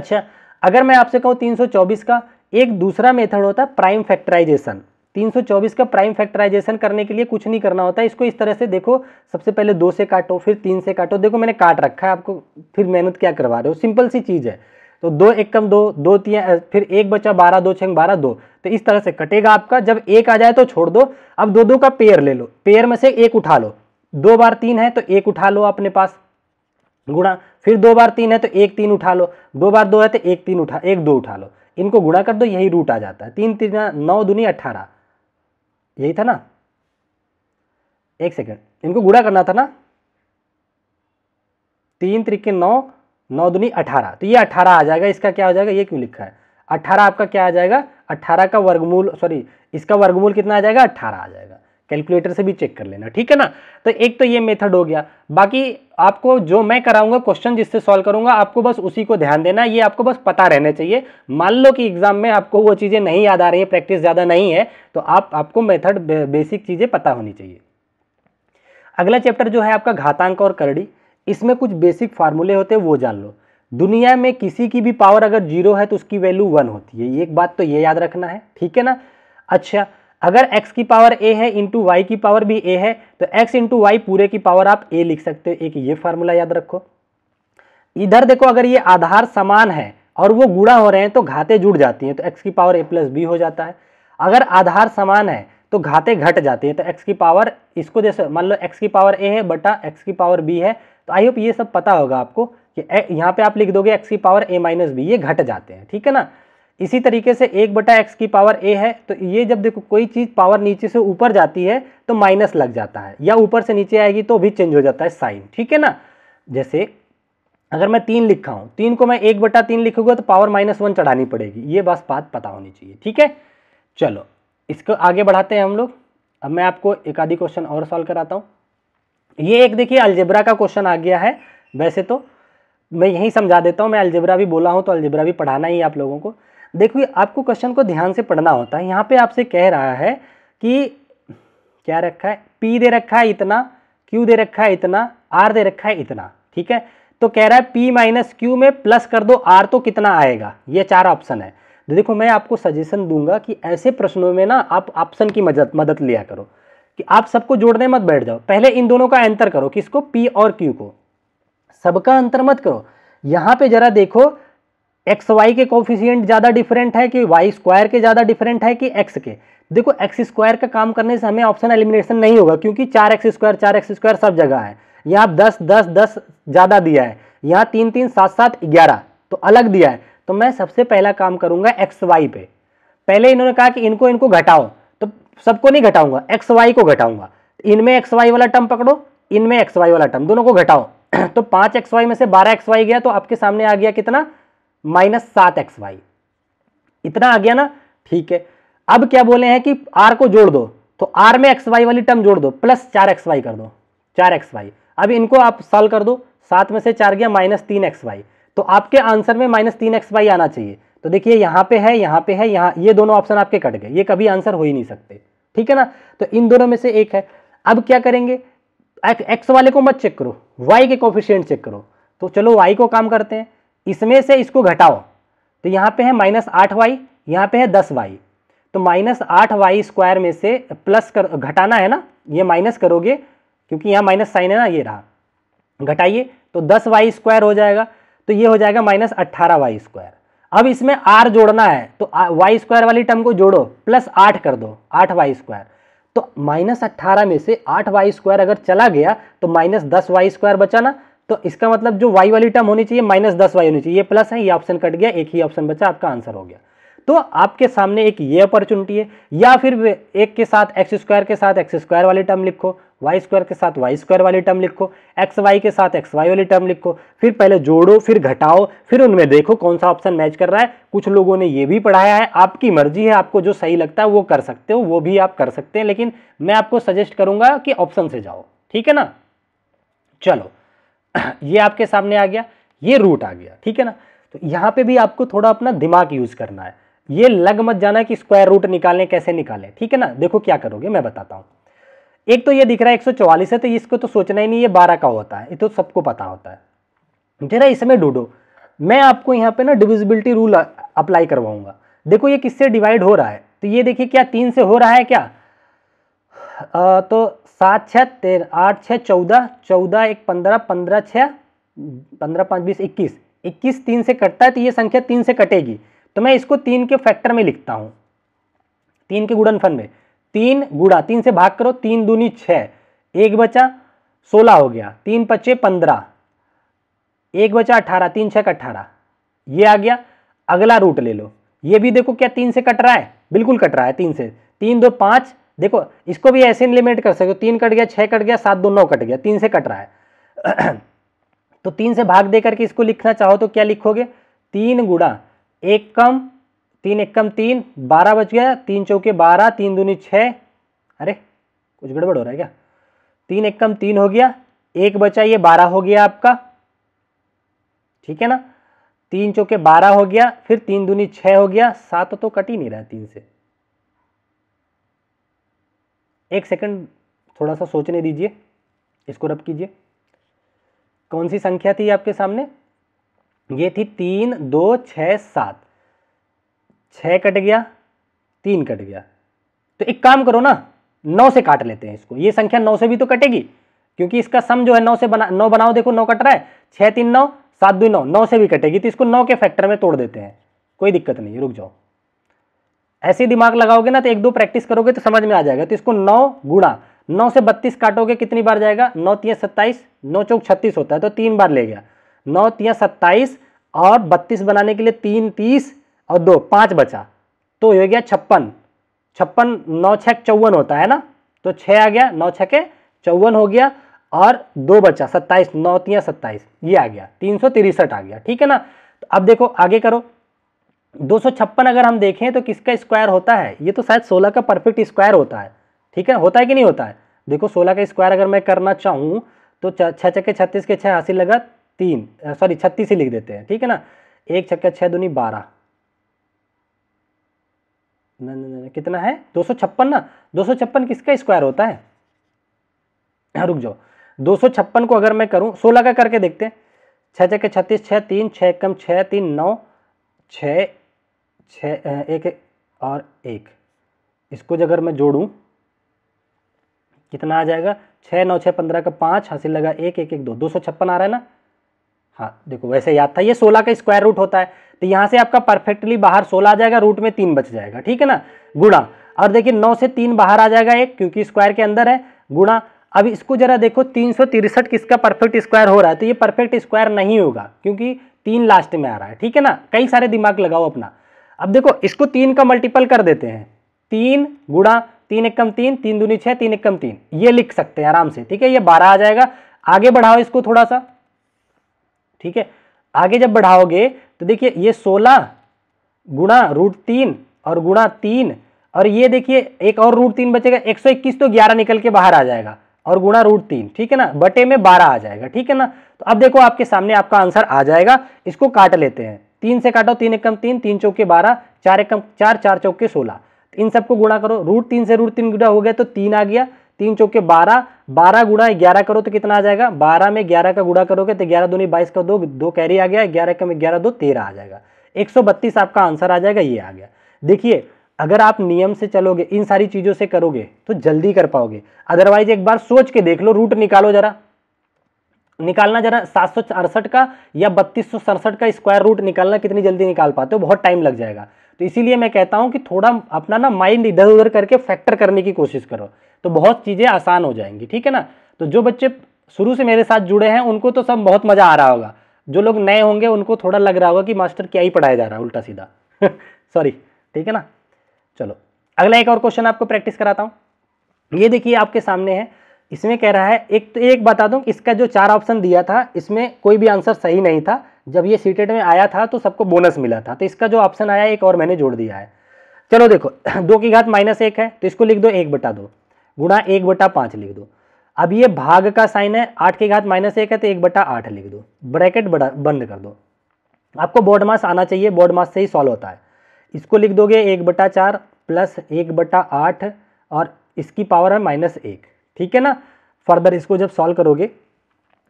अच्छा अगर मैं आपसे कहूँ 324 का एक दूसरा मेथड होता है प्राइम फैक्टराइजेशन 324 का प्राइम फैक्टराइजेशन करने के लिए कुछ नहीं करना होता इसको इस तरह से देखो सबसे पहले दो से काटो फिर तीन से काटो देखो मैंने काट रखा है आपको फिर मेहनत क्या करवा रहे हो सिंपल सी चीज़ है तो दो एक कम दो दो तीन फिर एक बचा बारह दो छंग बारह दो तो इस तरह से कटेगा आपका जब एक आ जाए तो छोड़ दो अब दो दो का पेयर ले लो पेयर में से एक उठा लो दो बार तीन है तो एक उठा लो अपने पास गुणा फिर दो बार तीन है तो एक तीन उठा लो दो बार दो है तो एक तीन उठा एक दो उठा लो इनको गुणा कर दो यही रूट आ जाता है तीन तीन नौ दुनी अट्ठारह यही था ना एक सेकेंड इनको गुणा करना था ना तीन तरीके नौ नौ दुनी अठारह तो ये अठारह आ जाएगा इसका क्या हो जाएगा ये क्यों लिखा है अट्ठारह आपका क्या आ जाएगा अट्ठारह का वर्गमूल सॉरी इसका वर्गमूल कितना आ जाएगा अट्ठारह आ जाएगा कैलकुलेटर से भी चेक कर लेना ठीक है ना तो एक तो ये मेथड हो गया बाकी आपको जो मैं कराऊंगा क्वेश्चन जिससे सॉल्व करूंगा आपको बस उसी को ध्यान देना ये आपको बस पता रहना चाहिए मान लो कि एग्जाम में आपको वो चीज़ें नहीं याद आ रही है प्रैक्टिस ज़्यादा नहीं है तो आप आपको मेथड बेसिक चीज़ें पता होनी चाहिए अगला चैप्टर जो है आपका घातांक और करड़ी इसमें कुछ बेसिक फार्मूले होते हैं वो जान लो दुनिया में किसी की भी पावर अगर जीरो है तो उसकी वैल्यू वन होती है एक बात तो ये याद रखना है ठीक है ना अच्छा अगर x की पावर a है इंटू वाई की पावर भी a है तो x इंटू वाई पूरे की पावर आप a लिख सकते हो एक ये फार्मूला याद रखो इधर देखो अगर ये आधार समान है और वो गुणा हो रहे हैं तो घाते जुड़ जाती हैं तो एक्स की पावर ए प्लस बी हो जाता है अगर आधार समान है तो घाते घट जाती हैं तो एक्स की पावर इसको जैसे मान लो एक्स की पावर ए है बटा एक्स की पावर बी है तो आई होप ये सब पता होगा आपको कि यहाँ पे आप लिख दोगे एक्स की पावर ए माइनस बी ये घट जाते हैं ठीक है ना इसी तरीके से एक बटा एक्स की पावर ए है तो ये जब देखो कोई चीज़ पावर नीचे से ऊपर जाती है तो माइनस लग जाता है या ऊपर से नीचे आएगी तो भी चेंज हो जाता है साइन ठीक है ना जैसे अगर मैं तीन लिखा हूँ तीन को मैं एक बटा तीन लिखूंगा तो पावर माइनस वन चढ़ानी पड़ेगी ये बस बात पता होनी चाहिए ठीक है चलो इसको आगे बढ़ाते हैं हम लोग अब मैं आपको एक आधी क्वेश्चन और सॉल्व कराता हूँ ये एक देखिए अल्जेब्रा का क्वेश्चन आ गया है वैसे तो मैं यही समझा देता हूँ मैं अल्जेब्रा भी बोला हूँ तो अल्जेब्रा भी पढ़ाना ही आप लोगों को देखिए आपको क्वेश्चन को ध्यान से पढ़ना होता है यहाँ पे आपसे कह रहा है कि क्या रखा है पी दे रखा है इतना क्यू दे रखा है इतना आर दे रखा है इतना ठीक है तो कह रहा है पी माइनस क्यू में प्लस कर दो आर तो कितना आएगा ये चार ऑप्शन है तो देखो मैं आपको सजेशन दूंगा कि ऐसे प्रश्नों में ना आप ऑप्शन की मदद मदद लिया करो कि आप सबको जोड़ने मत बैठ जाओ पहले इन दोनों का अंतर करो किसको पी और क्यू को सबका अंतर मत करो यहाँ पे जरा देखो एक्स वाई के कोफिशियंट ज़्यादा डिफरेंट है कि वाई स्क्वायर के ज़्यादा डिफरेंट है कि एक्स के देखो एक्स स्क्वायर का काम करने से हमें ऑप्शन एलिमिनेशन नहीं होगा क्योंकि चार एक्स स्क्वायर चार एक्स स्क्वायर सब जगह है यहाँ दस दस दस ज़्यादा दिया है यहाँ तीन तीन सात सात ग्यारह तो अलग दिया है तो मैं सबसे पहला काम करूँगा एक्स वाई पे पहले इन्होंने कहा कि इनको इनको घटाओ तो सबको नहीं घटाऊंगा एक्स वाई को घटाऊंगा इनमें एक्स वाई वाला टर्म पकड़ो इनमें एक्स वाई वाला टर्म दोनों को घटाओ तो पाँच एक्स वाई में से बारह एक्स वाई गया तो आपके सामने आ गया कितना माइनस सात एक्स वाई इतना आ गया ना ठीक है अब क्या बोले हैं कि आर को जोड़ दो तो आर में एक्स वाई वाली टर्म जोड़ दो प्लस चार एक्स वाई कर दो चार एक्स वाई अब इनको आप सॉल्व कर दो सात में से चार गया माइनस तीन एक्स वाई तो आपके आंसर में माइनस तीन एक्स वाई आना चाहिए तो देखिए यहाँ पे है यहाँ पे है यहाँ ये दोनों ऑप्शन आपके कट गए ये कभी आंसर हो ही नहीं सकते ठीक है ना तो इन दोनों में से एक है अब क्या करेंगे एक्स वाले को मत चेक करो वाई के कोफिशियंट चेक करो तो चलो वाई को काम करते हैं इसमें से इसको घटाओ तो यहाँ पे है माइनस आठ वाई यहाँ पे है दस वाई तो माइनस आठ वाई स्क्वायर में से प्लस कर घटाना है ना ये माइनस करोगे क्योंकि यहाँ माइनस साइन है ना ये रहा घटाइए तो दस वाई स्क्वायर हो जाएगा तो ये हो जाएगा माइनस अट्ठारह वाई स्क्वायर अब इसमें आर जोड़ना है तो वाई स्क्वायर वाली टर्म को जोड़ो प्लस आठ कर दो आठ वाई स्क्वायर तो माइनस अट्ठारह में से आठ वाई स्क्वायर अगर चला गया तो माइनस दस वाई स्क्वायर बचाना तो इसका मतलब जो वाई वाली टर्म होनी चाहिए माइनस दस वाई होनी चाहिए ये प्लस है ये ऑप्शन कट गया एक ही ऑप्शन बचा आपका आंसर हो गया तो आपके सामने एक ये अपॉर्चुनिटी है या फिर एक के साथ एक्स स्क्वायर के साथ एक्स स्क्वायर वाली टर्म लिखो वाई स्क्वायर के साथ वाई स्क्वायर वाली टर्म लिखो एक्स वाई के साथ एक्स वाई वाली टर्म लिखो फिर पहले जोड़ो फिर घटाओ फिर उनमें देखो कौन सा ऑप्शन मैच कर रहा है कुछ लोगों ने ये भी पढ़ाया है आपकी मर्जी है आपको जो सही लगता है वो कर सकते हो वो भी आप कर सकते हैं लेकिन मैं आपको सजेस्ट करूंगा कि ऑप्शन से जाओ ठीक है ना चलो ये आपके सामने आ गया ये रूट आ गया ठीक है ना तो यहाँ पे भी आपको थोड़ा अपना दिमाग यूज़ करना है ये लग मत जाना कि स्क्वायर रूट निकालें कैसे निकालें ठीक है ना देखो क्या करोगे मैं बताता हूँ एक तो ये दिख रहा है 144 है तो इसको तो सोचना ही नहीं ये 12 का होता है ये तो सबको पता होता है जरा इसमें डूडो मैं आपको यहाँ पे ना डिविजिबिलिटी रूल अप्लाई करवाऊंगा देखो ये किससे डिवाइड हो रहा है तो ये देखिए क्या तीन से हो रहा है क्या आ, तो सात छः तेरह आठ छः चौदह चौदह एक पंद्रह पंद्रह छः पंद्रह पाँच बीस इक्कीस इक्कीस तीन से कटता है तो ये संख्या तीन से कटेगी तो मैं इसको तीन के फैक्टर में लिखता हूँ तीन के फन में तीन गुड़ा तीन से भाग करो तीन दूनी छः एक बचा सोलह हो गया तीन पच्चे पंद्रह एक बचा अठारह तीन छः का अठारह ये आ गया अगला रूट ले लो ये भी देखो क्या तीन से कट रहा है बिल्कुल कट रहा है तीन से तीन दो पाँच देखो इसको भी ऐसे लिमिट कर सकते हो तीन कट गया छः कट गया सात दो नौ कट गया तीन से कट रहा है तो तीन से भाग दे करके इसको लिखना चाहो तो क्या लिखोगे तीन गुड़ा एक कम तीन एक कम तीन बारह बच गया तीन चौके बारह तीन दूनी छः अरे कुछ गड़बड़ हो रहा है क्या तीन एक कम तीन हो गया एक बचा ये बारह हो गया आपका ठीक है ना तीन चौके बारह हो गया फिर तीन दूनी छः हो गया सात तो कट ही नहीं रहा तीन से एक सेकंड थोड़ा सा सोचने दीजिए इसको रब कीजिए कौन सी संख्या थी आपके सामने ये थी तीन दो छः सात छः कट गया तीन कट गया तो एक काम करो ना नौ से काट लेते हैं इसको ये संख्या नौ से भी तो कटेगी क्योंकि इसका सम जो है नौ से बना नौ बनाओ देखो नौ कट रहा है छः तीन नौ सात दो नौ नौ से भी कटेगी तो इसको नौ के फैक्टर में तोड़ देते हैं कोई दिक्कत नहीं रुक जाओ ऐसे दिमाग लगाओगे ना तो एक दो प्रैक्टिस करोगे तो समझ में आ जाएगा तो इसको नौ गुणा नौ से बत्तीस काटोगे कितनी बार जाएगा नौ तीन सत्ताईस नौ चौक छत्तीस होता है तो तीन बार ले गया नौ तीन सत्ताईस और बत्तीस बनाने के लिए तीन तीस और दो पाँच बचा तो हो गया छप्पन छप्पन नौ छः चौवन होता है ना तो छः आ गया नौ छः के चौवन हो गया और दो बचा सत्ताईस नौ तीन सत्ताईस ये आ गया तीन सौ तिरसठ आ गया ठीक है ना तो अब देखो आगे करो दो अगर हम देखें तो किसका स्क्वायर होता है ये तो शायद सोलह का परफेक्ट स्क्वायर होता है ठीक है होता है कि नहीं होता है देखो सोलह का स्क्वायर अगर मैं करना चाहूँ तो छः छक्के छत्तीस के छः हासिल लगा तीन सॉरी छत्तीस ही लिख देते हैं ठीक है ना एक छक्का छः दूनी बारह ना, कितना है दो सौ छप्पन ना दो सौ छप्पन किसका स्क्वायर होता है हाँ, रुक जाओ दो सौ छप्पन को अगर मैं करूँ सोलह का करके देखते हैं छः छक्के छत्तीस छः तीन छः कम छः तीन नौ छः छः एक, और एक इसको जब अगर मैं जोड़ू कितना आ जाएगा छः नौ छः पंद्रह का पाँच हासिल लगा एक एक एक दो दो सौ छप्पन आ रहा है ना हाँ देखो वैसे याद था ये सोलह का स्क्वायर रूट होता है तो यहाँ से आपका परफेक्टली बाहर सोलह आ जाएगा रूट में तीन बच जाएगा ठीक है ना गुणा और देखिए नौ से तीन बाहर आ जाएगा एक क्योंकि स्क्वायर के अंदर है गुणा अब इसको जरा देखो तीन सौ तिरसठ किसका परफेक्ट स्क्वायर हो रहा है तो ये परफेक्ट स्क्वायर नहीं होगा क्योंकि तीन लास्ट में आ रहा है ठीक है ना कई सारे दिमाग लगाओ अपना अब देखो इसको तीन का मल्टीपल कर देते हैं तीन गुणा तीन एक कम तीन तीन दूनी छह तीन एक कम तीन ये लिख सकते हैं आराम से ठीक है ये बारह आ जाएगा आगे बढ़ाओ इसको थोड़ा सा ठीक है आगे जब बढ़ाओगे तो देखिए ये सोलह गुणा रूट तीन और गुणा तीन और ये देखिए एक और रूट तीन बचेगा एक सौ इक्कीस तो ग्यारह निकल के बाहर आ जाएगा और गुणा रूट तीन ठीक है ना बटे में बारह आ जाएगा ठीक है ना तो अब देखो आपके सामने आपका आंसर आ जाएगा इसको काट लेते हैं तीन से काटो तीन एकम तीन तीन चौके बारह चार एकम चार चार चौके सोलह तो इन सबको गुणा करो रूट तीन से रूट तीन गुणा हो गया तो तीन आ गया तीन चौके बारह बारह गुणा ग्यारह करो तो कितना आ जाएगा बारह में ग्यारह का गुणा करोगे तो ग्यारह नहीं बाईस का दो दो कैरी आ गया ग्यारह एकम ग्यारह दो तेरह आ जाएगा एक सौ बत्तीस आपका आंसर आ जाएगा ये आ गया देखिए अगर आप नियम से चलोगे इन सारी चीज़ों से करोगे तो जल्दी कर पाओगे अदरवाइज एक बार सोच के देख लो रूट निकालो जरा निकालना जरा सात का या बत्तीस का स्क्वायर रूट निकालना कितनी जल्दी निकाल पाते हो बहुत टाइम लग जाएगा तो इसीलिए मैं कहता हूँ कि थोड़ा अपना ना माइंड इधर उधर करके फैक्टर करने की कोशिश करो तो बहुत चीज़ें आसान हो जाएंगी ठीक है ना तो जो बच्चे शुरू से मेरे साथ जुड़े हैं उनको तो सब बहुत मज़ा आ रहा होगा जो लोग नए होंगे उनको थोड़ा लग रहा होगा कि मास्टर क्या ही पढ़ाया जा रहा है उल्टा सीधा सॉरी ठीक है ना चलो अगला एक और क्वेश्चन आपको प्रैक्टिस कराता हूँ ये देखिए आपके सामने है इसमें कह रहा है एक तो एक बता दूं कि इसका जो चार ऑप्शन दिया था इसमें कोई भी आंसर सही नहीं था जब ये सीटेट e में आया था तो सबको बोनस मिला था तो इसका जो ऑप्शन आया एक और मैंने जोड़ दिया है चलो देखो दो की घात माइनस एक है तो इसको लिख दो एक बटा दो गुणा एक बटा पाँच लिख दो अब ये भाग का साइन है आठ की घात माइनस एक है तो एक बटा आठ लिख दो ब्रैकेट बंद कर दो आपको बोर्ड मास आना चाहिए बोर्ड मास से ही सॉल्व होता है इसको लिख दोगे एक बटा चार प्लस एक बटा आठ और इसकी पावर है माइनस एक ठीक है ना फर्दर इसको जब सॉल्व करोगे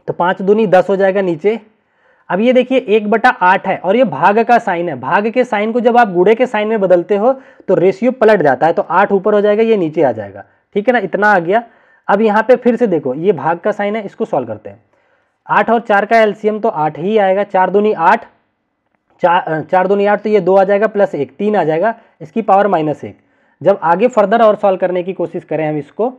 तो पाँच दूनी दस हो जाएगा नीचे अब ये देखिए एक बटा आठ है और ये भाग का साइन है भाग के साइन को जब आप गुड़े के साइन में बदलते हो तो रेशियो पलट जाता है तो आठ ऊपर हो जाएगा ये नीचे आ जाएगा ठीक है ना इतना आ गया अब यहाँ पे फिर से देखो ये भाग का साइन है इसको सॉल्व करते हैं आठ और चार का एलसीएम तो आठ ही आएगा चार दूनी आठ चार चार दूनी आठ तो ये दो आ जाएगा प्लस एक तीन आ जाएगा इसकी पावर माइनस एक जब आगे फर्दर और सॉल्व करने की कोशिश करें हम इसको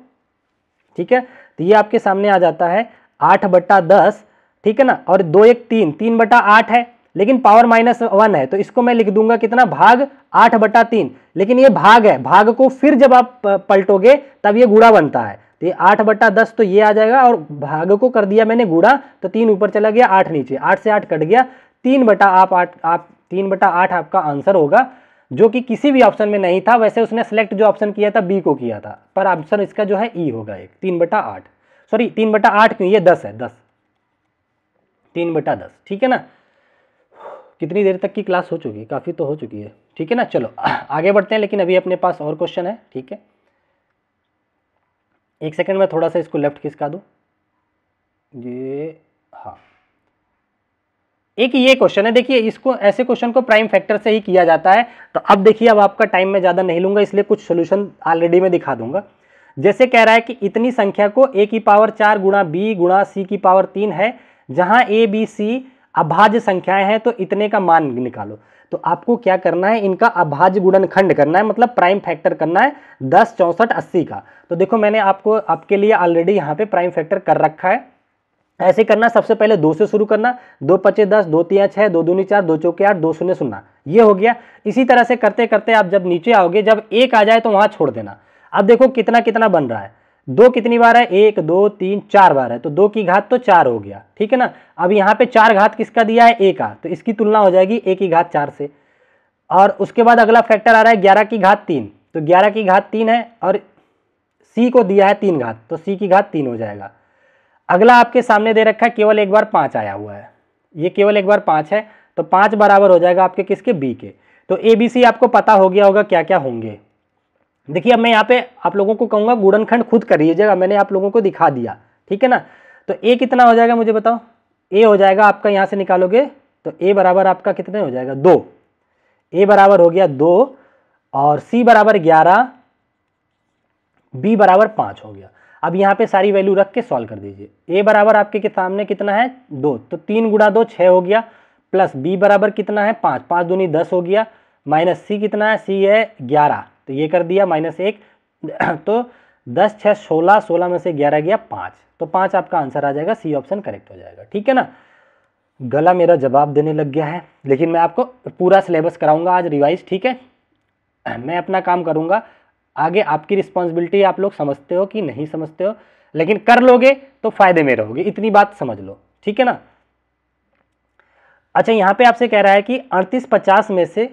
ठीक है तो ये आपके सामने आ जाता है आठ बट्टा दस ठीक है ना और दो एक तीन तीन बटा आठ है लेकिन पावर माइनस वन है तो इसको मैं लिख दूंगा कितना भाग आठ बटा तीन लेकिन ये भाग है भाग को फिर जब आप पलटोगे तब ये गुड़ा बनता है तो ये आठ बटा दस तो ये आ जाएगा और भाग को कर दिया मैंने गुड़ा तो तीन ऊपर चला गया आठ नीचे आठ से आठ कट गया तीन बटा आप आठ आप तीन बटा आठ आपका आंसर होगा जो कि किसी भी ऑप्शन में नहीं था वैसे उसने सेलेक्ट जो ऑप्शन किया था बी को किया था पर ऑप्शन इसका जो है ई e होगा एक तीन बटा आठ सॉरी तीन बटा आठ क्यों ये दस है दस तीन बटा दस ठीक है ना कितनी देर तक की क्लास हो चुकी है काफ़ी तो हो चुकी है ठीक है ना चलो आगे बढ़ते हैं लेकिन अभी अपने पास और क्वेश्चन है ठीक है एक सेकेंड में थोड़ा सा इसको लेफ्ट खिसका दूँ ये हाँ एक ये क्वेश्चन है देखिए इसको ऐसे क्वेश्चन को प्राइम फैक्टर से ही किया जाता है तो अब देखिए अब आपका टाइम मैं ज़्यादा नहीं लूँगा इसलिए कुछ सोल्यूशन ऑलरेडी मैं दिखा दूंगा जैसे कह रहा है कि इतनी संख्या को ए की पावर चार गुणा बी गुणा सी की पावर तीन है जहाँ ए बी सी अभाज्य संख्याएं हैं तो इतने का मान निकालो तो आपको क्या करना है इनका अभाज्य गुणनखंड करना है मतलब प्राइम फैक्टर करना है दस चौंसठ अस्सी का तो देखो मैंने आपको आपके लिए ऑलरेडी यहाँ पे प्राइम फैक्टर कर रखा है ऐसे करना सबसे पहले दो से शुरू करना दो पचे दस दो तीन छः दो दूनी चार दो चौके आठ दो शून्य सुनना ये हो गया इसी तरह से करते करते आप जब नीचे आओगे जब एक आ जाए तो वहाँ छोड़ देना अब देखो कितना कितना बन रहा है दो कितनी बार है एक दो तीन चार बार है तो दो की घात तो चार हो गया ठीक है ना अब यहाँ पे चार घात किसका दिया है ए का तो इसकी तुलना हो जाएगी एक की घात चार से और उसके बाद अगला फैक्टर आ रहा है ग्यारह की घात तीन तो ग्यारह की घात तीन है और सी को दिया है तीन घात तो सी की घात तीन हो जाएगा अगला आपके सामने दे रखा है केवल एक बार पाँच आया हुआ है ये केवल एक बार पाँच है तो पाँच बराबर हो जाएगा आपके किसके बी के तो ए बी सी आपको पता हो गया होगा क्या क्या होंगे देखिए अब मैं यहाँ पे आप लोगों को कहूँगा गुड़नखंड खुद कर लीजिएगा मैंने आप लोगों को दिखा दिया ठीक है ना तो ए कितना हो जाएगा मुझे बताओ ए हो जाएगा आपका यहाँ से निकालोगे तो ए बराबर आपका कितने हो जाएगा दो ए बराबर हो गया दो और सी बराबर ग्यारह बी बराबर पाँच हो गया अब यहाँ पे सारी वैल्यू रख के सॉल्व कर दीजिए ए बराबर आपके के सामने कितना है दो तो तीन गुड़ा दो छः हो गया प्लस बी बराबर कितना है पाँच पाँच दूनी दस हो गया माइनस सी कितना है सी है ग्यारह तो ये कर दिया माइनस एक तो दस छः सोलह सोलह में से ग्यारह गया पाँच तो पाँच आपका आंसर आ जाएगा सी ऑप्शन करेक्ट हो जाएगा ठीक है ना गला मेरा जवाब देने लग गया है लेकिन मैं आपको पूरा सिलेबस कराऊंगा आज रिवाइज ठीक है मैं अपना काम करूंगा आगे आपकी रिस्पॉन्सिबिलिटी आप लोग समझते हो कि नहीं समझते हो लेकिन कर लोगे तो फायदे में रहोगे इतनी बात समझ लो ठीक है ना अच्छा यहाँ पे आपसे कह रहा है कि अड़तीस पचास में से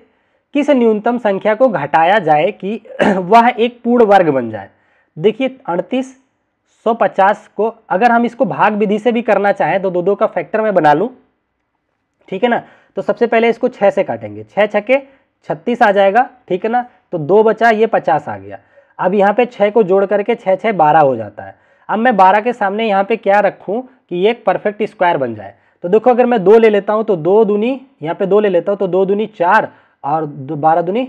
किस न्यूनतम संख्या को घटाया जाए कि वह एक पूर्ण वर्ग बन जाए देखिए अड़तीस सौ पचास को अगर हम इसको भाग विधि से भी करना चाहें तो दो दो का फैक्टर मैं बना लूँ ठीक है ना तो सबसे पहले इसको छः से काटेंगे छः छके छत्तीस आ जाएगा ठीक है ना तो दो बचा ये पचास आ गया अब यहाँ पे छः को जोड़ करके छः छः बारह हो जाता है अब मैं बारह के सामने यहाँ पे क्या रखूँ कि ये एक परफेक्ट स्क्वायर बन जाए तो देखो अगर मैं दो ले लेता हूँ तो दो दूनी यहाँ पे दो ले लेता हूँ तो दो दूनी चार और बारह दूनी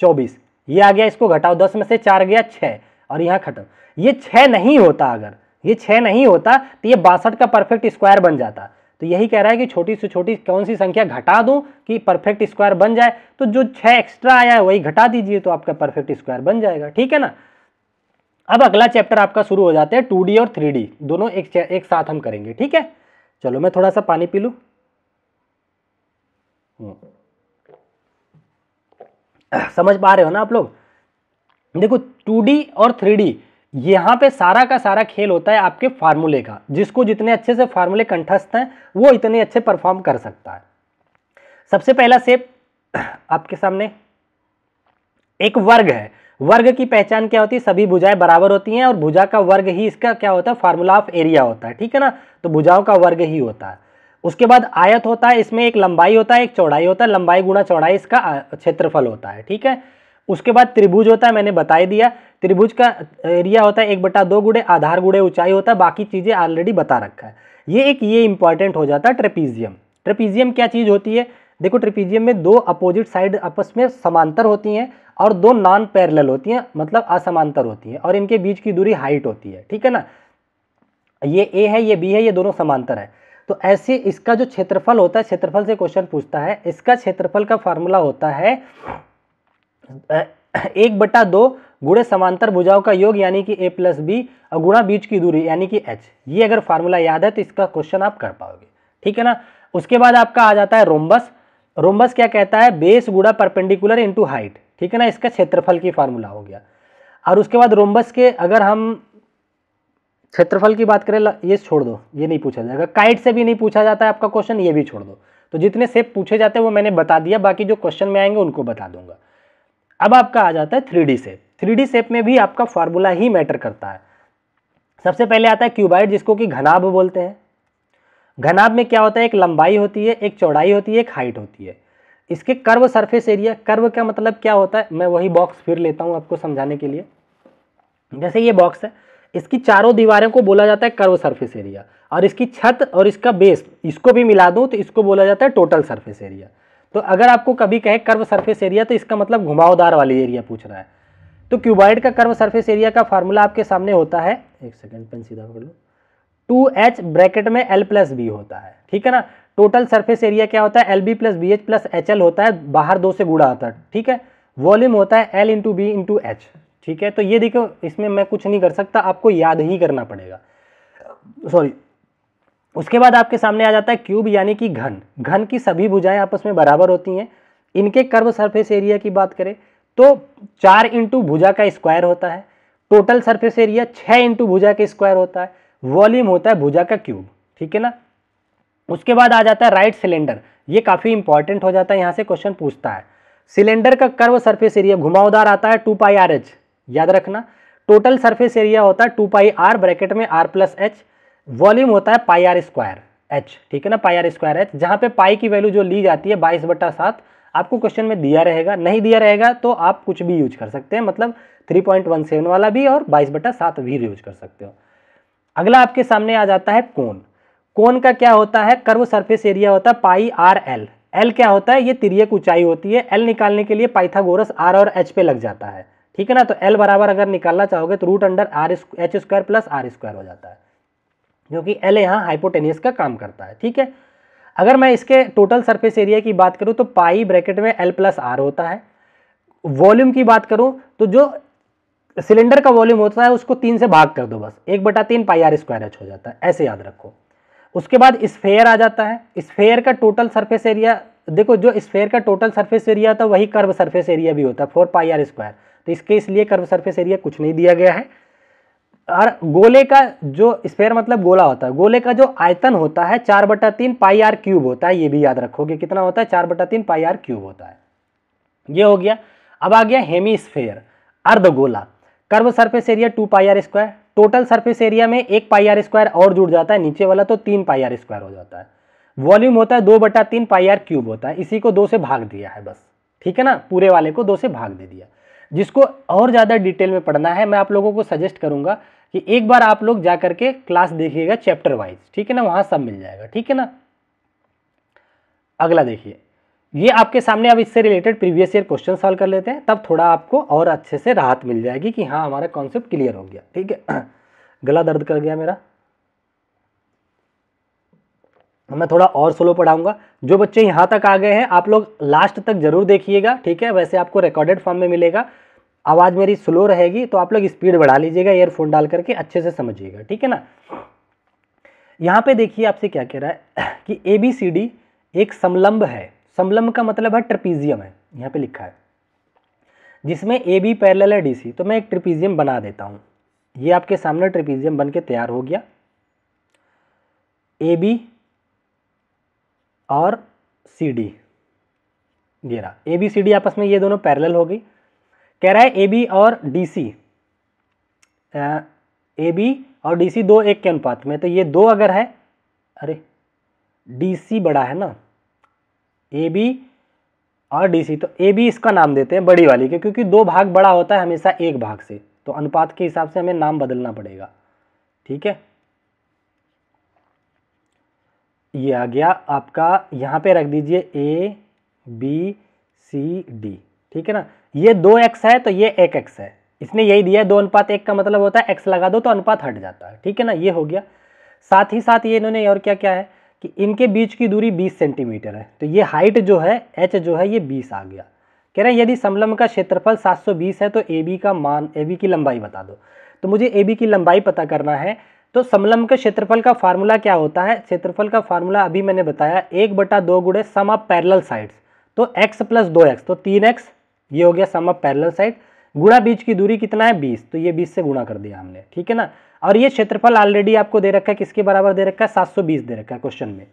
चौबीस ये आ गया इसको घटाओ दस में से चार गया छः और यहाँ खत्म ये छः नहीं होता अगर ये छः नहीं होता तो ये बासठ का परफेक्ट स्क्वायर बन जाता तो यही कह रहा है कि छोटी से छोटी कौन सी संख्या घटा दूं कि परफेक्ट स्क्वायर बन जाए तो जो छह एक्स्ट्रा आया है वही घटा दीजिए तो आपका परफेक्ट स्क्वायर बन जाएगा ठीक है ना अब अगला चैप्टर आपका शुरू हो जाता है टू और थ्री दोनों एक एक साथ हम करेंगे ठीक है चलो मैं थोड़ा सा पानी पी लू हम्म। समझ पा रहे हो ना आप लोग देखो टू और थ्री यहाँ पे सारा का सारा खेल होता है आपके फार्मूले का जिसको जितने अच्छे से फार्मूले कंठस्थ हैं वो इतने अच्छे परफॉर्म कर सकता है सबसे पहला सेप आपके सामने एक वर्ग है वर्ग की पहचान क्या होती है सभी भुजाएं बराबर होती हैं और भुजा का वर्ग ही इसका क्या होता है फार्मूला ऑफ एरिया होता है ठीक है ना तो भुजाओं का वर्ग ही होता है उसके बाद आयत होता है इसमें एक लंबाई होता है एक चौड़ाई होता है लंबाई गुणा चौड़ाई इसका क्षेत्रफल होता है ठीक है उसके बाद त्रिभुज होता है मैंने बताई दिया त्रिभुज का एरिया होता है एक बटा दो गुड़े आधार गुड़े ऊंचाई होता है बाकी चीज़ें ऑलरेडी बता रखा है ये एक ये इंपॉर्टेंट हो जाता है ट्रेपीजियम ट्रेपीजियम क्या चीज़ होती है देखो ट्रिपीजियम में दो अपोजिट साइड आपस में समांतर होती हैं और दो नॉन पैरल होती हैं मतलब असमांतर होती हैं और इनके बीच की दूरी हाइट होती है ठीक है ना ये ए है ये बी है ये दोनों समांतर है तो ऐसे इसका जो क्षेत्रफल होता है क्षेत्रफल से क्वेश्चन पूछता है इसका क्षेत्रफल का फार्मूला होता है एक बटा दो गुड़े समांतर भुजाओं का योग यानी कि ए प्लस बी और गुणा बीच की दूरी यानी कि एच ये अगर फार्मूला याद है तो इसका क्वेश्चन आप कर पाओगे ठीक है ना उसके बाद आपका आ जाता है रोम्बस रोम्बस क्या कहता है बेस गुड़ा परपेंडिकुलर इंटू हाइट ठीक है ना इसका क्षेत्रफल की फार्मूला हो गया और उसके बाद रोम्बस के अगर हम क्षेत्रफल की बात करें ये छोड़ दो ये नहीं पूछा जाएगा काइट से भी नहीं पूछा जाता है आपका क्वेश्चन ये भी छोड़ दो तो जितने सेप पूछे जाते हैं वो मैंने बता दिया बाकी जो क्वेश्चन में आएंगे उनको बता दूंगा अब आपका आ जाता है three D shape three D shape में भी आपका फार्मूला ही मैटर करता है सबसे पहले आता है क्यूबाइड जिसको कि घनाभ बोलते हैं घनाभ में क्या होता है एक लंबाई होती है एक चौड़ाई होती है एक हाइट होती है इसके कर्व सरफेस एरिया कर्व का मतलब क्या होता है मैं वही बॉक्स फिर लेता हूँ आपको समझाने के लिए जैसे ये बॉक्स है इसकी चारों दीवारों को बोला जाता है कर्व सरफेस एरिया और इसकी छत और इसका बेस इसको भी मिला दूँ तो इसको बोला जाता है टोटल सरफेस एरिया तो अगर आपको कभी कहे कर्व सरफेस एरिया तो इसका मतलब घुमावदार वाली एरिया पूछ रहा है तो क्यूबाइड का कर्व सरफेस एरिया का फार्मूला आपके सामने होता है एक सेकेंड पेन सीधा पकड़ लो टू एच ब्रैकेट में एल प्लस बी होता है ठीक है ना टोटल सरफेस एरिया क्या होता है L B plus B H plus H L होता है बाहर दो से गुड़ा होता है ठीक है वॉल्यूम होता है L into B into H ठीक है तो ये देखो इसमें मैं कुछ नहीं कर सकता आपको याद ही करना पड़ेगा सॉरी उसके बाद आपके सामने आ जाता है क्यूब यानी कि घन घन की सभी भुजाएं आपस में बराबर होती हैं इनके कर्व सरफेस एरिया की बात करें तो चार इंटू भुजा का स्क्वायर होता है टोटल सरफेस एरिया छः इंटू भुजा का स्क्वायर होता है वॉल्यूम होता है भुजा का क्यूब ठीक है ना उसके बाद आ जाता है राइट सिलेंडर ये काफ़ी इंपॉर्टेंट हो जाता है यहाँ से क्वेश्चन पूछता है सिलेंडर का कर्व सरफेस एरिया घुमावदार आता है टू पाई आर एच याद रखना टोटल सरफेस एरिया होता है टू पाई आर ब्रैकेट में आर प्लस एच वॉल्यूम होता है पाई आर स्क्वायर एच ठीक है ना पाई आर स्क्वायर एच जहाँ पे पाई की वैल्यू जो ली जाती है बाईस बटा सात आपको क्वेश्चन में दिया रहेगा नहीं दिया रहेगा तो आप कुछ भी यूज कर सकते हैं मतलब 3.17 वाला भी और बाईस बटा सात भी यूज कर सकते हो अगला आपके सामने आ जाता है कोन कोन का क्या होता है कर्व सरफेस एरिया होता है पाई आर एल एल क्या होता है ये तिरियक ऊंचाई होती है एल निकालने के लिए पाइथागोरस आर और एच पे लग जाता है ठीक है ना तो एल बराबर अगर निकालना चाहोगे तो root under R H square plus R square हो जाता है जो कि एल यहाँ हाइपोटेनियस का काम करता है ठीक है अगर मैं इसके टोटल सरफेस एरिया की बात करूँ तो पाई ब्रैकेट में एल प्लस आर होता है वॉल्यूम की बात करूँ तो जो सिलेंडर का वॉल्यूम होता है उसको तीन से भाग कर दो बस एक बटा तीन पाई आर स्क्वायर एच हो जाता है ऐसे याद रखो उसके बाद स्फेयर आ जाता है स्फेयर का टोटल सरफेस एरिया देखो जो स्फेयर का टोटल सरफेस एरिया होता है वही कर्व सरफेस एरिया भी होता है फोर पाई आर स्क्वायर तो इसके इसलिए कर्व सरफेस एरिया कुछ नहीं दिया गया है और गोले का जो स्पेयर मतलब गोला होता है गोले का जो आयतन होता है चार बटा तीन पाई आर क्यूब होता है ये भी याद रखोगे कितना होता है चार बटा तीन पाई आर क्यूब होता है ये हो गया अब आ गया हेमी स्फेयर अर्ध गोला curve surface area two pi R square total surface area में एक पाई आर स्क्वायर और जुड़ जाता है नीचे वाला तो तीन पाई आर स्क्वायर हो जाता है वॉल्यूम होता है दो बटा तीन पाई आर क्यूब होता है इसी को दो से भाग दिया है बस ठीक है ना पूरे वाले को दो से भाग दे दिया जिसको और ज़्यादा डिटेल में पढ़ना है मैं आप लोगों को सजेस्ट करूंगा कि एक बार आप लोग जा करके क्लास देखिएगा चैप्टर वाइज ठीक है ना वहाँ सब मिल जाएगा ठीक है ना अगला देखिए ये आपके सामने अब इससे related previous year question solve कर लेते हैं तब थोड़ा आपको और अच्छे से राहत मिल जाएगी कि हाँ हमारा कॉन्सेप्ट क्लियर हो गया ठीक है गला दर्द कर गया मेरा मैं थोड़ा और स्लो पढ़ाऊंगा जो बच्चे यहाँ तक आ गए हैं आप लोग लास्ट तक जरूर देखिएगा ठीक है वैसे आपको रिकॉर्डेड फॉर्म में मिलेगा आवाज़ मेरी स्लो रहेगी तो आप लोग स्पीड बढ़ा लीजिएगा एयरफोन डाल करके अच्छे से समझिएगा ठीक है ना यहाँ पे देखिए आपसे क्या कह रहा है कि ए बी सी डी एक समलंब है समलंब का मतलब है ट्रपीजियम है यहाँ पे लिखा है जिसमें ए बी पैरेलल है डी सी तो मैं एक ट्रिपीजियम बना देता हूँ ये आपके सामने ट्रिपीजियम बन के तैयार हो गया ए बी और सी डी ये रहा ए बी सी डी आपस में ये दोनों पैरेलल हो गई कह रहा है ए बी और डी सी ए बी और डी सी दो एक के अनुपात में तो ये दो अगर है अरे डी सी बड़ा है ना ए बी और डी सी तो ए बी इसका नाम देते हैं बड़ी वाली के क्योंकि दो भाग बड़ा होता है हमेशा एक भाग से तो अनुपात के हिसाब से हमें नाम बदलना पड़ेगा ठीक है ये आ गया आपका यहाँ पे रख दीजिए ए बी सी डी ठीक है ना ये दो एक्स है तो ये एक एक्स है इसने यही दिया है दो अनुपात एक का मतलब होता है एक्स लगा दो तो अनुपात हट जाता है ठीक है ना ये हो गया साथ ही साथ ये इन्होंने और क्या क्या है कि इनके बीच की दूरी 20 सेंटीमीटर है तो ये हाइट जो है एच जो है ये 20 आ गया कह रहे हैं यदि समलम का क्षेत्रफल 720 है तो ए बी का मान ए बी की लंबाई बता दो तो मुझे ए बी की लंबाई पता करना है तो समलम के क्षेत्रफल का फार्मूला क्या होता है क्षेत्रफल का फार्मूला अभी मैंने बताया एक बटा दो गुड़े सम ऑफ पैरल साइड्स तो एक्स प्लस दो एक्स तो तीन एक्स ये हो गया सम ऑफ पैरेलल साइड गुणा बीच की दूरी कितना है बीस तो ये बीस से गुणा कर दिया हमने ठीक है ना और ये क्षेत्रफल ऑलरेडी आपको दे रखा है किसके बराबर दे रखा है सात सौ बीस दे रखा है क्वेश्चन में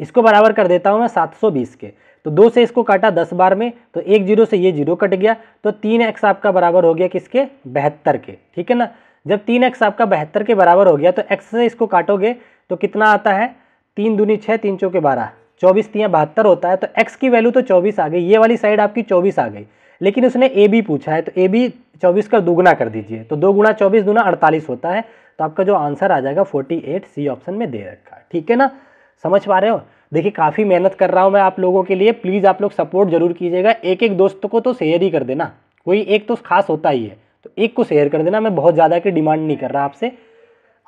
इसको बराबर कर देता हूं मैं सात सौ बीस के तो दो से इसको काटा दस बार में तो एक जीरो से ये जीरो कट गया तो तीन एक्स आपका बराबर हो गया किसके बहत्तर के ठीक है ना जब तीन एक्स आपका बहत्तर के बराबर हो गया तो एक्स से इसको काटोगे तो कितना आता है तीन दूनी छः तीन चौके बारह चौबीस तियाँ बहत्तर होता है तो एक्स की वैल्यू तो चौबीस आ गई ये वाली साइड आपकी चौबीस आ गई लेकिन उसने ए बी पूछा है तो ए बी चौबीस का दोगुना कर दीजिए तो दो गुना चौबीस दुना अड़तालीस होता है तो आपका जो आंसर आ जाएगा फोर्टी एट सी ऑप्शन में दे रखा है ठीक है ना समझ पा रहे हो देखिए काफ़ी मेहनत कर रहा हूँ मैं आप लोगों के लिए प्लीज़ आप लोग सपोर्ट जरूर कीजिएगा एक एक दोस्त को तो शेयर ही कर देना कोई एक तो खास होता ही है तो एक को शेयर कर देना मैं बहुत ज़्यादा की डिमांड नहीं कर रहा आपसे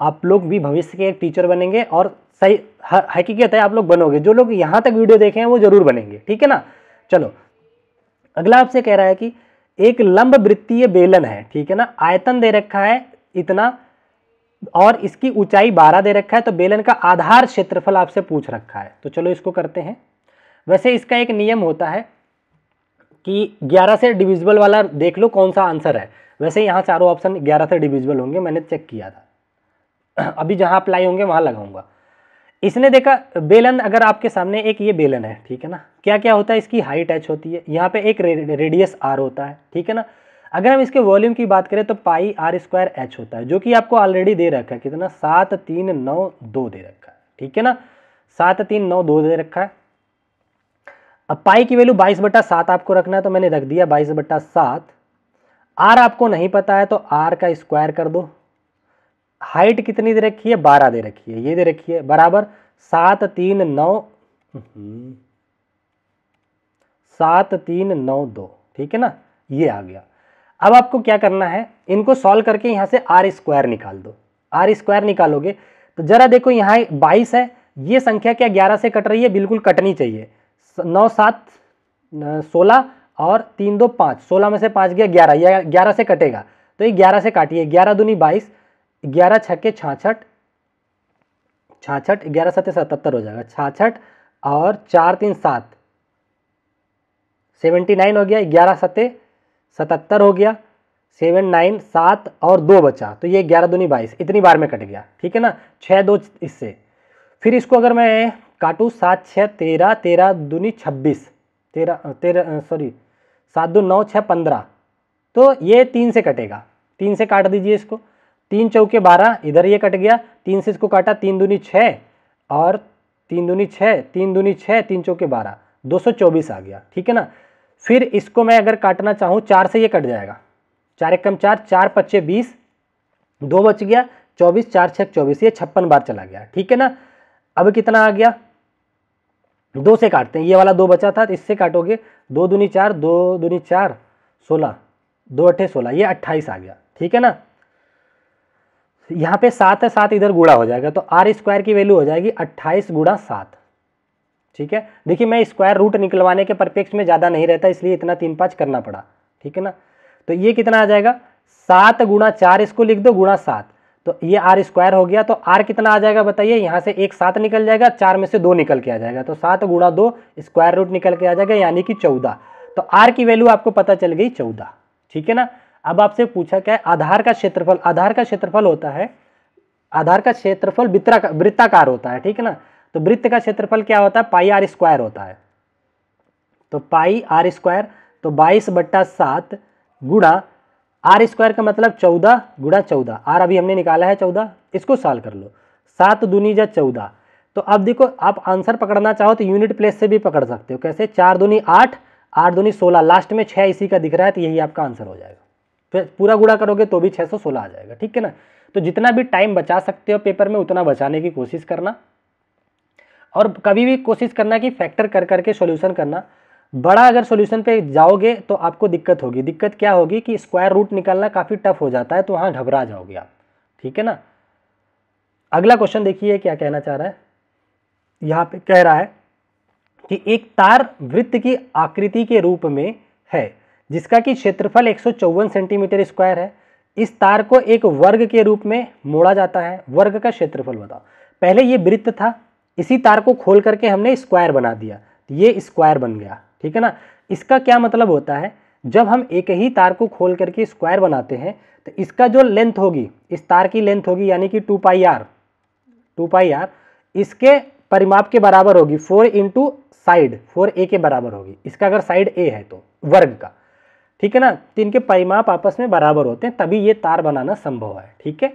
आप लोग भी भविष्य के एक टीचर बनेंगे और सही हकीकत है आप लोग बनोगे जो लोग यहाँ तक वीडियो देखे हैं वो जरूर बनेंगे ठीक है ना चलो अगला आपसे कह रहा है कि एक लंब वृत्तीय बेलन है ठीक है ना आयतन दे रखा है इतना और इसकी ऊंचाई 12 दे रखा है तो बेलन का आधार क्षेत्रफल आपसे पूछ रखा है तो चलो इसको करते हैं वैसे इसका एक नियम होता है कि 11 से डिविजिबल वाला देख लो कौन सा आंसर है वैसे यहाँ चारों ऑप्शन 11 से डिविजिबल होंगे मैंने चेक किया था अभी जहाँ अप्लाई होंगे वहाँ लगाऊंगा इसने देखा बेलन अगर आपके सामने एक ये बेलन है ठीक है ना क्या क्या होता है इसकी हाइट एच होती है यहाँ पे एक रेडियस आर होता है ठीक है ना अगर हम इसके वॉल्यूम की बात करें तो पाई आर स्क्वायर एच होता है जो कि आपको ऑलरेडी दे रखा है कितना सात तीन नौ दो दे रखा है ठीक है ना सात तीन नौ दो दे रखा है अब पाई की वैल्यू बाईस बट्टा सात आपको रखना है तो मैंने रख दिया बाईस बट्टा सात आर आपको नहीं पता है तो आर का स्क्वायर कर दो हाइट कितनी दे रखी है बारह दे रखी है ये दे रखी है बराबर सात तीन नौ हम्म, सात तीन नौ दो ठीक है ना ये आ गया अब आपको क्या करना है इनको सॉल्व करके यहाँ से आर स्क्वायर निकाल दो आर स्क्वायर निकालोगे तो जरा देखो यहाँ बाईस है ये संख्या क्या ग्यारह से कट रही है बिल्कुल कटनी चाहिए नौ सात सोलह और तीन दो पाँच सोलह में से पाँच गया ग्यारह या ग्यारह से कटेगा तो ये ग्यारह से काटिए ग्यारह दूनी बाईस ग्यारह छक्के छाछठ छाछठ ग्यारह सत्य सतहत्तर हो जाएगा छाछठ और चार तीन सात सेवेंटी नाइन हो गया ग्यारह सत्य सतहत्तर हो गया सेवन नाइन सात और दो बचा तो ये ग्यारह दूनी बाईस इतनी बार में कट गया ठीक है ना छः दो इससे फिर इसको अगर मैं काटूँ सात छः तेरह तेरह दूनी छब्बीस तेरह तेरह सॉरी सात दो नौ छः पंद्रह तो ये तीन से कटेगा तीन से काट दीजिए इसको तीन चौके बारह इधर ये कट गया तीन से इसको काटा तीन दूनी छः और तीन दूनी छः तीन दूनी छः तीन चौके बारह दो सौ चौबीस आ गया ठीक है ना फिर इसको मैं अगर काटना चाहूँ चार से ये कट जाएगा चार एक कम चार चार पच्चे बीस दो बच गया चौबीस चार छः चौबीस ये छप्पन बार चला गया ठीक है ना अब कितना आ गया दो से काटते हैं ये वाला दो बचा था तो इससे काटोगे दो दूनी चार दो दूनी चार सोलह दो अट्ठे सोलह ये अट्ठाईस आ गया ठीक है ना यहाँ पे सात है सात इधर गुड़ा हो जाएगा तो आर स्क्वायर की वैल्यू हो जाएगी अट्ठाईस गुड़ा सात ठीक है देखिए मैं स्क्वायर रूट निकलवाने के परपेक्ष में ज़्यादा नहीं रहता इसलिए इतना तीन पाँच करना पड़ा ठीक है ना तो ये कितना आ जाएगा सात गुणा चार इसको लिख दो गुणा सात तो ये आर स्क्वायर हो गया तो आर कितना आ जाएगा बताइए यहाँ से एक सात निकल जाएगा चार में से दो निकल के आ जाएगा तो सात गुणा दो स्क्वायर रूट निकल के आ जाएगा यानी कि चौदह तो आर की वैल्यू आपको पता चल गई चौदह ठीक है ना अब आपसे पूछा क्या है आधार का क्षेत्रफल आधार का क्षेत्रफल होता है आधार का क्षेत्रफल वृत्ताकार होता है ठीक है ना तो वृत्त का क्षेत्रफल क्या होता है पाई आर स्क्वायर होता है तो पाई आर स्क्वायर तो बाईस बट्टा सात गुणा आर स्क्वायर का मतलब चौदह गुणा चौदह आर अभी हमने निकाला है चौदह इसको साल कर लो सात दूनी जा चौदह तो अब देखो आप आंसर पकड़ना चाहो तो यूनिट प्लेस से भी पकड़ सकते हो कैसे चार दूनी आठ आठ दूनी सोलह लास्ट में छः इसी का दिख रहा है तो यही आपका आंसर हो जाएगा पूरा गुड़ा करोगे तो भी 616 आ जाएगा ठीक है ना तो जितना भी टाइम बचा सकते हो पेपर में उतना बचाने की कोशिश करना और कभी भी कोशिश करना कि फैक्टर कर करके सोल्यूशन करना बड़ा अगर सोल्यूशन पे जाओगे तो आपको दिक्कत होगी दिक्कत क्या होगी कि स्क्वायर रूट निकालना काफ़ी टफ हो जाता है तो वहाँ घबरा जाओगे आप ठीक है ना अगला क्वेश्चन देखिए क्या कहना चाह रहा है यहाँ पे कह रहा है कि एक तार वृत्त की आकृति के रूप में है जिसका कि क्षेत्रफल एक सेंटीमीटर स्क्वायर है इस तार को एक वर्ग के रूप में मोड़ा जाता है वर्ग का क्षेत्रफल बताओ पहले ये वृत्त था इसी तार को खोल करके हमने स्क्वायर बना दिया तो ये स्क्वायर बन गया ठीक है ना इसका क्या मतलब होता है जब हम एक ही तार को खोल करके स्क्वायर बनाते हैं तो इसका जो लेंथ होगी इस तार की लेंथ होगी यानी कि two pi R two pi R इसके परिमाप के बराबर होगी four into side four A के बराबर होगी इसका अगर साइड ए है तो वर्ग का ठीक है ना तो इनके परिमाप आपस में बराबर होते हैं तभी ये तार बनाना संभव है ठीक है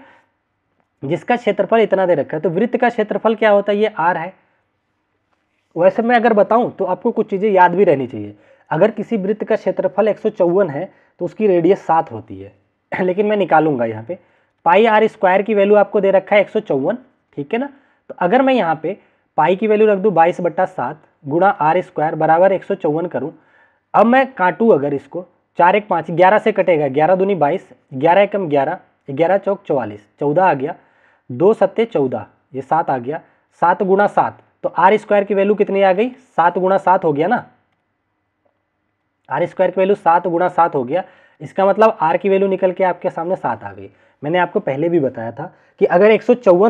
जिसका क्षेत्रफल इतना दे रखा है तो वृत्त का क्षेत्रफल क्या होता है ये आर है वैसे मैं अगर बताऊं तो आपको कुछ चीज़ें याद भी रहनी चाहिए अगर किसी वृत्त का क्षेत्रफल एक है तो उसकी रेडियस सात होती है लेकिन मैं निकालूंगा यहाँ पे पाई आर स्क्वायर की वैल्यू आपको दे रखा है एक ठीक है ना तो अगर मैं यहाँ पे पाई की वैल्यू रख दूँ बाईस बट्टा सात गुणा आर स्क्वायर बराबर एक सौ करूँ अब मैं काटूँ अगर इसको चार एक पाँच ग्यारह से कटेगा ग्यारह दूनी बाईस ग्यारह एकम ग्यारह ग्यारह चौक चौवालीस चौदह आ गया दो सत्ते चौदह ये सात आ गया सात गुणा सात तो आर स्क्वायर की वैल्यू कितनी आ गई सात गुणा सात हो गया ना आर स्क्वायर की वैल्यू सात गुणा सात हो गया इसका मतलब आर की वैल्यू निकल के आपके सामने सात आ गई मैंने आपको पहले भी बताया था कि अगर एक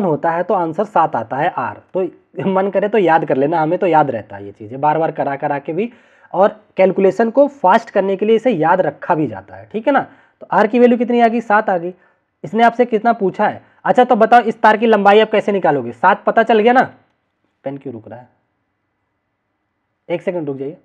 होता है तो आंसर सात आता है आर तो मन करे तो याद कर लेना हमें तो याद रहता है ये चीज़ें बार बार करा करा के भी और कैलकुलेशन को फास्ट करने के लिए इसे याद रखा भी जाता है ठीक है ना तो आर की वैल्यू कितनी आ गई सात आ गई इसने आपसे कितना पूछा है अच्छा तो बताओ इस तार की लंबाई आप कैसे निकालोगे सात पता चल गया ना पेन क्यों रुक रहा है एक सेकंड रुक जाइए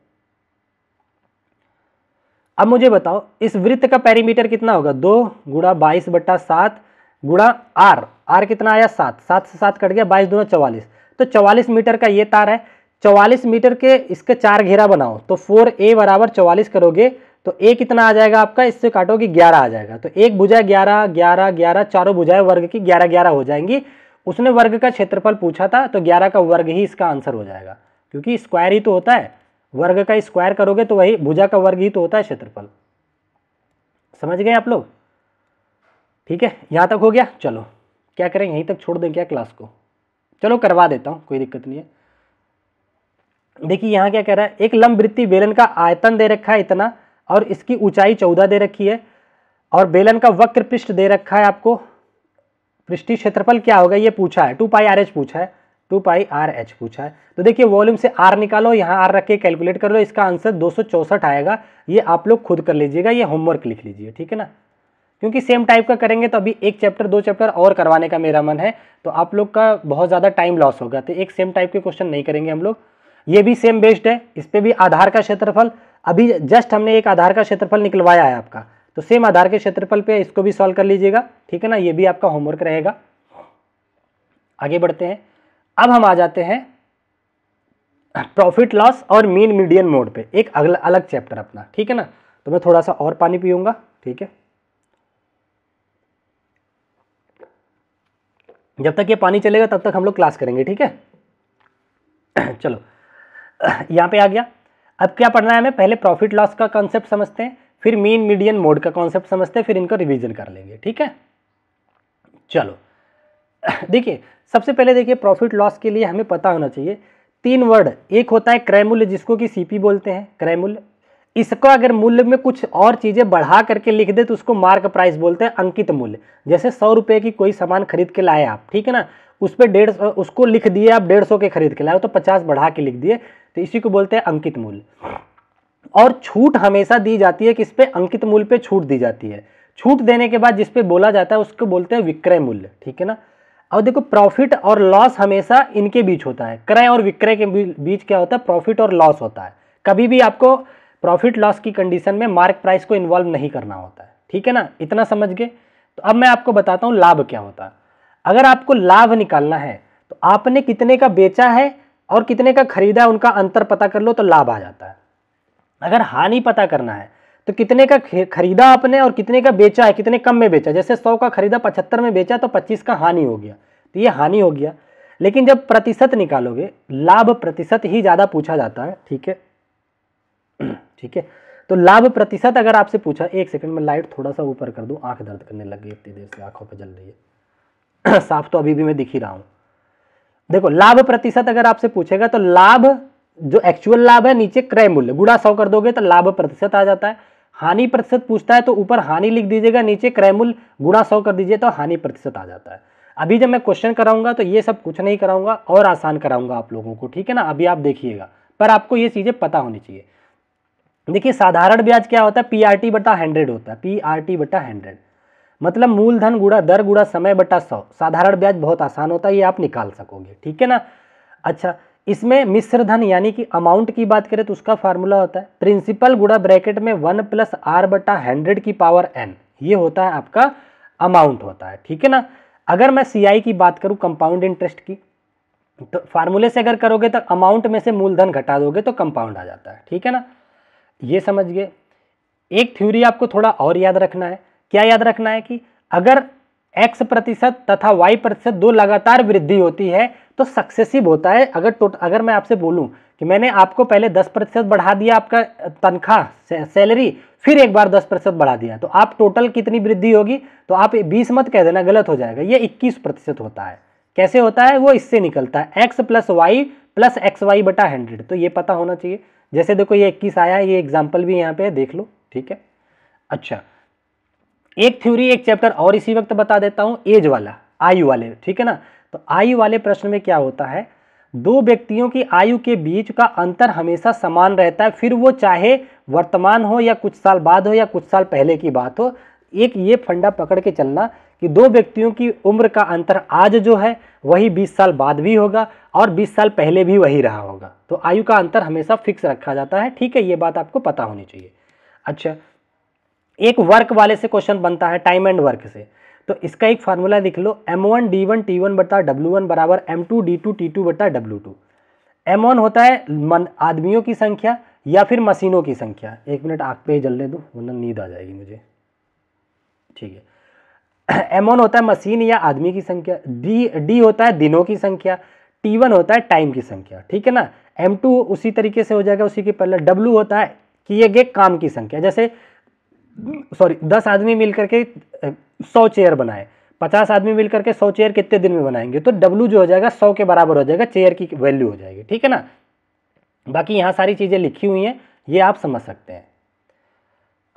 अब मुझे बताओ इस वृत्त का पैरीमीटर कितना होगा दो गुड़ा बाईस बट्टा सात गुड़ा आर आर कितना आया सात सात से सात कट गया बाईस दोनों चौवालीस तो चौवालीस मीटर का ये तार है 44 मीटर के इसके चार घेरा बनाओ तो फोर ए बराबर 44 करोगे तो ए कितना आ जाएगा आपका इससे काटोगे ग्यारह आ जाएगा तो एक भुजा ग्यारह ग्यारह ग्यारह चारों भुजाएं वर्ग की ग्यारह ग्यारह हो जाएंगी उसने वर्ग का क्षेत्रफल पूछा था तो ग्यारह का वर्ग ही इसका आंसर हो जाएगा क्योंकि स्क्वायर ही तो होता है वर्ग का स्क्वायर करोगे तो वही भुजा का वर्ग ही तो होता है क्षेत्रफल समझ गए आप लोग ठीक है यहाँ तक हो गया चलो क्या करें यहीं तक छोड़ दें क्या क्लास को चलो करवा देता हूँ कोई दिक्कत नहीं है देखिए यहाँ क्या कह रहा है एक लंब वृत्ति बेलन का आयतन दे रखा है इतना और इसकी ऊंचाई चौदह दे रखी है और बेलन का वक्र पृष्ठ दे रखा है आपको पृष्ठी क्षेत्रफल क्या होगा ये पूछा है टू पाई आर एच पूछा है टू पाई आर एच पूछा है तो देखिए वॉल्यूम से आर निकालो यहाँ आर रख के कैलकुलेट कर लो इसका आंसर दो आएगा ये आप लोग खुद कर लीजिएगा ये होमवर्क लिख लीजिए ठीक है ना क्योंकि सेम टाइप का करेंगे तो अभी एक चैप्टर दो चैप्टर और करवाने का मेरा मन है तो आप लोग का बहुत ज़्यादा टाइम लॉस होगा तो एक सेम टाइप के क्वेश्चन नहीं करेंगे हम लोग ये भी सेम बेस्ड है इस पर भी आधार का क्षेत्रफल अभी जस्ट हमने एक आधार का क्षेत्रफल निकलवाया है आपका तो सेम आधार के क्षेत्रफल पे इसको भी सॉल्व कर लीजिएगा ठीक है ना ये भी आपका होमवर्क रहेगा आगे बढ़ते हैं अब हम आ जाते हैं प्रॉफिट लॉस और मीन मीडियन मोड पे एक अगला अलग चैप्टर अपना ठीक है ना तो मैं थोड़ा सा और पानी पीऊँगा ठीक है जब तक ये पानी चलेगा तब तक हम लोग क्लास करेंगे ठीक है चलो यहाँ पे आ गया अब क्या पढ़ना है हमें पहले प्रॉफिट लॉस का कॉन्सेप्ट समझते हैं फिर मीन मीडियन मोड का कॉन्सेप्ट समझते हैं फिर इनको रिवीजन कर लेंगे ठीक है चलो देखिए सबसे पहले देखिए प्रॉफिट लॉस के लिए हमें पता होना चाहिए तीन वर्ड एक होता है क्रय मूल्य जिसको कि सीपी बोलते हैं क्रय मूल्य इसको अगर मूल्य में कुछ और चीज़ें बढ़ा करके लिख दे तो उसको मार्क प्राइस बोलते हैं अंकित मूल्य जैसे सौ रुपये की कोई सामान खरीद के लाए आप ठीक है ना उस पर डेढ़ उसको लिख दिए आप डेढ़ सौ के खरीद के लाए तो पचास बढ़ा के लिख दिए तो इसी को बोलते हैं अंकित मूल और छूट हमेशा दी जाती है कि इस पर अंकित मूल्य पे छूट दी जाती है छूट देने के बाद जिस पे बोला जाता है उसको बोलते हैं विक्रय मूल्य ठीक है ना और देखो प्रॉफिट और लॉस हमेशा इनके बीच होता है क्रय और विक्रय के बीच क्या होता है प्रॉफिट और लॉस होता है कभी भी आपको प्रॉफिट लॉस की कंडीशन में मार्क प्राइस को इन्वॉल्व नहीं करना होता है ठीक है ना इतना समझ गए तो अब मैं आपको बताता हूँ लाभ क्या होता है अगर आपको लाभ निकालना है तो आपने कितने का बेचा है और कितने का खरीदा है उनका अंतर पता कर लो तो लाभ आ जाता है अगर हानि पता करना है तो कितने का खरीदा आपने और कितने का बेचा है कितने कम में बेचा जैसे सौ का खरीदा पचहत्तर में बेचा तो पच्चीस का हानि हो गया तो ये हानि हो गया लेकिन जब प्रतिशत निकालोगे लाभ प्रतिशत ही ज़्यादा पूछा जाता है ठीक है ठीक है तो लाभ प्रतिशत अगर आपसे पूछा एक सेकंड में लाइट थोड़ा सा ऊपर कर दूँ आँख दर्द करने लग गई इतनी देर से आँखों पर जल रही है साफ तो अभी भी मैं दिख ही रहा हूँ देखो लाभ प्रतिशत अगर आपसे पूछेगा तो लाभ जो एक्चुअल लाभ है नीचे क्रय मूल्य गुड़ा सौ कर दोगे तो लाभ प्रतिशत आ जाता है हानि प्रतिशत पूछता है तो ऊपर हानि लिख दीजिएगा नीचे क्रय मूल्य गुणा सौ कर दीजिए तो हानि प्रतिशत आ जाता है अभी जब मैं क्वेश्चन कराऊंगा तो ये सब कुछ नहीं कराऊंगा और आसान कराऊंगा आप लोगों को ठीक है ना अभी आप देखिएगा पर आपको ये चीज़ें पता होनी चाहिए देखिए साधारण ब्याज क्या होता है पी आर टी बटा हंड्रेड होता है पी आर टी बटा हंड्रेड मतलब मूलधन गुड़ा दर गुड़ा समय बटा सौ साधारण ब्याज बहुत आसान होता है ये आप निकाल सकोगे ठीक है ना अच्छा इसमें मिश्र धन यानी कि अमाउंट की बात करें तो उसका फार्मूला होता है प्रिंसिपल गुड़ा ब्रैकेट में वन प्लस आर बटा हंड्रेड की पावर एन ये होता है आपका अमाउंट होता है ठीक है ना अगर मैं सी की बात करूँ कंपाउंड इंटरेस्ट की तो फार्मूले से अगर करोगे तो अमाउंट में से मूलधन घटा दोगे तो कंपाउंड आ जाता है ठीक है ना ये समझ गए एक थ्योरी आपको थोड़ा और याद रखना है क्या याद रखना है कि अगर x प्रतिशत तथा y प्रतिशत दो लगातार वृद्धि होती है तो सक्सेसिव होता है अगर टोट अगर मैं आपसे बोलूं कि मैंने आपको पहले 10 प्रतिशत बढ़ा दिया आपका तनख्वाह से, सैलरी फिर एक बार 10 प्रतिशत बढ़ा दिया तो आप टोटल कितनी वृद्धि होगी तो आप 20 मत कह देना गलत हो जाएगा ये 21 प्रतिशत होता है कैसे होता है वो इससे निकलता है X plus Y plus X Y बटा हंड्रेड तो ये पता होना चाहिए जैसे देखो ये इक्कीस आया है ये एग्जाम्पल भी यहाँ पे देख लो ठीक है अच्छा एक थ्योरी एक चैप्टर और इसी वक्त बता देता हूँ एज वाला आयु वाले ठीक है ना तो आयु वाले प्रश्न में क्या होता है दो व्यक्तियों की आयु के बीच का अंतर हमेशा समान रहता है फिर वो चाहे वर्तमान हो या कुछ साल बाद हो या कुछ साल पहले की बात हो एक ये फंडा पकड़ के चलना कि दो व्यक्तियों की उम्र का अंतर आज जो है वही 20 साल बाद भी होगा और 20 साल पहले भी वही रहा होगा तो आयु का अंतर हमेशा फिक्स रखा जाता है ठीक है ये बात आपको पता होनी चाहिए अच्छा एक वर्क वाले से क्वेश्चन बनता है टाइम एंड वर्क से तो इसका एक फार्मूला लिख लो M one D one T one बटा डब्ल्यू वन बराबर M two D two T two बटा डब्ल्यू टू एम वन होता है आदमियों की संख्या या फिर मशीनों की संख्या एक मिनट आग पे ही जलने दो वरना नींद आ जाएगी मुझे ठीक है एम वन होता है मशीन या आदमी की संख्या डी डी होता है दिनों की संख्या टी वन होता है टाइम की संख्या ठीक है ना एम टू उसी तरीके से हो जाएगा उसी के पहले डब्ल्यू होता है किए गए काम की संख्या जैसे सॉरी दस आदमी मिल करके सौ चेयर बनाए पचास आदमी मिल करके सौ चेयर कितने दिन में बनाएंगे तो डब्लू जो हो जाएगा सौ के बराबर हो जाएगा चेयर की वैल्यू हो जाएगी ठीक है ना बाकी यहाँ सारी चीज़ें लिखी हुई हैं ये आप समझ सकते हैं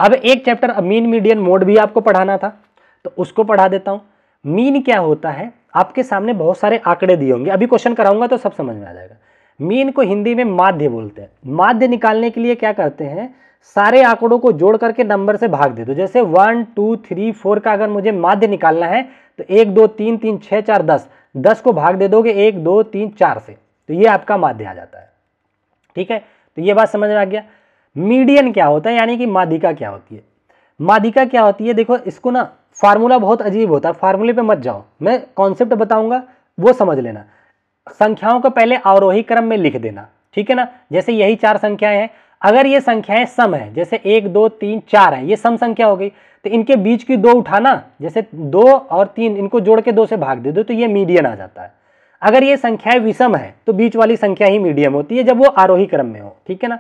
अब एक चैप्टर मीन मीडियन मोड भी आपको पढ़ाना था तो उसको पढ़ा देता हूँ मीन क्या होता है आपके सामने बहुत सारे आंकड़े दिए होंगे अभी क्वेश्चन कराऊंगा तो सब समझ में आ जाएगा मीन को हिंदी में माध्य बोलते हैं माध्य निकालने के लिए क्या करते हैं सारे आंकड़ों को जोड़ करके नंबर से भाग दे दो जैसे वन टू थ्री फोर का अगर मुझे माध्य निकालना है तो एक दो तीन तीन छः चार दस दस को भाग दे दोगे एक दो तीन चार से तो ये आपका माध्य आ जाता है ठीक है तो ये बात समझ में आ गया मीडियन क्या होता है यानी कि माधिका क्या होती है माधिका क्या होती है देखो इसको ना फार्मूला बहुत अजीब होता है फार्मूले पर मत जाओ मैं कॉन्सेप्ट बताऊंगा वो समझ लेना संख्याओं को पहले आरोही क्रम में लिख देना ठीक है ना जैसे यही चार संख्याएं हैं अगर ये संख्याएं सम है जैसे एक दो तीन चार है ये सम संख्या हो गई तो इनके बीच की दो उठाना जैसे दो और तीन इनको जोड़ के दो से भाग दे दो तो ये मीडियन आ जाता है अगर ये संख्याएं विषम है तो बीच वाली संख्या ही मीडियम होती है जब वो आरोही क्रम में हो ठीक है ना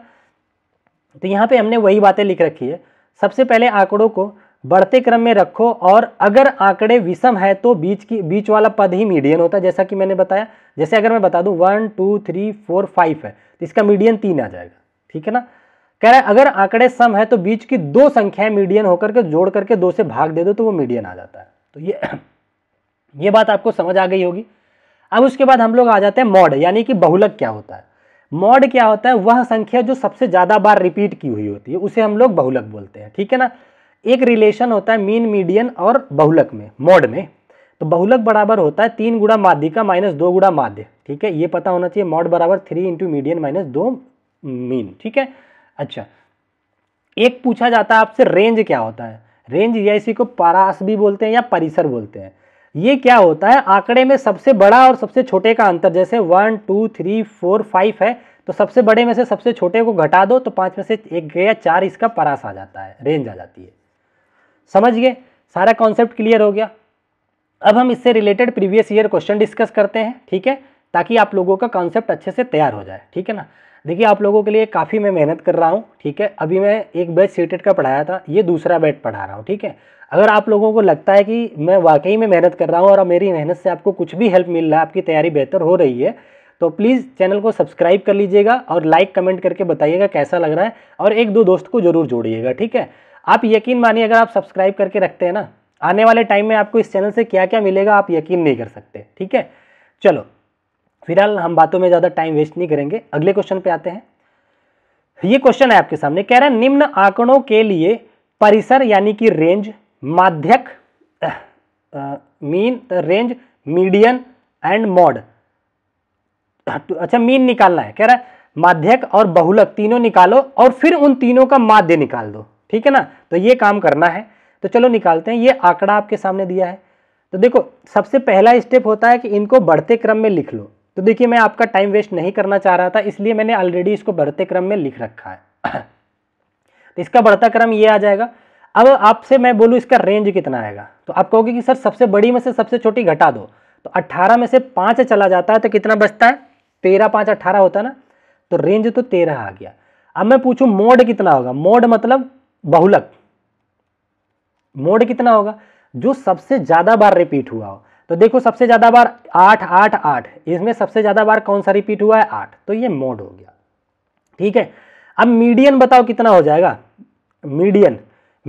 तो यहाँ पे हमने वही बातें लिख रखी है सबसे पहले आंकड़ों को बढ़ते क्रम में रखो और अगर आंकड़े विषम है तो बीच की बीच वाला पद ही मीडियन होता है जैसा कि मैंने बताया जैसे अगर मैं बता दूं one two three four five है तो इसका मीडियन तीन आ जाएगा ठीक है ना कह रहा है अगर आंकड़े सम है तो बीच की दो संख्याएं मीडियन होकर के जोड़ करके दो से भाग दे दो तो वो मीडियन आ जाता है तो ये ये बात आपको समझ आ गई होगी अब उसके बाद हम लोग आ जाते हैं मॉड यानी कि बहुलक क्या होता है मॉड क्या होता है वह संख्या जो सबसे ज़्यादा बार रिपीट की हुई होती है उसे हम लोग बहुलक बोलते हैं ठीक है ना एक रिलेशन होता है मीन मीडियन और बहुलक में मॉड में तो बहुलक बराबर होता है तीन गुड़ा माध्यिका माइनस दो गुड़ा माध्य ठीक है ये पता होना चाहिए मॉड बराबर थ्री इंटू मीडियन माइनस दो मीन ठीक है अच्छा एक पूछा जाता है आपसे रेंज क्या होता है रेंज या इसी को परास भी बोलते हैं या परिसर बोलते हैं ये क्या होता है आंकड़े में सबसे बड़ा और सबसे छोटे का अंतर जैसे one two three four five है तो सबसे बड़े में से सबसे छोटे को घटा दो तो पांच में से एक गया चार इसका परास आ जाता है रेंज आ जाती है समझ गए सारा कॉन्सेप्ट क्लियर हो गया अब हम इससे related previous year question discuss करते हैं ठीक है ताकि आप लोगों का कॉन्सेप्ट अच्छे से तैयार हो जाए ठीक है ना देखिए आप लोगों के लिए काफ़ी मैं मेहनत कर रहा हूँ ठीक है अभी मैं एक बैच सीटेट का पढ़ाया था ये दूसरा बैच पढ़ा रहा हूँ ठीक है अगर आप लोगों को लगता है कि मैं वाकई में मेहनत कर रहा हूँ और मेरी मेहनत से आपको कुछ भी हेल्प मिल रहा है आपकी तैयारी बेहतर हो रही है तो प्लीज़ चैनल को सब्सक्राइब कर लीजिएगा और लाइक कमेंट करके बताइएगा कैसा लग रहा है और एक दो दोस्त को ज़रूर जोड़िएगा ठीक है आप यकीन मानिए अगर आप सब्सक्राइब करके रखते हैं ना आने वाले टाइम में आपको इस चैनल से क्या क्या मिलेगा आप यकीन नहीं कर सकते ठीक है चलो फिलहाल हम बातों में ज़्यादा टाइम वेस्ट नहीं करेंगे अगले क्वेश्चन पे आते हैं ये क्वेश्चन है आपके सामने कह रहा है निम्न आंकड़ों के लिए परिसर यानी कि रेंज माध्यक mean range median and mode अच्छा मीन निकालना है कह रहा है माध्यक और बहुलक तीनों निकालो और फिर उन तीनों का माध्य निकाल दो ठीक है ना तो ये काम करना है तो चलो निकालते हैं ये आंकड़ा आपके सामने दिया है तो देखो सबसे पहला स्टेप होता है कि इनको बढ़ते क्रम में लिख लो तो देखिए मैं आपका टाइम वेस्ट नहीं करना चाह रहा था इसलिए मैंने ऑलरेडी इसको बढ़ते क्रम में लिख रखा है तो इसका बढ़ता क्रम ये आ जाएगा अब आपसे मैं बोलूँ इसका रेंज कितना आएगा तो आप कहोगे कि सर सबसे बड़ी में से सबसे छोटी घटा दो तो 18 में से पाँच चला जाता है तो कितना बचता है तेरह पाँच अट्ठारह होता है ना तो रेंज तो तेरह आ गया अब मैं पूछूँ मोड कितना होगा मोड मतलब बहुलक मोड कितना होगा जो सबसे ज़्यादा बार रिपीट हुआ हो तो देखो सबसे ज़्यादा बार आठ आठ आठ इसमें सबसे ज़्यादा बार कौन सा रिपीट हुआ है आठ तो ये मोड हो गया ठीक है अब मीडियन बताओ कितना हो जाएगा मीडियन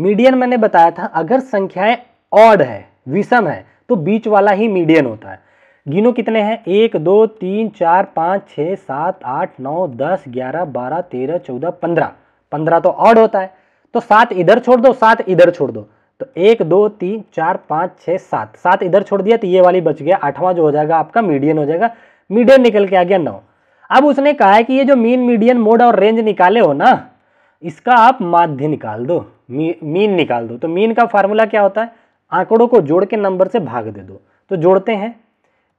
मीडियन मैंने बताया था अगर संख्याएं ऑड है विषम है तो बीच वाला ही मीडियन होता है गिनो कितने हैं एक दो तीन चार पाँच छः सात आठ नौ दस ग्यारह बारह तेरह चौदह पंद्रह पंद्रह तो ऑड होता है तो सात इधर छोड़ दो सात इधर छोड़ दो तो एक दो तीन चार पाँच छः सात सात इधर छोड़ दिया तो ये वाली बच गया आठवां जो हो जाएगा आपका मीडियन हो जाएगा मीडियन निकल के आ गया नौ अब उसने कहा है कि ये जो मीन मीडियन मोड और रेंज निकाले हो ना इसका आप माध्य निकाल दो मी, मीन निकाल दो तो मीन का फार्मूला क्या होता है आंकड़ों को जोड़ के नंबर से भाग दे दो तो जोड़ते हैं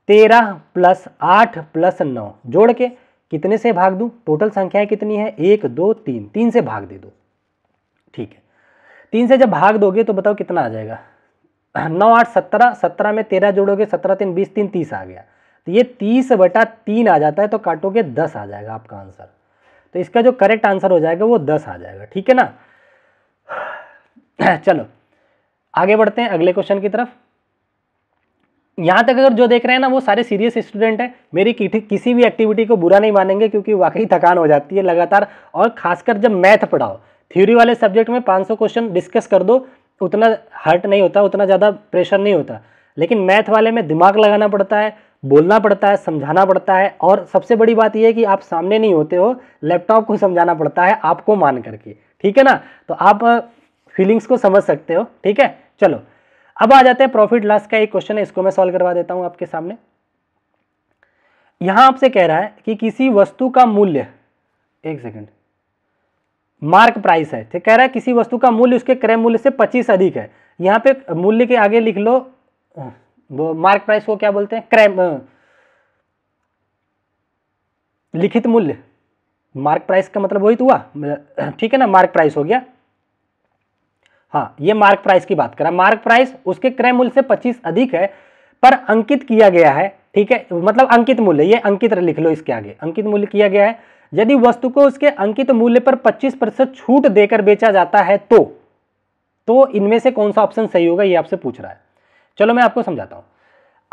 तेरह प्लस आठ प्लस नौ जोड़ के कितने से भाग दूँ टोटल संख्या कितनी है एक दो तीन तीन से भाग दे दो ठीक है तीन से जब भाग दोगे तो बताओ कितना आ जाएगा नौ आठ सत्रह सत्रह में तेरह जोड़ोगे सत्रह तीन बीस तीन तीस आ गया तो ये तीस बटा तीन आ जाता है तो काटोगे दस आ जाएगा आपका आंसर तो इसका जो करेक्ट आंसर हो जाएगा वो दस आ जाएगा ठीक है ना चलो आगे बढ़ते हैं अगले क्वेश्चन की तरफ यहाँ तक अगर जो देख रहे हैं ना वो सारे सीरियस स्टूडेंट हैं मेरी किसी भी एक्टिविटी को बुरा नहीं मानेंगे क्योंकि वाकई थकान हो जाती है लगातार और खासकर जब मैथ पढ़ाओ थ्योरी वाले सब्जेक्ट में 500 क्वेश्चन डिस्कस कर दो उतना हर्ट नहीं होता उतना ज़्यादा प्रेशर नहीं होता लेकिन मैथ वाले में दिमाग लगाना पड़ता है बोलना पड़ता है समझाना पड़ता है और सबसे बड़ी बात यह है कि आप सामने नहीं होते हो लैपटॉप को समझाना पड़ता है आपको मान करके ठीक है ना तो आप फीलिंग्स को समझ सकते हो ठीक है चलो अब आ जाते हैं प्रॉफिट लॉस का एक क्वेश्चन है इसको मैं सॉल्व करवा देता हूँ आपके सामने यहाँ आपसे कह रहा है कि किसी वस्तु का मूल्य एक सेकंड मार्क प्राइस है ठीक कह रहा है किसी वस्तु का मूल्य उसके क्रय मूल्य से पच्चीस अधिक है यहाँ पे मूल्य के आगे लिख लो वो मार्क प्राइस को क्या बोलते हैं क्रय लिखित मूल्य मार्क प्राइस का मतलब वही तो हुआ ठीक है ना मार्क प्राइस हो गया हाँ ये मार्क प्राइस की बात करा मार्क प्राइस उसके क्रय मूल्य से पच्चीस अधिक है पर अंकित किया गया है ठीक है मतलब अंकित मूल्य ये अंकित लिख लो इसके आगे अंकित मूल्य किया गया है यदि वस्तु को उसके अंकित मूल्य पर 25 प्रतिशत छूट देकर बेचा जाता है तो तो इनमें से कौन सा ऑप्शन सही होगा ये आपसे पूछ रहा है चलो मैं आपको समझाता हूँ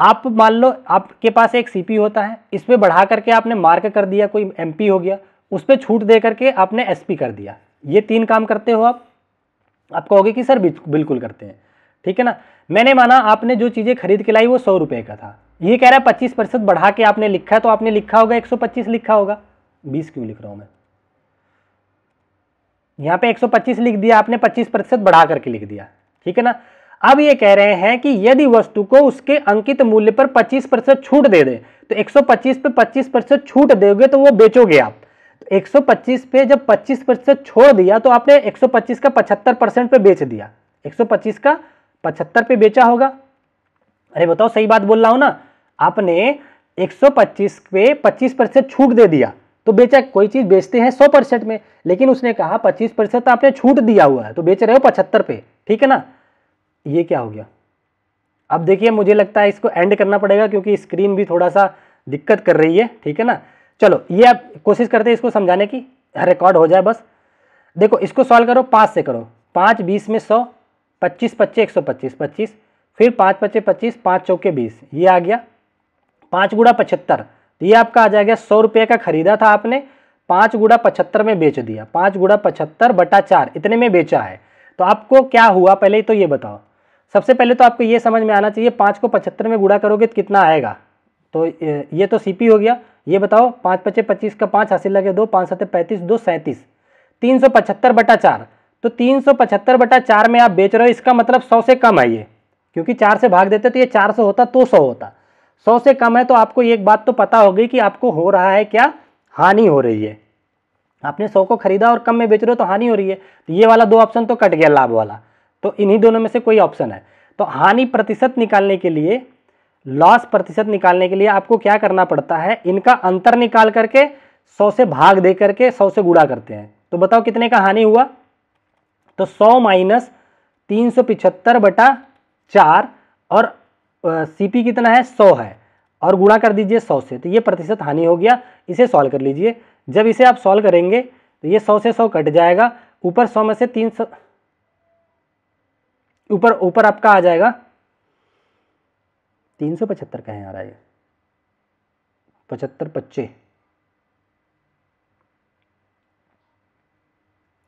आप मान लो आपके पास एक सीपी होता है इस पर बढ़ा करके आपने मार्क कर दिया कोई एमपी हो गया उस पर छूट दे करके आपने एसपी कर दिया ये तीन काम करते हो आप आप कहोगे कि सर बिल्कुल करते हैं ठीक है ना मैंने माना आपने जो चीज़ें खरीद के लाई वो सौ रुपए का था ये कह रहा है पच्चीस बढ़ा के आपने लिखा है तो आपने लिखा होगा एक सौ पच्चीस लिखा होगा बीस क्यों लिख रहा हूँ मैं यहाँ पे 125 लिख दिया आपने 25 प्रतिशत बढ़ा करके लिख दिया ठीक है ना अब ये कह रहे हैं कि यदि वस्तु को उसके अंकित मूल्य पर 25 प्रतिशत छूट दे दे तो 125 पे 25 प्रतिशत छूट दोगे तो वो बेचोगे आप तो 125 पे जब 25 प्रतिशत छोड़ दिया तो आपने 125 का 75 परसेंट पे बेच दिया 125 का 75 पे बेचा होगा अरे बताओ सही बात बोल रहा हूं ना आपने एक पे पच्चीस छूट दे दिया तो बेचक कोई चीज़ बेचते हैं सौ परसेंट में लेकिन उसने कहा पच्चीस परसेंट तो आपने छूट दिया हुआ है तो बेच रहे हो पचहत्तर पे ठीक है ना ये क्या हो गया अब देखिए मुझे लगता है इसको एंड करना पड़ेगा क्योंकि स्क्रीन भी थोड़ा सा दिक्कत कर रही है ठीक है ना चलो ये आप कोशिश करते हैं इसको समझाने की रिकॉर्ड हो जाए बस देखो इसको सॉल्व करो पाँच से करो पाँच बीस में सौ पच्चीस पच्चीस एक सौ पच्चीस पच्चीस फिर पाँच पच्चे पच्चीस पाँच चौके बीस ये आ गया पाँच गुड़ा पचहत्तर ये आपका आ जाएगा सौ रुपये का खरीदा था आपने पाँच गुड़ा पचहत्तर में बेच दिया पाँच गुड़ा पचहत्तर बटा चार इतने में बेचा है तो आपको क्या हुआ पहले तो ये बताओ सबसे पहले तो आपको ये समझ में आना चाहिए पाँच को पचहत्तर में गुड़ा करोगे तो कितना आएगा तो ये तो सी हो गया ये बताओ पाँच पचे पच्चीस का पाँच हासिल लगे दो पाँच सत्तर पैंतीस दो सैंतीस तीन सौ पचहत्तर बटा चार तो तीन सौ पचहत्तर बटा चार में आप बेच रहे हो इसका मतलब सौ से कम है ये क्योंकि चार से भाग देते तो ये चार सौ होता तो सौ होता सौ से कम है तो आपको एक बात तो पता होगी कि आपको हो रहा है क्या हानि हो रही है आपने सौ को खरीदा और कम में बेच रहे हो तो हानि हो रही है तो ये वाला दो ऑप्शन तो कट गया लाभ वाला तो इन्हीं दोनों में से कोई ऑप्शन है तो हानि प्रतिशत निकालने के लिए लॉस प्रतिशत निकालने के लिए आपको क्या करना पड़ता है इनका अंतर निकाल करके सौ से भाग दे करके सौ से गुड़ा करते हैं तो बताओ कितने का हानि हुआ तो सौ माइनस तीन सौ पिछहत्तर बटा चार और सी कितना है सौ है और गुणा कर दीजिए सौ से तो ये प्रतिशत हानि हो गया इसे सॉल्व कर लीजिए जब इसे आप सॉल्व करेंगे तो ये सौ से सौ कट जाएगा ऊपर सौ में से तीन सौ ऊपर ऊपर आपका आ जाएगा तीन सौ पचहत्तर कहें आ रहा है पचहत्तर पच्चे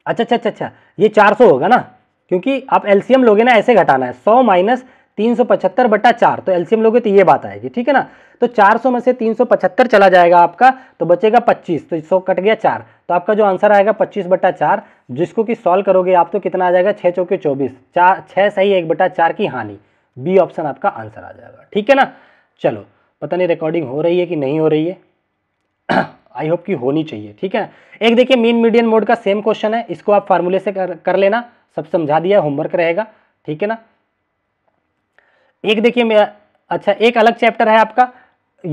अच्छा अच्छा अच्छा अच्छा ये चार सौ होगा ना क्योंकि आप एलसीएम लोगे ना ऐसे घटाना है सौ माइनस तीन सौ पचहत्तर बटा चार तो एलसीएम लोगे तो ये बात आएगी ठीक है ना तो चार सौ में से तीन सौ पचहत्तर चला जाएगा आपका तो बचेगा पच्चीस तो सौ कट गया चार तो आपका जो आंसर आएगा पच्चीस बटा चार जिसको कि सॉल्व करोगे आप तो कितना आ जाएगा छः चौके चौबीस चार छः सही एक बटा चार की हानि बी ऑप्शन आपका आंसर आ जाएगा ठीक है ना चलो पता नहीं रिकॉर्डिंग हो रही है कि नहीं हो रही है आई होप कि होनी चाहिए ठीक है ना एक देखिए मीन मीडियन मोड का सेम क्वेश्चन है इसको आप फार्मूले से कर, कर लेना सब समझा दिया होमवर्क रहेगा ठीक है ना एक देखिए मेरा अच्छा एक अलग चैप्टर है आपका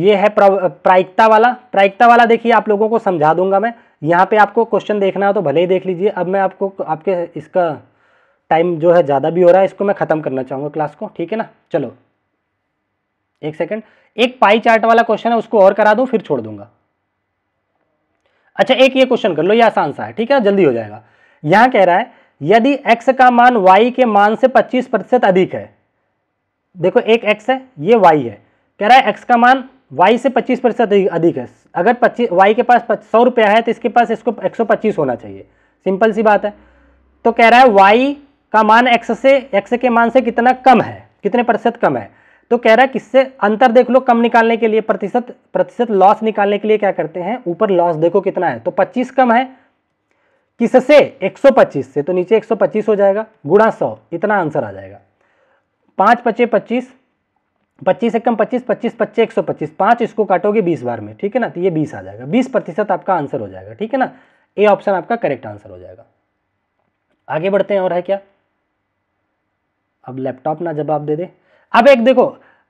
ये है प्रायिकता वाला प्रायिकता वाला देखिए आप लोगों को समझा दूंगा मैं यहाँ पे आपको क्वेश्चन देखना हो तो भले ही देख लीजिए अब मैं आपको आपके इसका टाइम जो है ज़्यादा भी हो रहा है इसको मैं ख़त्म करना चाहूँगा क्लास को ठीक है ना चलो एक सेकेंड एक पाई चार्ट वाला क्वेश्चन है उसको और करा दूँ फिर छोड़ दूंगा अच्छा एक ये क्वेश्चन कर लो ये आसान सा है ठीक है जल्दी हो जाएगा यहाँ कह रहा है यदि एक्स का मान वाई के मान से पच्चीस प्रतिशत अधिक है देखो एक एक्स है ये वाई है कह रहा है एक्स का मान वाई से पच्चीस प्रतिशत अधिक है अगर पच्चीस वाई के पास सौ रुपया है तो इसके पास इसको एक सौ पच्चीस होना चाहिए सिंपल सी बात है तो कह रहा है वाई का मान एक्स से एक्स के मान से कितना कम है कितने प्रतिशत कम है तो कह रहा है किससे अंतर देख लो कम निकालने के लिए प्रतिशत प्रतिशत लॉस निकालने के लिए क्या करते हैं ऊपर लॉस देखो कितना है तो पच्चीस कम है किससे पच्चीस से तो नीचे पच्चीस हो जाएगा गुणा सौ इतना आंसर आ जाएगा पाँच पच्चे पच्चीस पच्चीस एक कम पच्चीस पच्चीस पच्चे एक सौ पच्चीस पाँच इसको काटोगे बीस बार में ठीक है ना तो ये बीस आ जाएगा बीस प्रतिशत आपका आंसर हो जाएगा ठीक है ना ए ऑप्शन आपका करेक्ट आंसर हो जाएगा आगे बढ़ते हैं और है क्या अब लैपटॉप ना जवाब दे दे अब एक देखो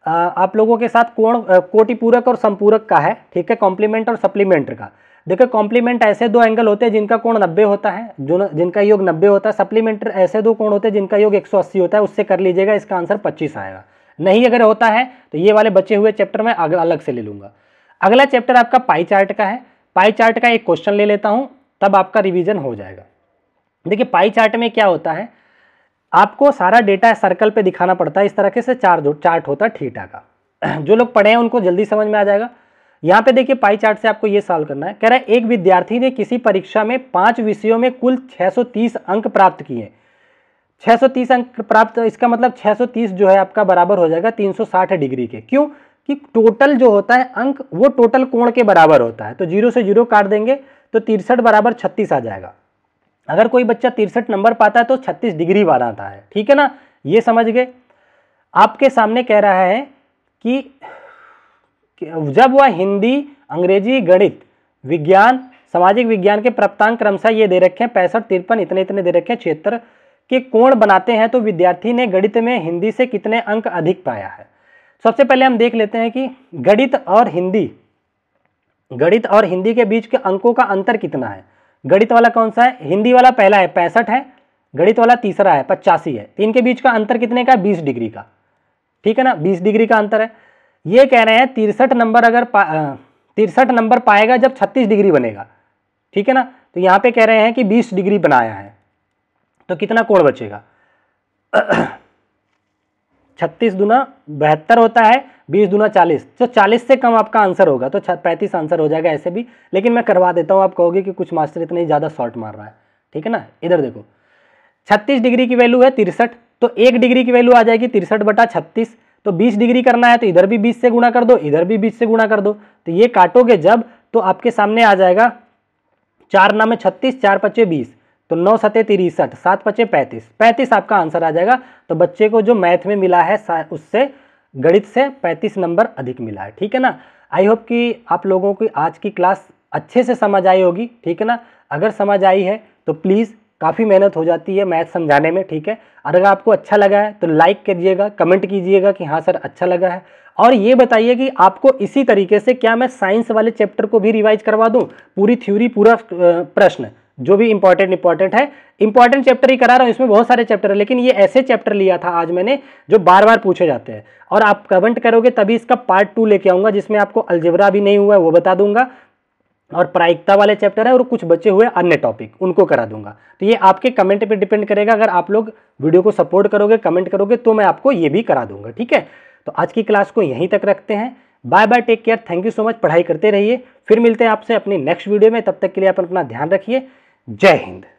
आप लोगों के साथ कोण कोटिपूरक और संपूरक का है ठीक है कॉम्प्लीमेंट और सप्लीमेंट का देखो कॉम्प्लीमेंट ऐसे दो एंगल होते हैं जिनका कोण 90 होता है जो जिनका योग 90 होता है सप्लीमेंट ऐसे दो कोण होते हैं जिनका योग 180 होता है उससे कर लीजिएगा इसका आंसर 25 आएगा नहीं अगर होता है तो ये वाले बचे हुए चैप्टर मैं अलग से ले लूँगा अगला चैप्टर आपका पाई चार्ट का है पाई चार्ट का एक क्वेश्चन ले लेता हूँ तब आपका रिविजन हो जाएगा देखिए पाई चार्ट में क्या होता है आपको सारा डेटा सर्कल पर दिखाना पड़ता है इस तरह से चार चार्ट होता है थीटा का जो लोग पढ़े हैं उनको जल्दी समझ में आ जाएगा यहाँ पे देखिए पाई चार्ट से आपको ये सॉल्व करना है कह रहा है एक विद्यार्थी ने किसी परीक्षा में पांच विषयों में कुल 630 अंक प्राप्त किए 630 अंक प्राप्त इसका मतलब 630 जो है आपका बराबर हो जाएगा 360 डिग्री के क्यों कि टोटल जो होता है अंक वो टोटल कोण के बराबर होता है तो जीरो से जीरो काट देंगे तो तिरसठ बराबर छत्तीस आ जाएगा अगर कोई बच्चा तिरसठ नंबर पाता है तो छत्तीस डिग्री वाला आता है ठीक है ना ये समझ गए आपके सामने कह रहा है कि जब वह हिंदी अंग्रेजी गणित विज्ञान सामाजिक विज्ञान के प्राप्तांक क्रमशः ये दे रखे हैं पैंसठ तिरपन इतने इतने दे रखे हैं क्षेत्र के कोण बनाते हैं तो विद्यार्थी ने गणित में हिंदी से कितने अंक अधिक पाया है सबसे पहले हम देख लेते हैं कि गणित और हिंदी गणित और हिंदी के बीच के अंकों का अंतर कितना है गणित वाला कौन सा है हिंदी वाला पहला है पैंसठ है गणित वाला तीसरा है पचासी है तो इनके बीच का अंतर कितने का बीस डिग्री का ठीक है ना बीस डिग्री का अंतर है ये कह रहे हैं तिरसठ नंबर अगर तिरसठ नंबर पाएगा जब छत्तीस डिग्री बनेगा ठीक है ना तो यहाँ पे कह रहे हैं कि बीस डिग्री बनाया है तो कितना कोण बचेगा छत्तीस दुना बहत्तर होता है बीस दुना चालीस तो चालीस से कम आपका आंसर होगा तो पैंतीस आंसर हो जाएगा ऐसे भी लेकिन मैं करवा देता हूँ आप कहोगे कि कुछ मास्टर इतने ज़्यादा शॉर्ट मार रहा है ठीक है ना इधर देखो छत्तीस डिग्री की वैल्यू है तिरसठ तो एक डिग्री की वैल्यू आ जाएगी तिरसठ बटा छत्तीस तो 20 डिग्री करना है तो इधर भी 20 से गुणा कर दो इधर भी 20 से गुणा कर दो तो ये काटोगे जब तो आपके सामने आ जाएगा चार नामे छत्तीस चार पचे बीस तो नौ सते तिरसठ सात पचे पैंतीस पैंतीस आपका आंसर आ जाएगा तो बच्चे को जो मैथ में मिला है उससे गणित से पैंतीस नंबर अधिक मिला है ठीक है ना आई होप कि आप लोगों की आज की क्लास अच्छे से समझ आई होगी ठीक है ना अगर समझ आई है तो प्लीज़ काफ़ी मेहनत हो जाती है मैथ समझाने में ठीक है और अगर आपको अच्छा लगा है तो लाइक करिएगा कमेंट कीजिएगा कि हाँ सर अच्छा लगा है और ये बताइए कि आपको इसी तरीके से क्या मैं साइंस वाले चैप्टर को भी रिवाइज करवा दूँ पूरी थ्योरी पूरा प्रश्न जो भी इंपॉर्टेंट इंपॉर्टेंट है इंपॉर्टेंट चैप्टर ही करा रहा हूँ इसमें बहुत सारे चैप्टर है लेकिन ये ऐसे चैप्टर लिया था आज मैंने जो बार बार पूछे जाते हैं और आप कमेंट करोगे तभी इसका पार्ट टू लेके आऊँगा जिसमें आपको अल्जेबरा भी नहीं हुआ है वो बता दूंगा और प्रायिकता वाले चैप्टर है और कुछ बचे हुए अन्य टॉपिक उनको करा दूंगा तो ये आपके कमेंट पे डिपेंड करेगा अगर आप लोग वीडियो को सपोर्ट करोगे कमेंट करोगे तो मैं आपको ये भी करा दूंगा ठीक है तो आज की क्लास को यहीं तक रखते हैं bye bye take care thank you so much पढ़ाई करते रहिए फिर मिलते हैं आपसे अपनी नेक्स्ट वीडियो में तब तक के लिए आप अपना ध्यान रखिए जय हिंद